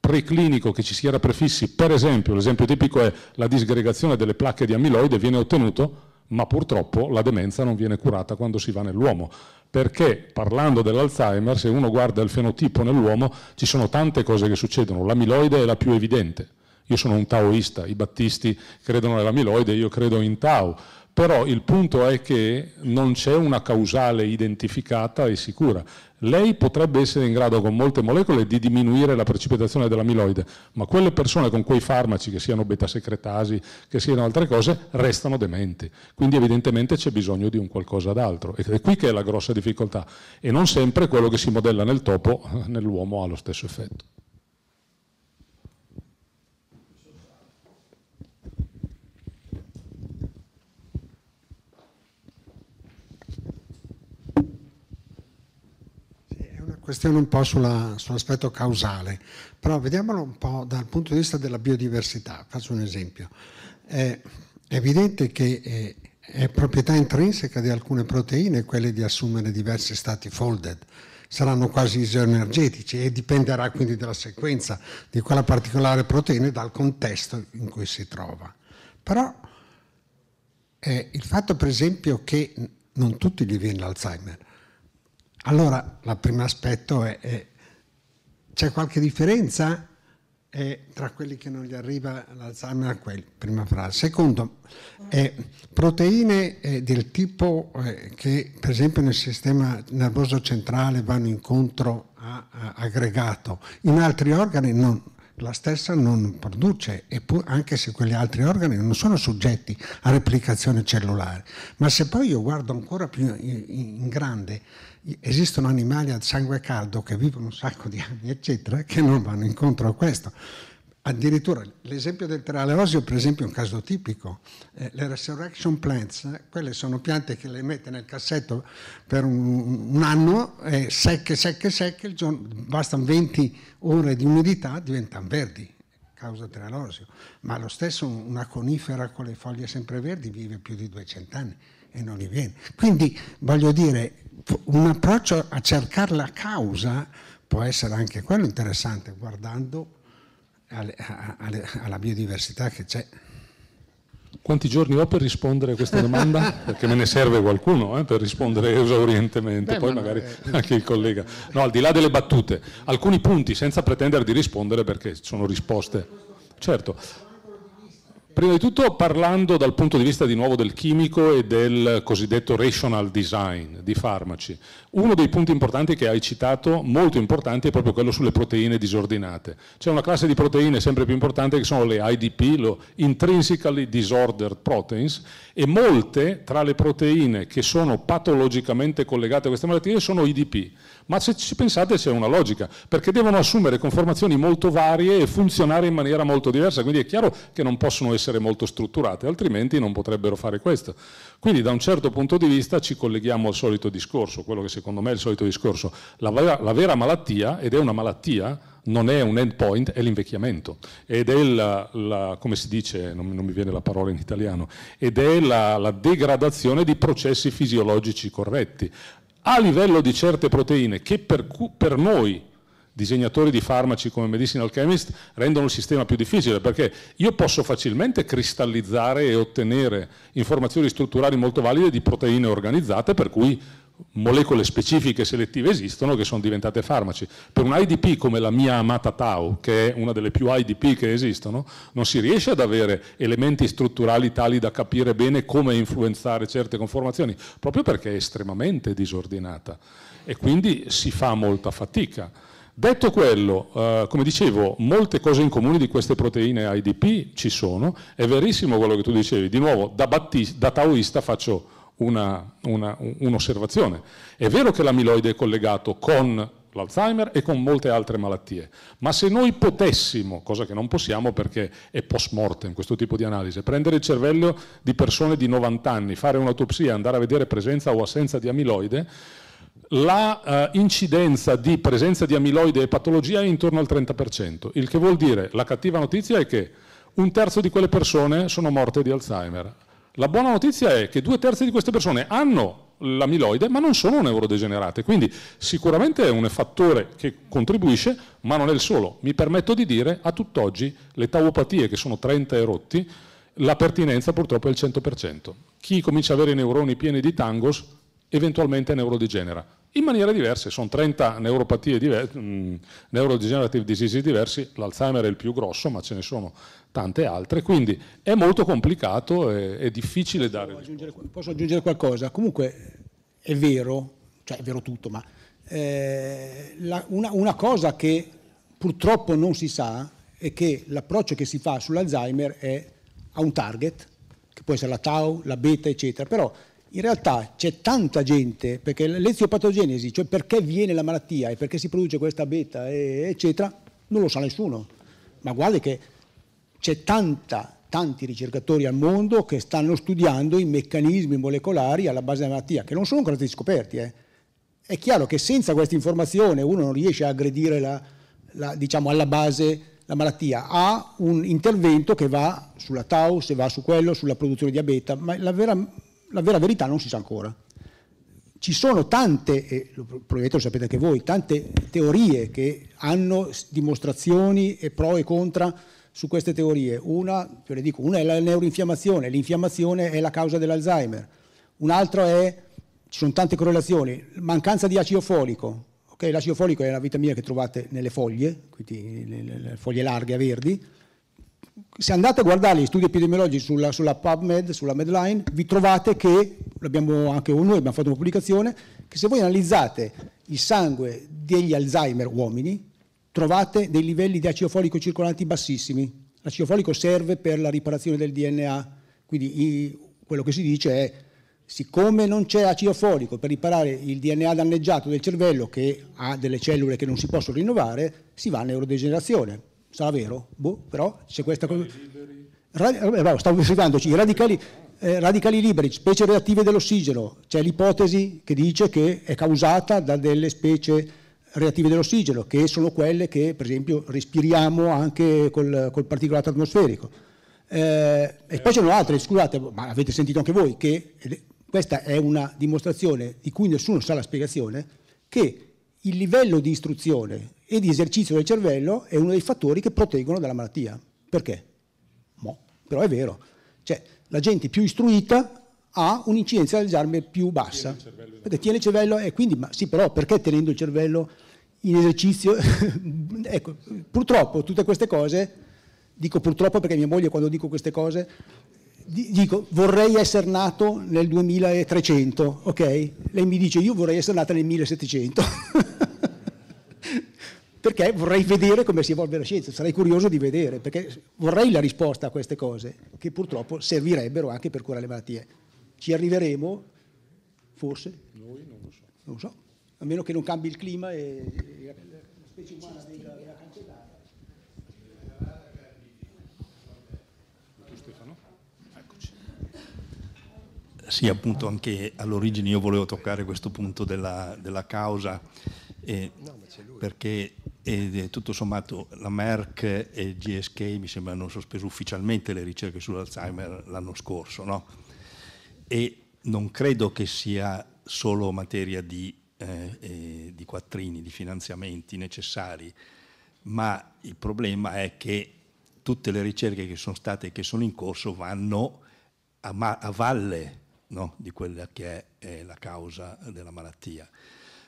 preclinico che ci si era prefissi, per esempio, l'esempio tipico è la disgregazione delle placche di amiloide viene ottenuto, ma purtroppo la demenza non viene curata quando si va nell'uomo, perché parlando dell'Alzheimer, se uno guarda il fenotipo nell'uomo, ci sono tante cose che succedono, l'amiloide è la più evidente io sono un taoista, i battisti credono nell'amiloide, io credo in Tao. Però il punto è che non c'è una causale identificata e sicura. Lei potrebbe essere in grado con molte molecole di diminuire la precipitazione dell'amiloide, ma quelle persone con quei farmaci, che siano beta-secretasi, che siano altre cose, restano dementi. Quindi evidentemente c'è bisogno di un qualcosa d'altro. Ed è qui che è la grossa difficoltà. E non sempre quello che si modella nel topo, nell'uomo ha lo stesso effetto. questione un po' sulla, sull'aspetto causale, però vediamolo un po' dal punto di vista della biodiversità. Faccio un esempio. È evidente che eh, è proprietà intrinseca di alcune proteine quelle di assumere diversi stati folded saranno quasi isoenergetici e dipenderà quindi dalla sequenza di quella particolare proteina e dal contesto in cui si trova. Però eh, il fatto per esempio che non tutti gli viene l'Alzheimer, allora, il primo aspetto è, è c'è qualche differenza eh, tra quelli che non gli arriva l'Alzheimer a quelli, prima frase. Secondo, eh, proteine eh, del tipo eh, che per esempio nel sistema nervoso centrale vanno incontro a, a aggregato, in altri organi non, la stessa non produce, anche se quegli altri organi non sono soggetti a replicazione cellulare. Ma se poi io guardo ancora più in, in grande, esistono animali a sangue caldo che vivono un sacco di anni, eccetera, che non vanno incontro a questo. Addirittura l'esempio del teraleosio, per esempio, è un caso tipico. Eh, le resurrection plants, eh, quelle sono piante che le mette nel cassetto per un, un anno, eh, secche, secche, secche, giorno, bastano 20 ore di umidità, diventano verdi causa teraleosio. ma lo stesso una conifera con le foglie sempreverdi vive più di 200 anni e non li viene. Quindi voglio dire, un approccio a cercare la causa può essere anche quello interessante guardando alle, alle, alla biodiversità che c'è. Quanti giorni ho per rispondere a questa domanda? *laughs* Perché me ne serve qualcuno eh, per rispondere esaurientemente, Beh, poi ma magari eh, anche il collega. No, al di là delle battute, alcuni punti senza pretendere di rispondere perché sono risposte. Certo. Prima di tutto parlando dal punto di vista di nuovo del chimico e del cosiddetto rational design di farmaci, uno dei punti importanti che hai citato, molto importanti, è proprio quello sulle proteine disordinate. C'è una classe di proteine sempre più importante che sono le IDP, lo Intrinsically Disordered Proteins, e molte tra le proteine che sono patologicamente collegate a queste malattie sono IDP ma se ci pensate c'è una logica, perché devono assumere conformazioni molto varie e funzionare in maniera molto diversa, quindi è chiaro che non possono essere molto strutturate, altrimenti non potrebbero fare questo. Quindi da un certo punto di vista ci colleghiamo al solito discorso, quello che secondo me è il solito discorso, la vera, la vera malattia, ed è una malattia, non è un endpoint, è l'invecchiamento. Ed è la, la come si dice, non, non, mi viene la parola in italiano, ed è la, la degradazione di processi fisiologici corretti a livello di certe proteine che per, per noi disegnatori di farmaci come medicinal chemist rendono il sistema più difficile perché io posso facilmente cristallizzare e ottenere informazioni strutturali molto valide di proteine organizzate per cui molecole specifiche selettive esistono che sono diventate farmaci. Per un IDP come la mia amata Tau, che è una delle più IDP che esistono, non si riesce ad avere elementi strutturali tali da capire bene come influenzare certe conformazioni, proprio perché è estremamente disordinata e quindi si fa molta fatica. Detto quello, eh, come dicevo, molte cose in comune di queste proteine IDP ci sono, è verissimo quello che tu dicevi, di nuovo da, battista, da taoista faccio un'osservazione. Un è vero che l'amiloide è collegato con l'Alzheimer e con molte altre malattie, ma se noi potessimo, cosa che non possiamo perché è post mortem questo tipo di analisi, prendere il cervello di persone di 90 anni, fare un'autopsia, andare a vedere presenza o assenza di amiloide, la eh, incidenza di presenza di amiloide e patologia è intorno al 30%, il che vuol dire, la cattiva notizia è che un terzo di quelle persone sono morte di Alzheimer, la buona notizia è che due terzi di queste persone hanno l'amiloide ma non sono neurodegenerate, quindi sicuramente è un fattore che contribuisce ma non è il solo. Mi permetto di dire a tutt'oggi le tauopatie che sono 30 e rotti, la pertinenza purtroppo è il 100%. Chi comincia ad avere i neuroni pieni di tangos eventualmente neurodegenera in maniere diverse. Sono 30 neuropatie diverse, mm, neurodegenerative diseases diversi, l'Alzheimer è il più grosso, ma ce ne sono tante altre, quindi è molto complicato e è difficile dare... Posso aggiungere, posso aggiungere qualcosa? Comunque è vero, cioè è vero tutto, ma eh, la, una, una cosa che purtroppo non si sa è che l'approccio che si fa sull'Alzheimer è a un target, che può essere la tau, la beta, eccetera, però in realtà c'è tanta gente, perché l'eziopatogenesi, cioè perché viene la malattia e perché si produce questa beta, eccetera, non lo sa nessuno. Ma guarda che c'è tanta, tanti ricercatori al mondo che stanno studiando i meccanismi molecolari alla base della malattia, che non sono ancora stati scoperti. Eh. È chiaro che senza questa informazione uno non riesce a aggredire la, la, diciamo, alla base la malattia, ha un intervento che va sulla tau, se va su quello, sulla produzione di beta, ma la vera la vera verità non si sa ancora. Ci sono tante, e probabilmente lo sapete anche voi, tante teorie che hanno dimostrazioni e pro e contra su queste teorie. Una, ve le dico, una è la neuroinfiammazione, l'infiammazione è la causa dell'Alzheimer. Un'altra è, ci sono tante correlazioni, mancanza di acido folico. Okay, l'acido folico è la vitamina che trovate nelle foglie, quindi le foglie larghe, verdi, se andate a guardare gli studi epidemiologici sulla, sulla PubMed, sulla Medline, vi trovate che, l'abbiamo anche noi, abbiamo fatto una pubblicazione, che se voi analizzate il sangue degli Alzheimer uomini, trovate dei livelli di acido folico circolanti bassissimi. L'acido folico serve per la riparazione del DNA, quindi quello che si dice è siccome non c'è acido folico per riparare il DNA danneggiato del cervello che ha delle cellule che non si possono rinnovare, si va a neurodegenerazione sarà vero, boh, però c'è questa cosa... Eh, stavo seguendoci, i radicali, eh, radicali liberi, specie reattive dell'ossigeno, c'è l'ipotesi che dice che è causata da delle specie reattive dell'ossigeno, che sono quelle che per esempio respiriamo anche col, col particolato atmosferico. Eh, e poi ce ne altre, scusate, ma avete sentito anche voi, che questa è una dimostrazione di cui nessuno sa la spiegazione, che il livello di istruzione e di esercizio del cervello è uno dei fattori che proteggono dalla malattia. Perché? No, però è vero. Cioè, la gente più istruita ha un'incidenza dell'Alzheimer più bassa. Tiene perché tiene il cervello e quindi, ma sì, però perché tenendo il cervello in esercizio? *laughs* ecco, purtroppo tutte queste cose, dico purtroppo perché mia moglie quando dico queste cose, dico vorrei essere nato nel 2300, ok? Lei mi dice io vorrei essere nata nel 1700. *laughs* perché vorrei vedere come si evolve la scienza, sarei curioso di vedere, perché vorrei la risposta a queste cose che purtroppo servirebbero anche per curare le malattie. Ci arriveremo? Forse? Noi non lo so. Non lo so, a meno che non cambi il clima e la specie umana venga cancellata. Sì, appunto anche all'origine io volevo toccare questo punto della, della causa, eh, perché e tutto sommato la Merck e GSK mi sembra hanno sospeso ufficialmente le ricerche sull'Alzheimer l'anno scorso, no? E non credo che sia solo materia di, eh, eh, di quattrini, di finanziamenti necessari, ma il problema è che tutte le ricerche che sono state e che sono in corso vanno a, ma- a valle no? di quella che è, è la causa della malattia.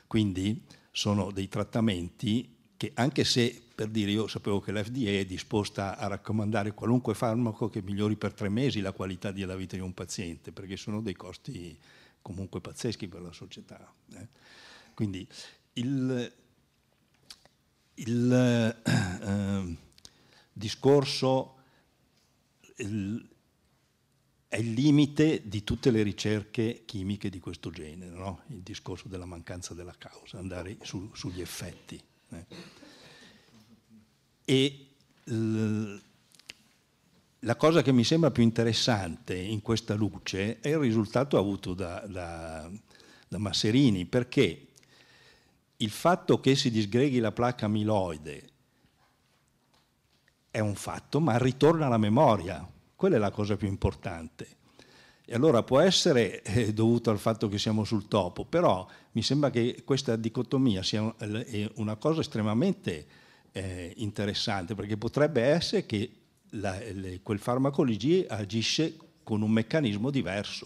Quindi sono dei trattamenti che anche se, per dire, io sapevo che l'FDA è disposta a raccomandare qualunque farmaco che migliori per tre mesi la qualità della vita di un paziente, perché sono dei costi comunque pazzeschi per la società. Eh. Quindi il, il eh, ehm, discorso il, è il limite di tutte le ricerche chimiche di questo genere, no? il discorso della mancanza della causa, andare su, sugli effetti. Eh. E la cosa che mi sembra più interessante in questa luce è il risultato avuto da, da, da Masserini, perché il fatto che si disgreghi la placca amiloide è un fatto, ma ritorna alla memoria. Quella è la cosa più importante. E allora può essere eh, dovuto al fatto che siamo sul topo, però mi sembra che questa dicotomia sia eh, eh, una cosa estremamente eh, interessante, perché potrebbe essere che la, le, quel farmaco lì agisce con un meccanismo diverso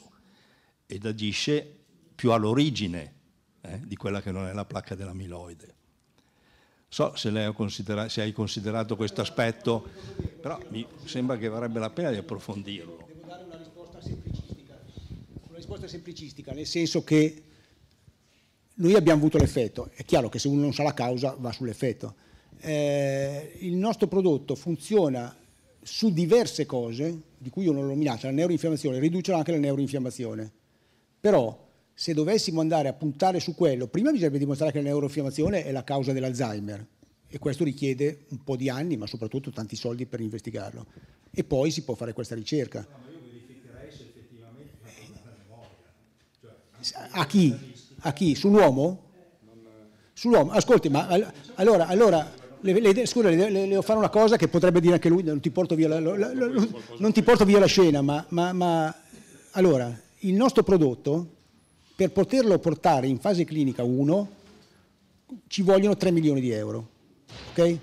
ed agisce più all'origine eh, di quella che non è la placca dell'amiloide. So se, lei considera- se hai considerato questo aspetto, però mi sembra che varrebbe la pena di approfondirlo. Devo dare una risposta semplice risposta è semplicistica, nel senso che noi abbiamo avuto l'effetto, è chiaro che se uno non sa la causa va sull'effetto. Eh, il nostro prodotto funziona su diverse cose, di cui io non l'ho nominata, la neuroinfiammazione, riduce anche la neuroinfiammazione. Però se dovessimo andare a puntare su quello, prima bisognerebbe dimostrare che la neuroinfiammazione è la causa dell'Alzheimer e questo richiede un po' di anni, ma soprattutto tanti soldi per investigarlo. E poi si può fare questa ricerca. A chi? A chi? Sull'uomo? Sull'uomo. Ascolti, ma allora, allora le, le, scusa, le, devo fare una cosa che potrebbe dire anche lui, non ti porto via la, la, la, non ti porto via la scena, ma, ma, ma allora, il nostro prodotto, per poterlo portare in fase clinica 1, ci vogliono 3 milioni di euro, ok?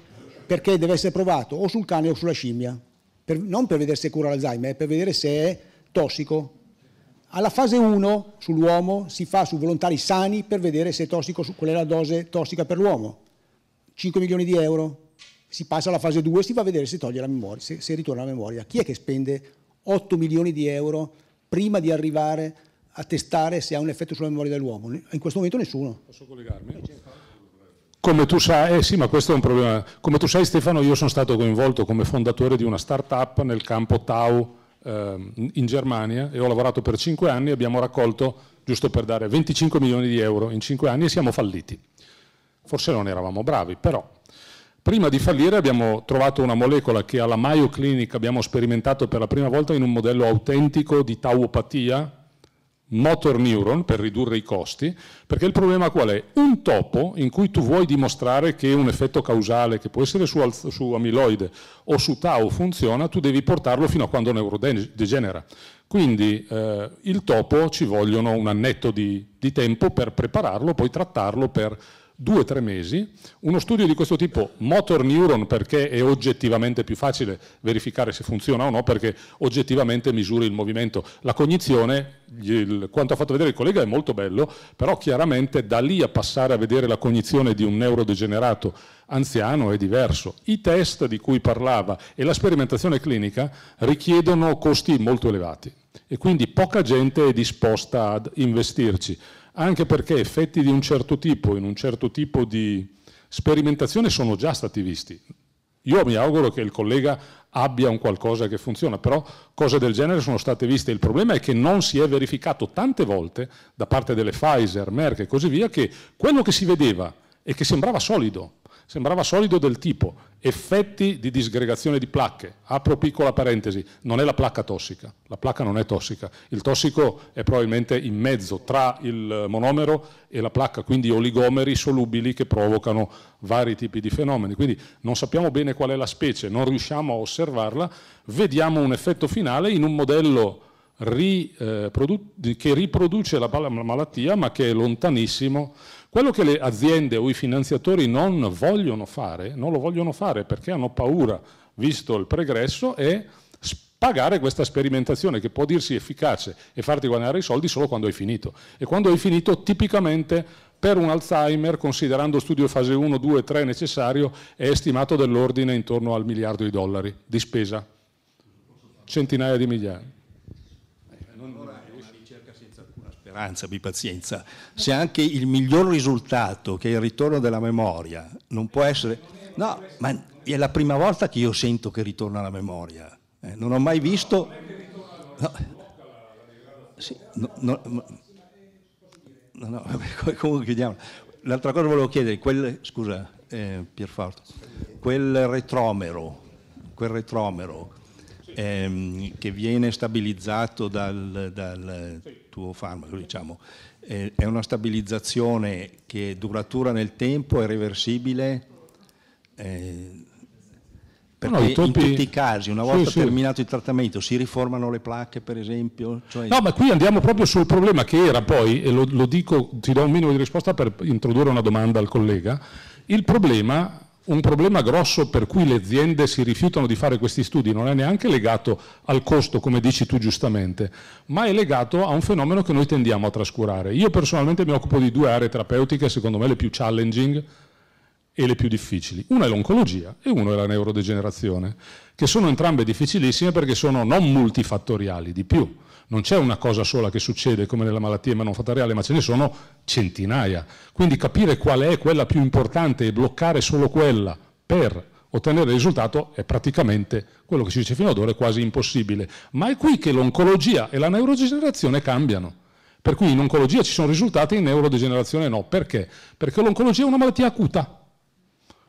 Perché deve essere provato o sul cane o sulla scimmia, per, non per vedere se cura l'Alzheimer, eh, per vedere se è tossico alla fase 1 sull'uomo si fa su volontari sani per vedere se è tossico, qual è la dose tossica per l'uomo. 5 milioni di euro. Si passa alla fase 2 e si va a vedere se, toglie la memoria, se, se ritorna la memoria. Chi è che spende 8 milioni di euro prima di arrivare a testare se ha un effetto sulla memoria dell'uomo? In questo momento nessuno. Posso collegarmi? Come tu, sai, eh sì, come tu sai, Stefano, io sono stato coinvolto come fondatore di una start-up nel campo Tau Ehm, in Germania e ho lavorato per 5 anni e abbiamo raccolto, giusto per dare, 25 milioni di euro in 5 anni e siamo falliti. Forse non eravamo bravi, però prima di fallire abbiamo trovato una molecola che alla Mayo Clinic abbiamo sperimentato per la prima volta in un modello autentico di tauopatia, motor neuron per ridurre i costi, perché il problema qual è? Un topo in cui tu vuoi dimostrare che un effetto causale, che può essere su, su amiloide o su tau, funziona, tu devi portarlo fino a quando neurodegenera. Quindi eh, il topo ci vogliono un annetto di, di tempo per prepararlo, poi trattarlo, per due o tre mesi, uno studio di questo tipo, motor neuron, perché è oggettivamente più facile verificare se funziona o no, perché oggettivamente misuri il movimento. La cognizione, il, quanto ha fatto vedere il collega è molto bello, però chiaramente da lì a passare a vedere la cognizione di un neurodegenerato anziano è diverso. I test di cui parlava e la sperimentazione clinica richiedono costi molto elevati e quindi poca gente è disposta ad investirci anche perché effetti di un certo tipo in un certo tipo di sperimentazione sono già stati visti. Io mi auguro che il collega abbia un qualcosa che funziona, però cose del genere sono state viste. Il problema è che non si è verificato tante volte da parte delle Pfizer, Merck e così via, che quello che si vedeva e che sembrava solido sembrava solido del tipo effetti di disgregazione di placche, apro piccola parentesi, non è la placca tossica, la placca non è tossica, il tossico è probabilmente in mezzo tra il monomero e la placca, quindi oligomeri solubili che provocano vari tipi di fenomeni, quindi non sappiamo bene qual è la specie, non riusciamo a osservarla, vediamo un effetto finale in un modello eh, che riproduce la malattia ma che è lontanissimo quello che le aziende o i finanziatori non vogliono fare, non lo vogliono fare perché hanno paura, visto il pregresso, è pagare questa sperimentazione che può dirsi efficace e farti guadagnare i soldi solo quando hai finito. E quando hai finito, tipicamente per un Alzheimer, considerando studio fase 1, 2, 3 necessario, è stimato dell'ordine intorno al miliardo di dollari di spesa. Centinaia di miliardi. speranza, abbi pazienza, se anche il miglior risultato, che è il ritorno della memoria, non può essere... No, ma è la prima volta che io sento che ritorna la memoria. Eh, non ho mai visto... No, sì, no, no, no, no *laughs* comunque chiudiamo. L'altra cosa volevo chiedere, quel, scusa eh, Pierforte, quel retromero, quel retromero ehm, che viene stabilizzato dal, dal sì. tuo farmaco, diciamo, eh, è una stabilizzazione che duratura nel tempo, è reversibile? Eh, perché no, no, topi... in tutti i casi, una volta sì, terminato sì. il trattamento, si riformano le placche, per esempio? Cioè... No, ma qui andiamo proprio sul problema che era poi, e lo, lo dico, ti do un minimo di risposta per introdurre una domanda al collega, il problema un problema grosso per cui le aziende si rifiutano di fare questi studi non è neanche legato al costo, come dici tu giustamente, ma è legato a un fenomeno che noi tendiamo a trascurare. Io personalmente mi occupo di due aree terapeutiche, secondo me le più challenging e le più difficili. Una è l'oncologia e una è la neurodegenerazione, che sono entrambe difficilissime perché sono non multifattoriali di più non c'è una cosa sola che succede come nella malattia manufatta reale, ma ce ne sono centinaia. Quindi capire qual è quella più importante e bloccare solo quella per ottenere il risultato è praticamente quello che si dice fino ad ora è quasi impossibile. Ma è qui che l'oncologia e la neurodegenerazione cambiano. Per cui in oncologia ci sono risultati, in neurodegenerazione no. Perché? Perché l'oncologia è una malattia acuta.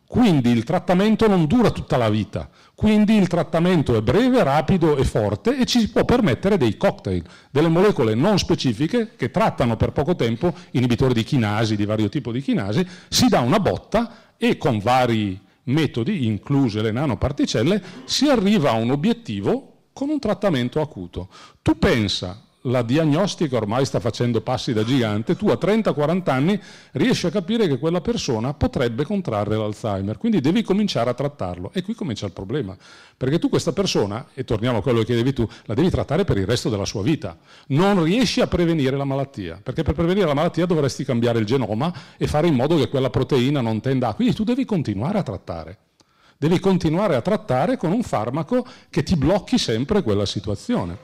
Quindi il trattamento non dura tutta la vita. Quindi il trattamento è breve, rapido e forte e ci si può permettere dei cocktail, delle molecole non specifiche che trattano per poco tempo inibitori di chinasi, di vario tipo di chinasi, si dà una botta e con vari metodi, incluse le nanoparticelle, si arriva a un obiettivo con un trattamento acuto. Tu pensa la diagnostica ormai sta facendo passi da gigante, tu a 30-40 anni riesci a capire che quella persona potrebbe contrarre l'Alzheimer, quindi devi cominciare a trattarlo e qui comincia il problema, perché tu questa persona, e torniamo a quello che chiedevi tu, la devi trattare per il resto della sua vita, non riesci a prevenire la malattia, perché per prevenire la malattia dovresti cambiare il genoma e fare in modo che quella proteina non tenda a... quindi tu devi continuare a trattare devi continuare a trattare con un farmaco che ti blocchi sempre quella situazione.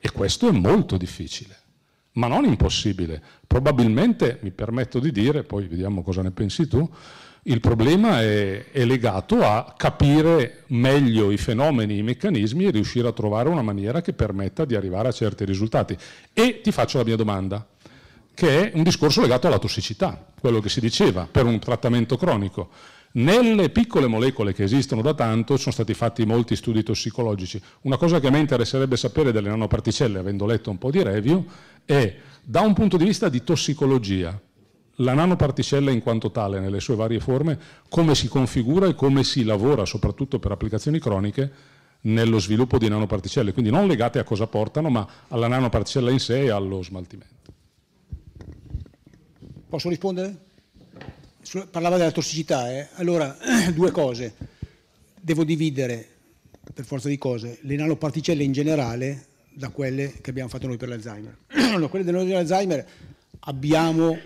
E questo è molto difficile, ma non impossibile. Probabilmente, mi permetto di dire, poi vediamo cosa ne pensi tu, il problema è, è legato a capire meglio i fenomeni, i meccanismi e riuscire a trovare una maniera che permetta di arrivare a certi risultati. E ti faccio la mia domanda che è un discorso legato alla tossicità, quello che si diceva per un trattamento cronico. Nelle piccole molecole che esistono da tanto sono stati fatti molti studi tossicologici. Una cosa che a me interesserebbe sapere delle nanoparticelle, avendo letto un po' di review, è da un punto di vista di tossicologia, la nanoparticella in quanto tale, nelle sue varie forme, come si configura e come si lavora, soprattutto per applicazioni croniche, nello sviluppo di nanoparticelle, quindi non legate a cosa portano, ma alla nanoparticella in sé e allo smaltimento. Posso rispondere? parlava della tossicità, eh? allora *clears throat* due cose, devo dividere per forza di cose le nanoparticelle in generale da quelle che abbiamo fatto noi per l'Alzheimer. *clears throat* allora, quelle dell'Alzheimer abbiamo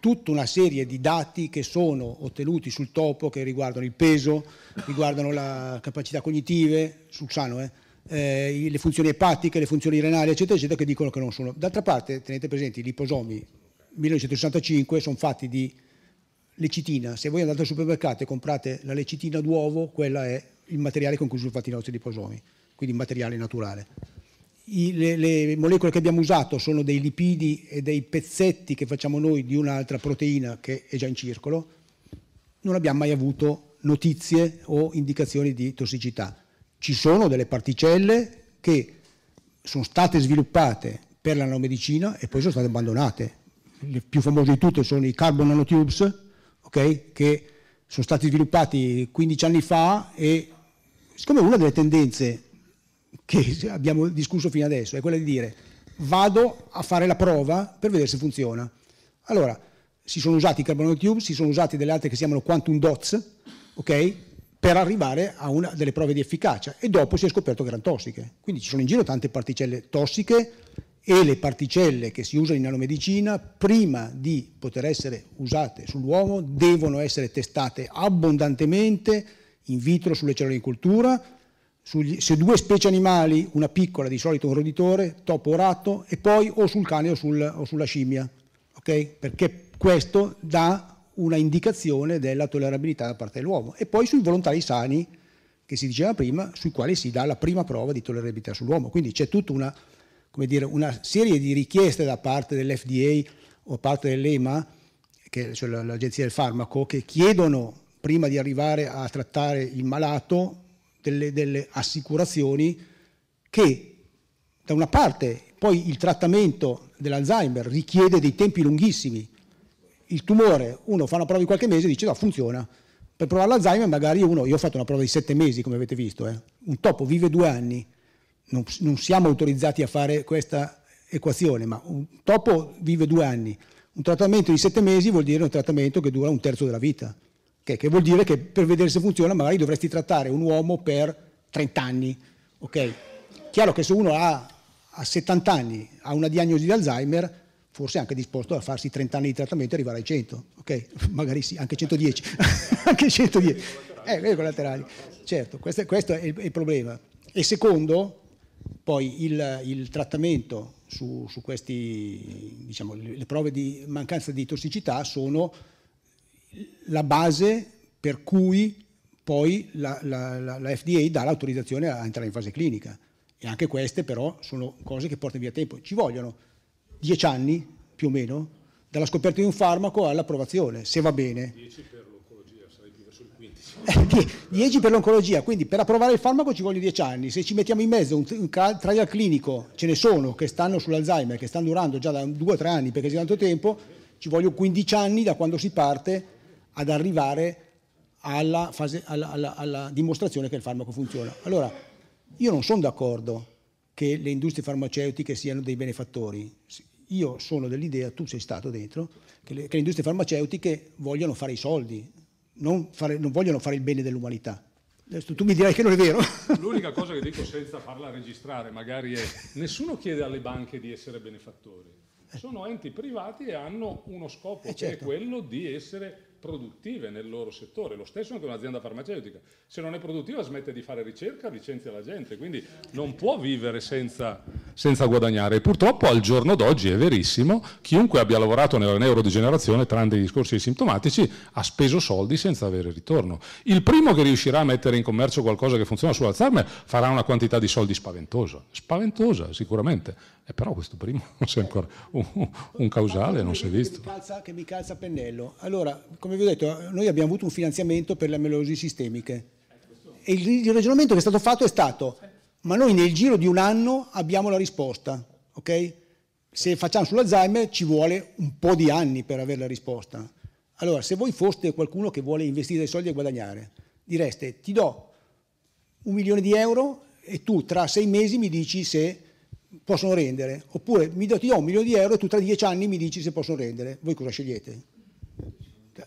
tutta una serie di dati che sono ottenuti sul topo che riguardano il peso, riguardano la capacità cognitive, sul sano, eh? Eh, le funzioni epatiche, le funzioni renali, eccetera, eccetera, che dicono che non sono. D'altra parte, tenete presente, i liposomi 1965 sono fatti di lecitina, se voi andate al supermercato e comprate la lecitina d'uovo, quella è il materiale con cui sono fatti i nostri liposomi, quindi materiale naturale. I, le, le, molecole che abbiamo usato sono dei lipidi e dei pezzetti che facciamo noi di un'altra proteina che è già in circolo, non abbiamo mai avuto notizie o indicazioni di tossicità. Ci sono delle particelle che sono state sviluppate per la nanomedicina e poi sono state abbandonate. Le più famose di tutte sono i carbon nanotubes, okay? che sono stati sviluppati 15 anni fa e siccome una delle tendenze che abbiamo discusso fino adesso è quella di dire vado a fare la prova per vedere se funziona. Allora, si sono usati i carbonate tube, si sono usati delle altre che si chiamano quantum dots, ok? per arrivare a una delle prove di efficacia e dopo si è scoperto che erano tossiche. Quindi ci sono in giro tante particelle tossiche e le particelle che si usano in nanomedicina, prima di poter essere usate sull'uomo, devono essere testate abbondantemente in vitro sulle cellule in cultura, sugli, su due specie animali, una piccola di solito un roditore, topo o ratto, e poi o sul cane o, sul, o sulla scimmia, okay? perché questo dà una indicazione della tollerabilità da parte dell'uomo. E poi sui volontari sani, che si diceva prima, sui quali si dà la prima prova di tollerabilità sull'uomo. Quindi c'è tutta una come dire, una serie di richieste da parte dell'FDA o parte dell'EMA, che, cioè l'Agenzia del Farmaco, che chiedono, prima di arrivare a trattare il malato, delle, delle assicurazioni che da una parte poi il trattamento dell'Alzheimer richiede dei tempi lunghissimi. Il tumore, uno fa una prova di qualche mese e dice no, funziona. Per provare l'Alzheimer magari uno, io ho fatto una prova di sette mesi come avete visto, eh. un topo vive due anni, non, non siamo autorizzati a fare questa equazione, ma un topo vive due anni, un trattamento di sette mesi vuol dire un trattamento che dura un terzo della vita, okay? che vuol dire che per vedere se funziona magari dovresti trattare un uomo per 30 anni. Okay? Chiaro che se uno ha, ha 70 anni, ha una diagnosi di Alzheimer, forse è anche disposto a farsi 30 anni di trattamento e arrivare ai 100, okay? *laughs* magari sì, anche 110. *laughs* anche 110. Eh, collaterali. Certo, questo, questo è il, il problema. E secondo, poi il, il trattamento su, su questi, diciamo, le prove di mancanza di tossicità sono la base per cui poi la, la, la, la FDA dà l'autorizzazione a entrare in fase clinica. E anche queste però sono cose che portano via tempo. Ci vogliono dieci anni più o meno dalla scoperta di un farmaco all'approvazione, se va bene. 10 per 10 *laughs* per l'oncologia, quindi per approvare il farmaco ci vogliono 10 anni, se ci mettiamo in mezzo un, un trial clinico, ce ne sono che stanno sull'Alzheimer, che stanno durando già da 2-3 anni perché c'è tanto tempo, ci vogliono 15 anni da quando si parte ad arrivare alla, fase, alla, alla, alla dimostrazione che il farmaco funziona. Allora, io non sono d'accordo che le industrie farmaceutiche siano dei benefattori, io sono dell'idea, tu sei stato dentro, che le, che le industrie farmaceutiche vogliono fare i soldi, non, fare, non vogliono fare il bene dell'umanità. tu mi dirai che non è vero. *laughs* L'unica cosa che dico senza farla registrare magari è nessuno chiede alle banche di essere benefattori. Eh. Sono enti privati e hanno uno scopo eh certo. che è certo. quello di essere produttive nel loro settore, lo stesso anche un'azienda farmaceutica, se non è produttiva smette di fare ricerca, licenzia la gente, quindi non può vivere senza, senza guadagnare. E purtroppo al giorno d'oggi è verissimo, chiunque abbia lavorato nella neurodegenerazione, tranne i discorsi sintomatici, ha speso soldi senza avere ritorno. Il primo che riuscirà a mettere in commercio qualcosa che funziona sull'Alzheimer farà una quantità di soldi spaventosa, spaventosa sicuramente, eh, però questo primo *laughs* non si è ancora un, un causale, non si è visto. Che mi calza, che mi calza pennello. Allora, come come vi ho detto, noi abbiamo avuto un finanziamento per le amelosi sistemiche. E il ragionamento che è stato fatto è stato, ma noi nel giro di un anno abbiamo la risposta, ok? Se facciamo sull'Alzheimer ci vuole un po' di anni per avere la risposta. Allora, se voi foste qualcuno che vuole investire dei soldi e guadagnare, direste ti do un milione di euro e tu tra sei mesi mi dici se possono rendere, oppure mi ti do un milione di euro e tu tra dieci anni mi dici se possono rendere. Voi cosa scegliete?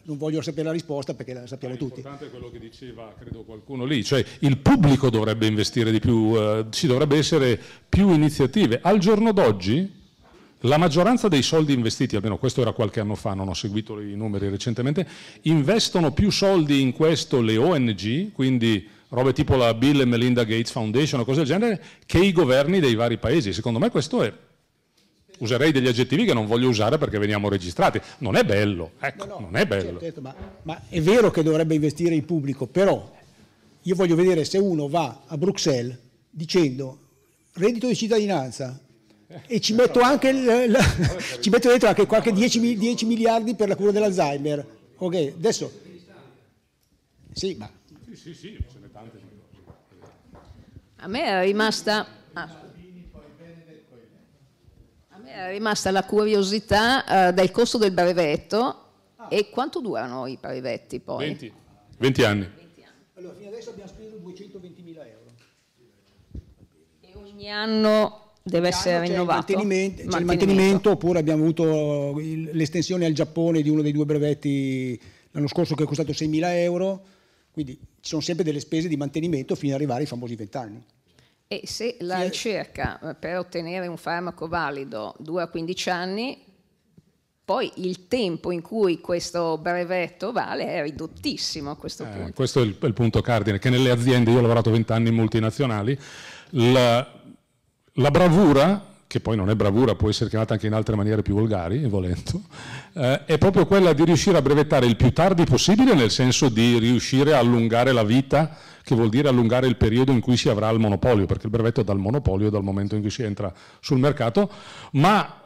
non voglio sapere la risposta perché la sappiamo tutti. L'importante è quello che diceva, credo, qualcuno lì, cioè il pubblico dovrebbe investire di più, eh, ci dovrebbe essere più iniziative. Al giorno d'oggi la maggioranza dei soldi investiti, almeno questo era qualche anno fa, non ho seguito i numeri recentemente, investono più soldi in questo le ONG, quindi robe tipo la Bill e Melinda Gates Foundation o cose del genere, che i governi dei vari paesi. Secondo me questo è userei degli aggettivi che non voglio usare perché veniamo registrati. Non è bello, ecco, no, no, non è bello. Certo, ma, ma, è vero che dovrebbe investire il pubblico, però io voglio vedere se uno va a Bruxelles dicendo reddito di cittadinanza e ci metto, anche il, la, *laughs* ci metto dentro anche qualche 10, 10 miliardi per la cura dell'Alzheimer. Ok, adesso... Sì, ma... Sì, sì, sì, ce ne tante. A me è rimasta... Ah è rimasta la curiosità eh, del costo del brevetto ah. e quanto durano i brevetti poi? 20, 20 anni. Allora, fino adesso abbiamo speso 220.000 euro. E ogni anno deve essere c'è rinnovato. Il mantenimento, il mantenimento, oppure abbiamo avuto l'estensione al Giappone di uno dei due brevetti l'anno scorso che è costato 6.000 euro, quindi ci sono sempre delle spese di mantenimento fino ad arrivare ai famosi 20 anni. E se la ricerca eh, per ottenere un farmaco valido dura 15 anni, poi il tempo in cui questo brevetto vale è ridottissimo a questo eh, punto. Eh, questo è il, il, punto cardine, che nelle aziende, io ho lavorato 20 anni in multinazionali, la, la bravura, che poi non è bravura, può essere chiamata anche in altre maniere più volgari, volendo, eh, è proprio quella di riuscire a brevettare il più tardi possibile, nel senso di riuscire a allungare la vita, che vuol dire allungare il periodo in cui si avrà il monopolio, perché il brevetto è dal monopolio dal momento in cui si entra sul mercato, ma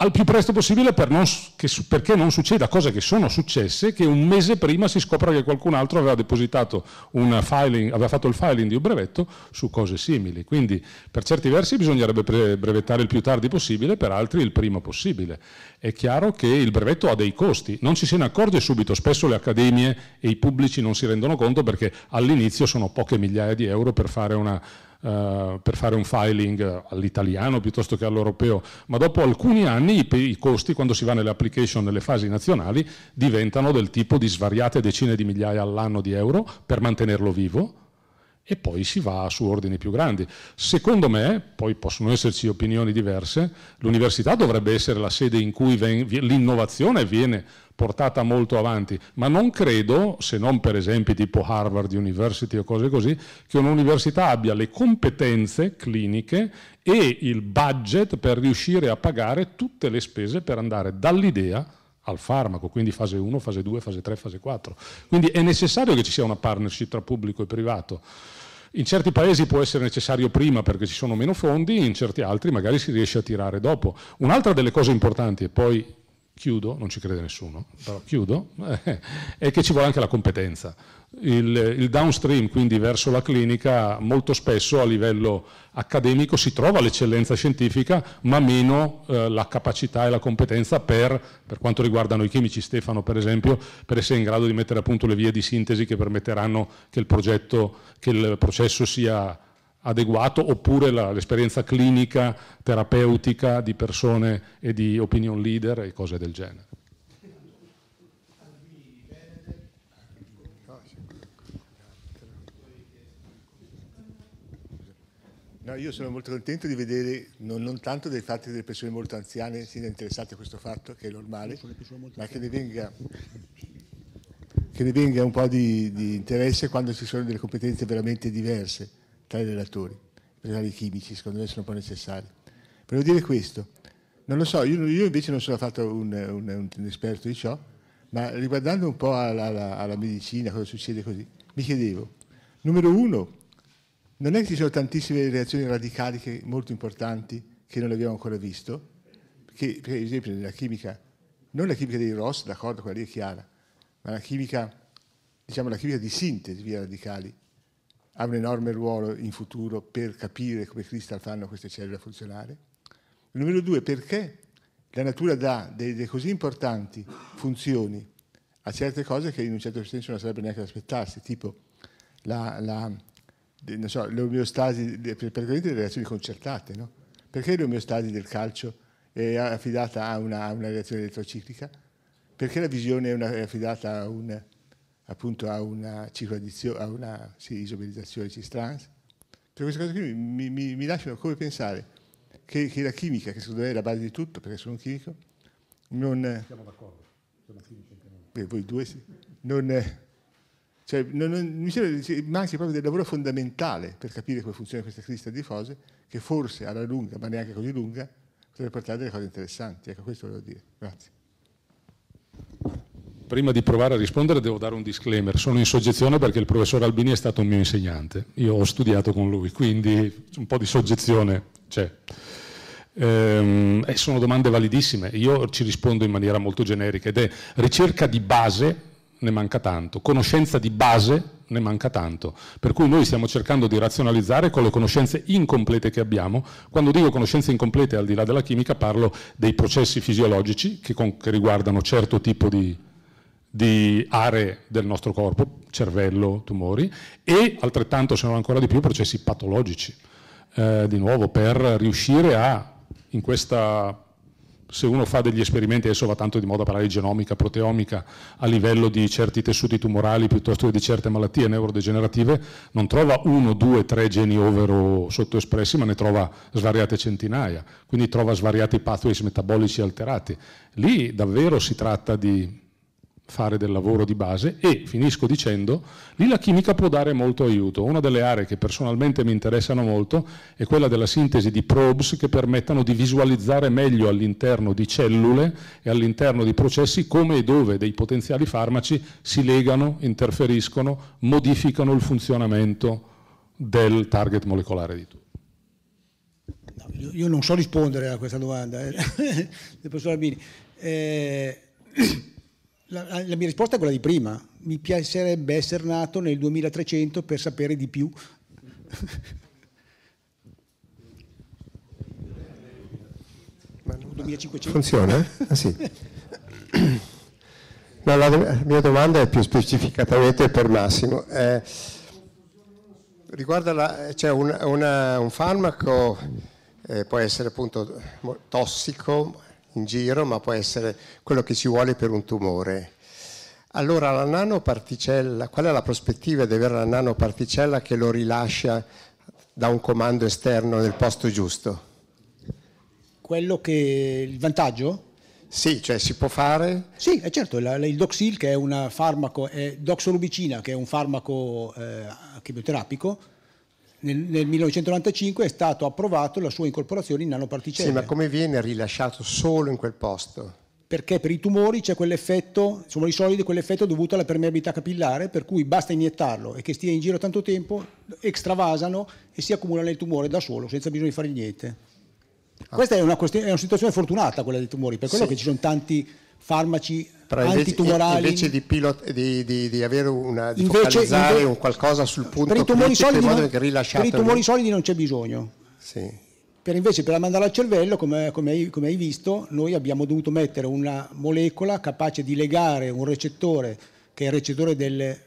al più presto possibile per non, che, perché non succeda cose che sono successe, che un mese prima si scopra che qualcun altro aveva depositato un filing, aveva fatto il filing di un brevetto su cose simili. Quindi per certi versi bisognerebbe brevettare il più tardi possibile, per altri il prima possibile. È chiaro che il brevetto ha dei costi, non ci se ne accorge subito, spesso le accademie e i pubblici non si rendono conto perché all'inizio sono poche migliaia di euro per fare una eh, per fare un filing all'italiano piuttosto che all'europeo, ma dopo alcuni anni i, i costi, quando si va nelle application, nelle fasi nazionali, diventano del tipo di svariate decine di migliaia all'anno di euro per mantenerlo vivo e poi si va su ordini più grandi. Secondo me, poi possono esserci opinioni diverse, l'università dovrebbe essere la sede in cui l'innovazione viene portata molto avanti, ma non credo, se non per esempi tipo Harvard University o cose così, che un'università abbia le competenze cliniche e il budget per riuscire a pagare tutte le spese per andare dall'idea al farmaco, quindi fase 1, fase 2, fase 3, fase 4. Quindi è necessario che ci sia una partnership tra pubblico e privato. In certi paesi può essere necessario prima perché ci sono meno fondi, in certi altri magari si riesce a tirare dopo. Un'altra delle cose importanti, e poi chiudo, non ci crede nessuno, però chiudo, è eh, che ci vuole anche la competenza. Il, il, downstream, quindi verso la clinica, molto spesso a livello accademico si trova l'eccellenza scientifica, ma meno eh, la capacità e la competenza per, per quanto riguarda noi chimici, Stefano per esempio, per essere in grado di mettere a punto le vie di sintesi che permetteranno che il, progetto, che il processo sia adeguato oppure l'esperienza clinica, terapeutica di persone e di opinion leader e cose del genere. No, io sono molto contento di vedere, non, non, tanto dei fatti delle persone molto anziane siano interessate a questo fatto, che è normale, ma che ne venga, che ne venga un po' di, di interesse quando ci sono delle competenze veramente diverse tra i relatori, per i chimici, secondo me sono un po' necessari. Volevo dire questo, non lo so, io, io invece non sono affatto un, un, un, un, esperto di ciò, ma riguardando un po' alla, alla, alla medicina, cosa succede così, mi chiedevo, numero uno, non è che ci sono tantissime reazioni radicali che, molto importanti che non abbiamo ancora visto, perché, per esempio nella chimica, non la chimica dei Ross, d'accordo, quella lì è chiara, ma la chimica, diciamo, la chimica di sintesi via radicali, ha un enorme ruolo in futuro per capire come cristal fanno queste cellule a funzionare. Il numero due, perché la natura dà delle così importanti funzioni a certe cose che in un certo senso non sarebbe neanche da aspettarsi, tipo la, la, so, le omeostasi, praticamente le reazioni concertate, no? Perché l'omeostasi del calcio è affidata a una, a una reazione elettrociclica? Perché la visione è, una, è affidata a un appunto a una, a una sì, isomerizzazione cis-trans. Per queste cose qui mi, mi, mi lasciano come pensare che, che, la chimica, che secondo me è la base di tutto, perché sono un chimico, non... Siamo d'accordo, sono chimico anche noi. Eh, voi due sì. Non, eh, cioè, non, non, mi sembra che manchi proprio del lavoro fondamentale per capire come funziona questa crista di fose, che forse alla lunga, ma neanche così lunga, potrebbe portare a delle cose interessanti. Ecco, questo volevo dire. Grazie prima di provare a rispondere devo dare un disclaimer, sono in soggezione perché il professor Albini è stato un mio insegnante, io ho studiato con lui, quindi un po' di soggezione c'è. Ehm, sono domande validissime, io ci rispondo in maniera molto generica ed è ricerca di base ne manca tanto, conoscenza di base ne manca tanto, per cui noi stiamo cercando di razionalizzare con le conoscenze incomplete che abbiamo, quando dico conoscenze incomplete al di là della chimica parlo dei processi fisiologici che, con, che riguardano certo tipo di di aree del nostro corpo, cervello, tumori, e altrettanto, se non ancora di più, processi patologici. Eh, di nuovo, per riuscire a, in questa, se uno fa degli esperimenti, adesso va tanto di moda parlare di genomica, proteomica, a livello di certi tessuti tumorali piuttosto che di certe malattie neurodegenerative, non trova uno, due, tre geni overo sottoespressi, ma ne trova svariate centinaia, quindi trova svariati pathways metabolici alterati. Lì davvero si tratta di fare del lavoro di base e, finisco dicendo, lì la chimica può dare molto aiuto. Una delle aree che personalmente mi interessano molto è quella della sintesi di probes che permettano di visualizzare meglio all'interno di cellule e all'interno di processi come e dove dei potenziali farmaci si legano, interferiscono, modificano il funzionamento del target molecolare di tutto. No, io, io, non so rispondere a questa domanda, eh. *laughs* professor Albini. Eh... *clears throat* La, la, mia risposta è quella di prima. Mi piacerebbe essere nato nel 2300 per sapere di più. Ma non, 2500. Funziona? Ah, sì. no, la, la, mia domanda è più specificatamente per Massimo. Eh, riguarda cioè un, una, un farmaco, eh, può essere appunto tossico, in giro, ma può essere quello che ci vuole per un tumore. Allora la nanoparticella, qual è la prospettiva di avere la nanoparticella che lo rilascia da un comando esterno nel posto giusto? Quello che il vantaggio? Sì, cioè si può fare? Sì, è eh, certo, il Doxil che è un farmaco, è doxorubicina che è un farmaco eh, chemioterapico, nel, nel, 1995 è stato approvato la sua incorporazione in nanoparticelle. Sì, ma come viene rilasciato solo in quel posto? Perché per i tumori c'è quell'effetto, sono i solidi, quell'effetto dovuto alla permeabilità capillare, per cui basta iniettarlo e che stia in giro tanto tempo, extravasano e si accumula nel tumore da solo, senza bisogno di fare niente. Ah. Questa è una, è una, situazione fortunata quella dei tumori, per quello sì. che ci sono tanti farmaci però antitumorali. Invece di, pilot, di, di, di avere una, di invece, focalizzare invece, un qualcosa sul punto per i tumori, solidi, non, per i tumori solidi non c'è bisogno. Sì. Per invece per la mandare al cervello, come, come, hai, come hai visto, noi abbiamo dovuto mettere una molecola capace di legare un recettore, che è il recettore del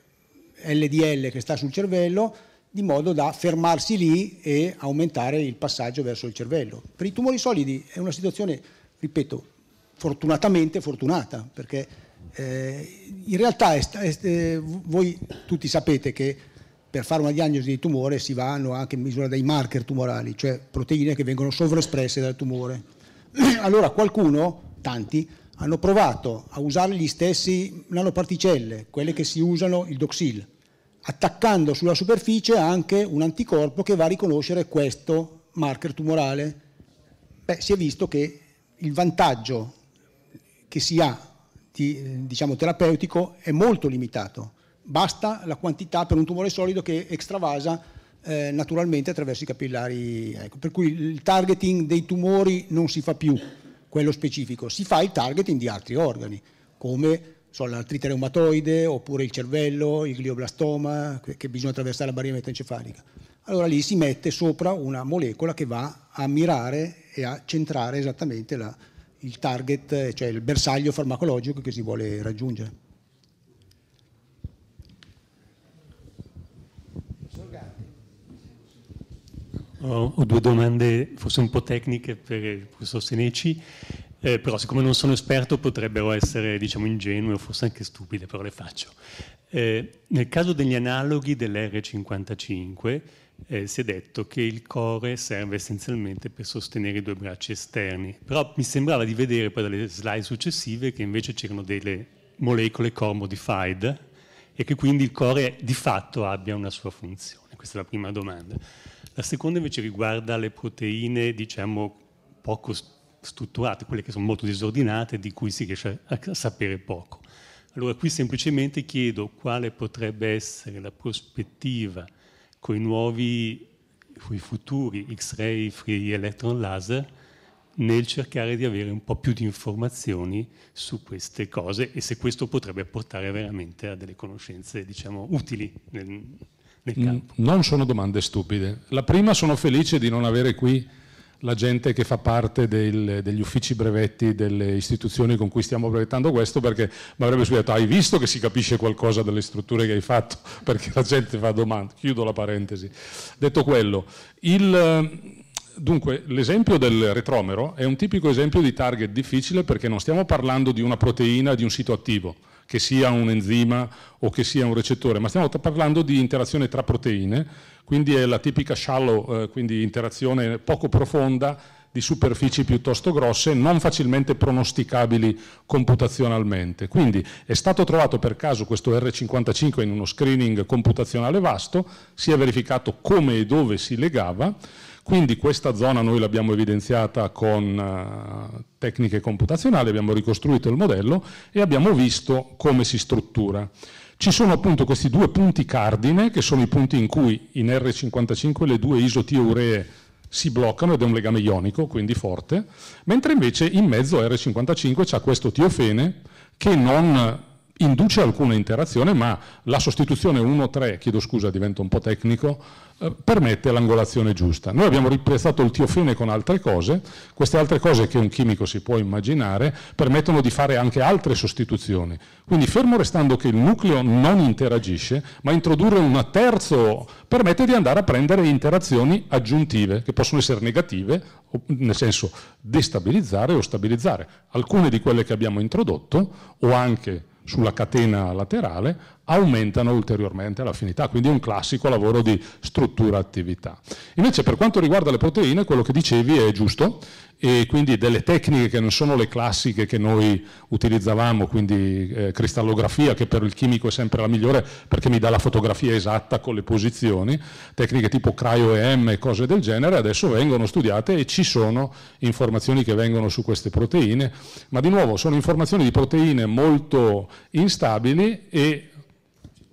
LDL che sta sul cervello, di modo da fermarsi lì e aumentare il passaggio verso il cervello. Per i tumori solidi è una situazione, ripeto, fortunatamente fortunata, perché eh, in realtà è, è, eh, voi tutti sapete che per fare una diagnosi di tumore si vanno anche in misura dei marker tumorali, cioè proteine che vengono sovraespresse dal tumore. *clears throat* Allora qualcuno, tanti, hanno provato a usare gli stessi nanoparticelle, quelle che si usano, il doxil, attaccando sulla superficie anche un anticorpo che va a riconoscere questo marker tumorale. Beh, si è visto che il vantaggio che si ha di, diciamo, terapeutico è molto limitato. Basta la quantità per un tumore solido che extravasa eh, naturalmente attraverso i capillari. Ecco. Per cui il targeting dei tumori non si fa più, quello specifico, si fa il targeting di altri organi, come so, l'artrite reumatoide oppure il cervello, il glioblastoma, che bisogna attraversare la barriera metencefalica. Allora lì si mette sopra una molecola che va a mirare e a centrare esattamente la, il target, cioè il bersaglio farmacologico che si vuole raggiungere. Ho, ho due domande forse un po' tecniche per il professor Seneci, eh, però siccome non sono esperto potrebbero essere diciamo ingenue o forse anche stupide, però le faccio. Eh, nel caso degli analoghi dell'R55, eh, si è detto che il core serve essenzialmente per sostenere i due bracci esterni, però mi sembrava di vedere poi dalle slide successive che invece c'erano delle molecole core modified e che quindi il core di fatto abbia una sua funzione. Questa è la prima domanda. La seconda invece riguarda le proteine, diciamo, poco strutturate, quelle che sono molto disordinate, di cui si riesce a sapere poco. Allora qui semplicemente chiedo quale potrebbe essere la prospettiva con i nuovi, i futuri X-ray, free electron laser, nel cercare di avere un po' più di informazioni su queste cose e se questo potrebbe portare veramente a delle conoscenze, diciamo, utili nel, nel campo. Non sono domande stupide. La prima sono felice di non avere qui la gente che fa parte del, degli uffici brevetti delle istituzioni con cui stiamo brevettando questo perché mi avrebbe spiegato hai visto che si capisce qualcosa delle strutture che hai fatto *laughs* perché la gente fa domande chiudo la parentesi detto quello il, Dunque, l'esempio del retromero è un tipico esempio di target difficile perché non stiamo parlando di una proteina, di un sito attivo, che sia un enzima o che sia un recettore, ma stiamo parlando di interazione tra proteine quindi è la tipica shallow, eh, quindi interazione poco profonda di superfici piuttosto grosse, non facilmente pronosticabili computazionalmente. Quindi è stato trovato per caso questo R55 in uno screening computazionale vasto, si è verificato come e dove si legava, quindi questa zona noi l'abbiamo evidenziata con eh, tecniche computazionali, abbiamo ricostruito il modello e abbiamo visto come si struttura. Ci sono appunto questi due punti cardine, che sono i punti in cui in R55 le due isotiuree si bloccano ed è un legame ionico, quindi forte, mentre invece in mezzo a R55 c'è questo tiofene che non induce alcuna interazione, ma la sostituzione 1-3, chiedo scusa diventa un po' tecnico, eh, permette l'angolazione giusta. Noi abbiamo riprezzato il tiofene con altre cose, queste altre cose che un chimico si può immaginare permettono di fare anche altre sostituzioni. Quindi fermo restando che il nucleo non interagisce, ma introdurre un terzo permette di andare a prendere interazioni aggiuntive, che possono essere negative, nel senso destabilizzare o stabilizzare alcune di quelle che abbiamo introdotto o anche sulla catena laterale aumentano ulteriormente l'affinità, quindi è un classico lavoro di struttura-attività. Invece per quanto riguarda le proteine, quello che dicevi è giusto, e quindi delle tecniche che non sono le classiche che noi utilizzavamo, quindi eh, cristallografia, che per il chimico è sempre la migliore perché mi dà la fotografia esatta con le posizioni, tecniche tipo cryo-EM e cose del genere, adesso vengono studiate e ci sono informazioni che vengono su queste proteine, ma di nuovo sono informazioni di proteine molto instabili e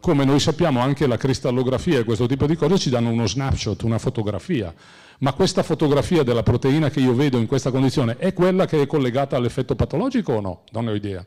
come noi sappiamo anche la cristallografia e questo tipo di cose ci danno uno snapshot, una fotografia, ma questa fotografia della proteina che io vedo in questa condizione è quella che è collegata all'effetto patologico o no? Non ne ho idea.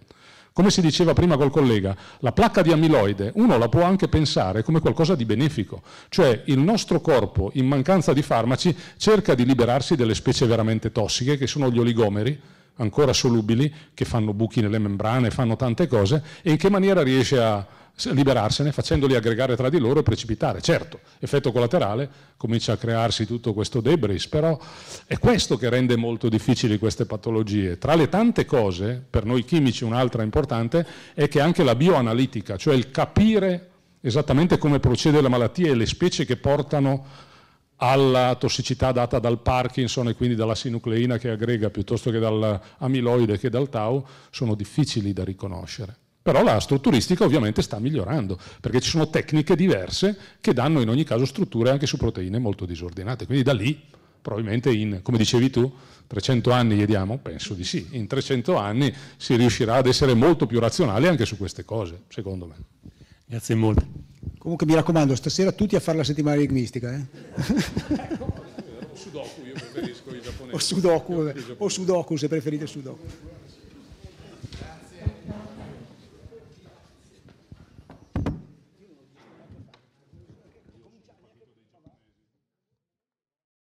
Come si diceva prima col collega, la placca di amiloide uno la può anche pensare come qualcosa di benefico, cioè il nostro corpo in mancanza di farmaci cerca di liberarsi delle specie veramente tossiche che sono gli oligomeri, ancora solubili, che fanno buchi nelle membrane, fanno tante cose, e in che maniera riesce a liberarsene facendoli aggregare tra di loro e precipitare. Certo, effetto collaterale, comincia a crearsi tutto questo debris, però è questo che rende molto difficili queste patologie. Tra le tante cose, per noi chimici un'altra importante, è che anche la bioanalitica, cioè il capire esattamente come procede la malattia e le specie che portano alla tossicità data dal Parkinson e quindi dalla sinucleina che aggrega piuttosto che dall'amiloide che dal tau, sono difficili da riconoscere. Però la strutturistica ovviamente sta migliorando, perché ci sono tecniche diverse che danno in ogni caso strutture anche su proteine molto disordinate. Quindi da lì, probabilmente in, come dicevi tu, 300 anni gli diamo? Penso di sì. In 300 anni si riuscirà ad essere molto più razionali anche su queste cose, secondo me. Grazie molto. Comunque mi raccomando, stasera tutti a fare la settimana linguistica. Eh? ecco, sudoku, io preferisco il giapponese. O sudoku, o sudoku se preferite sudoku.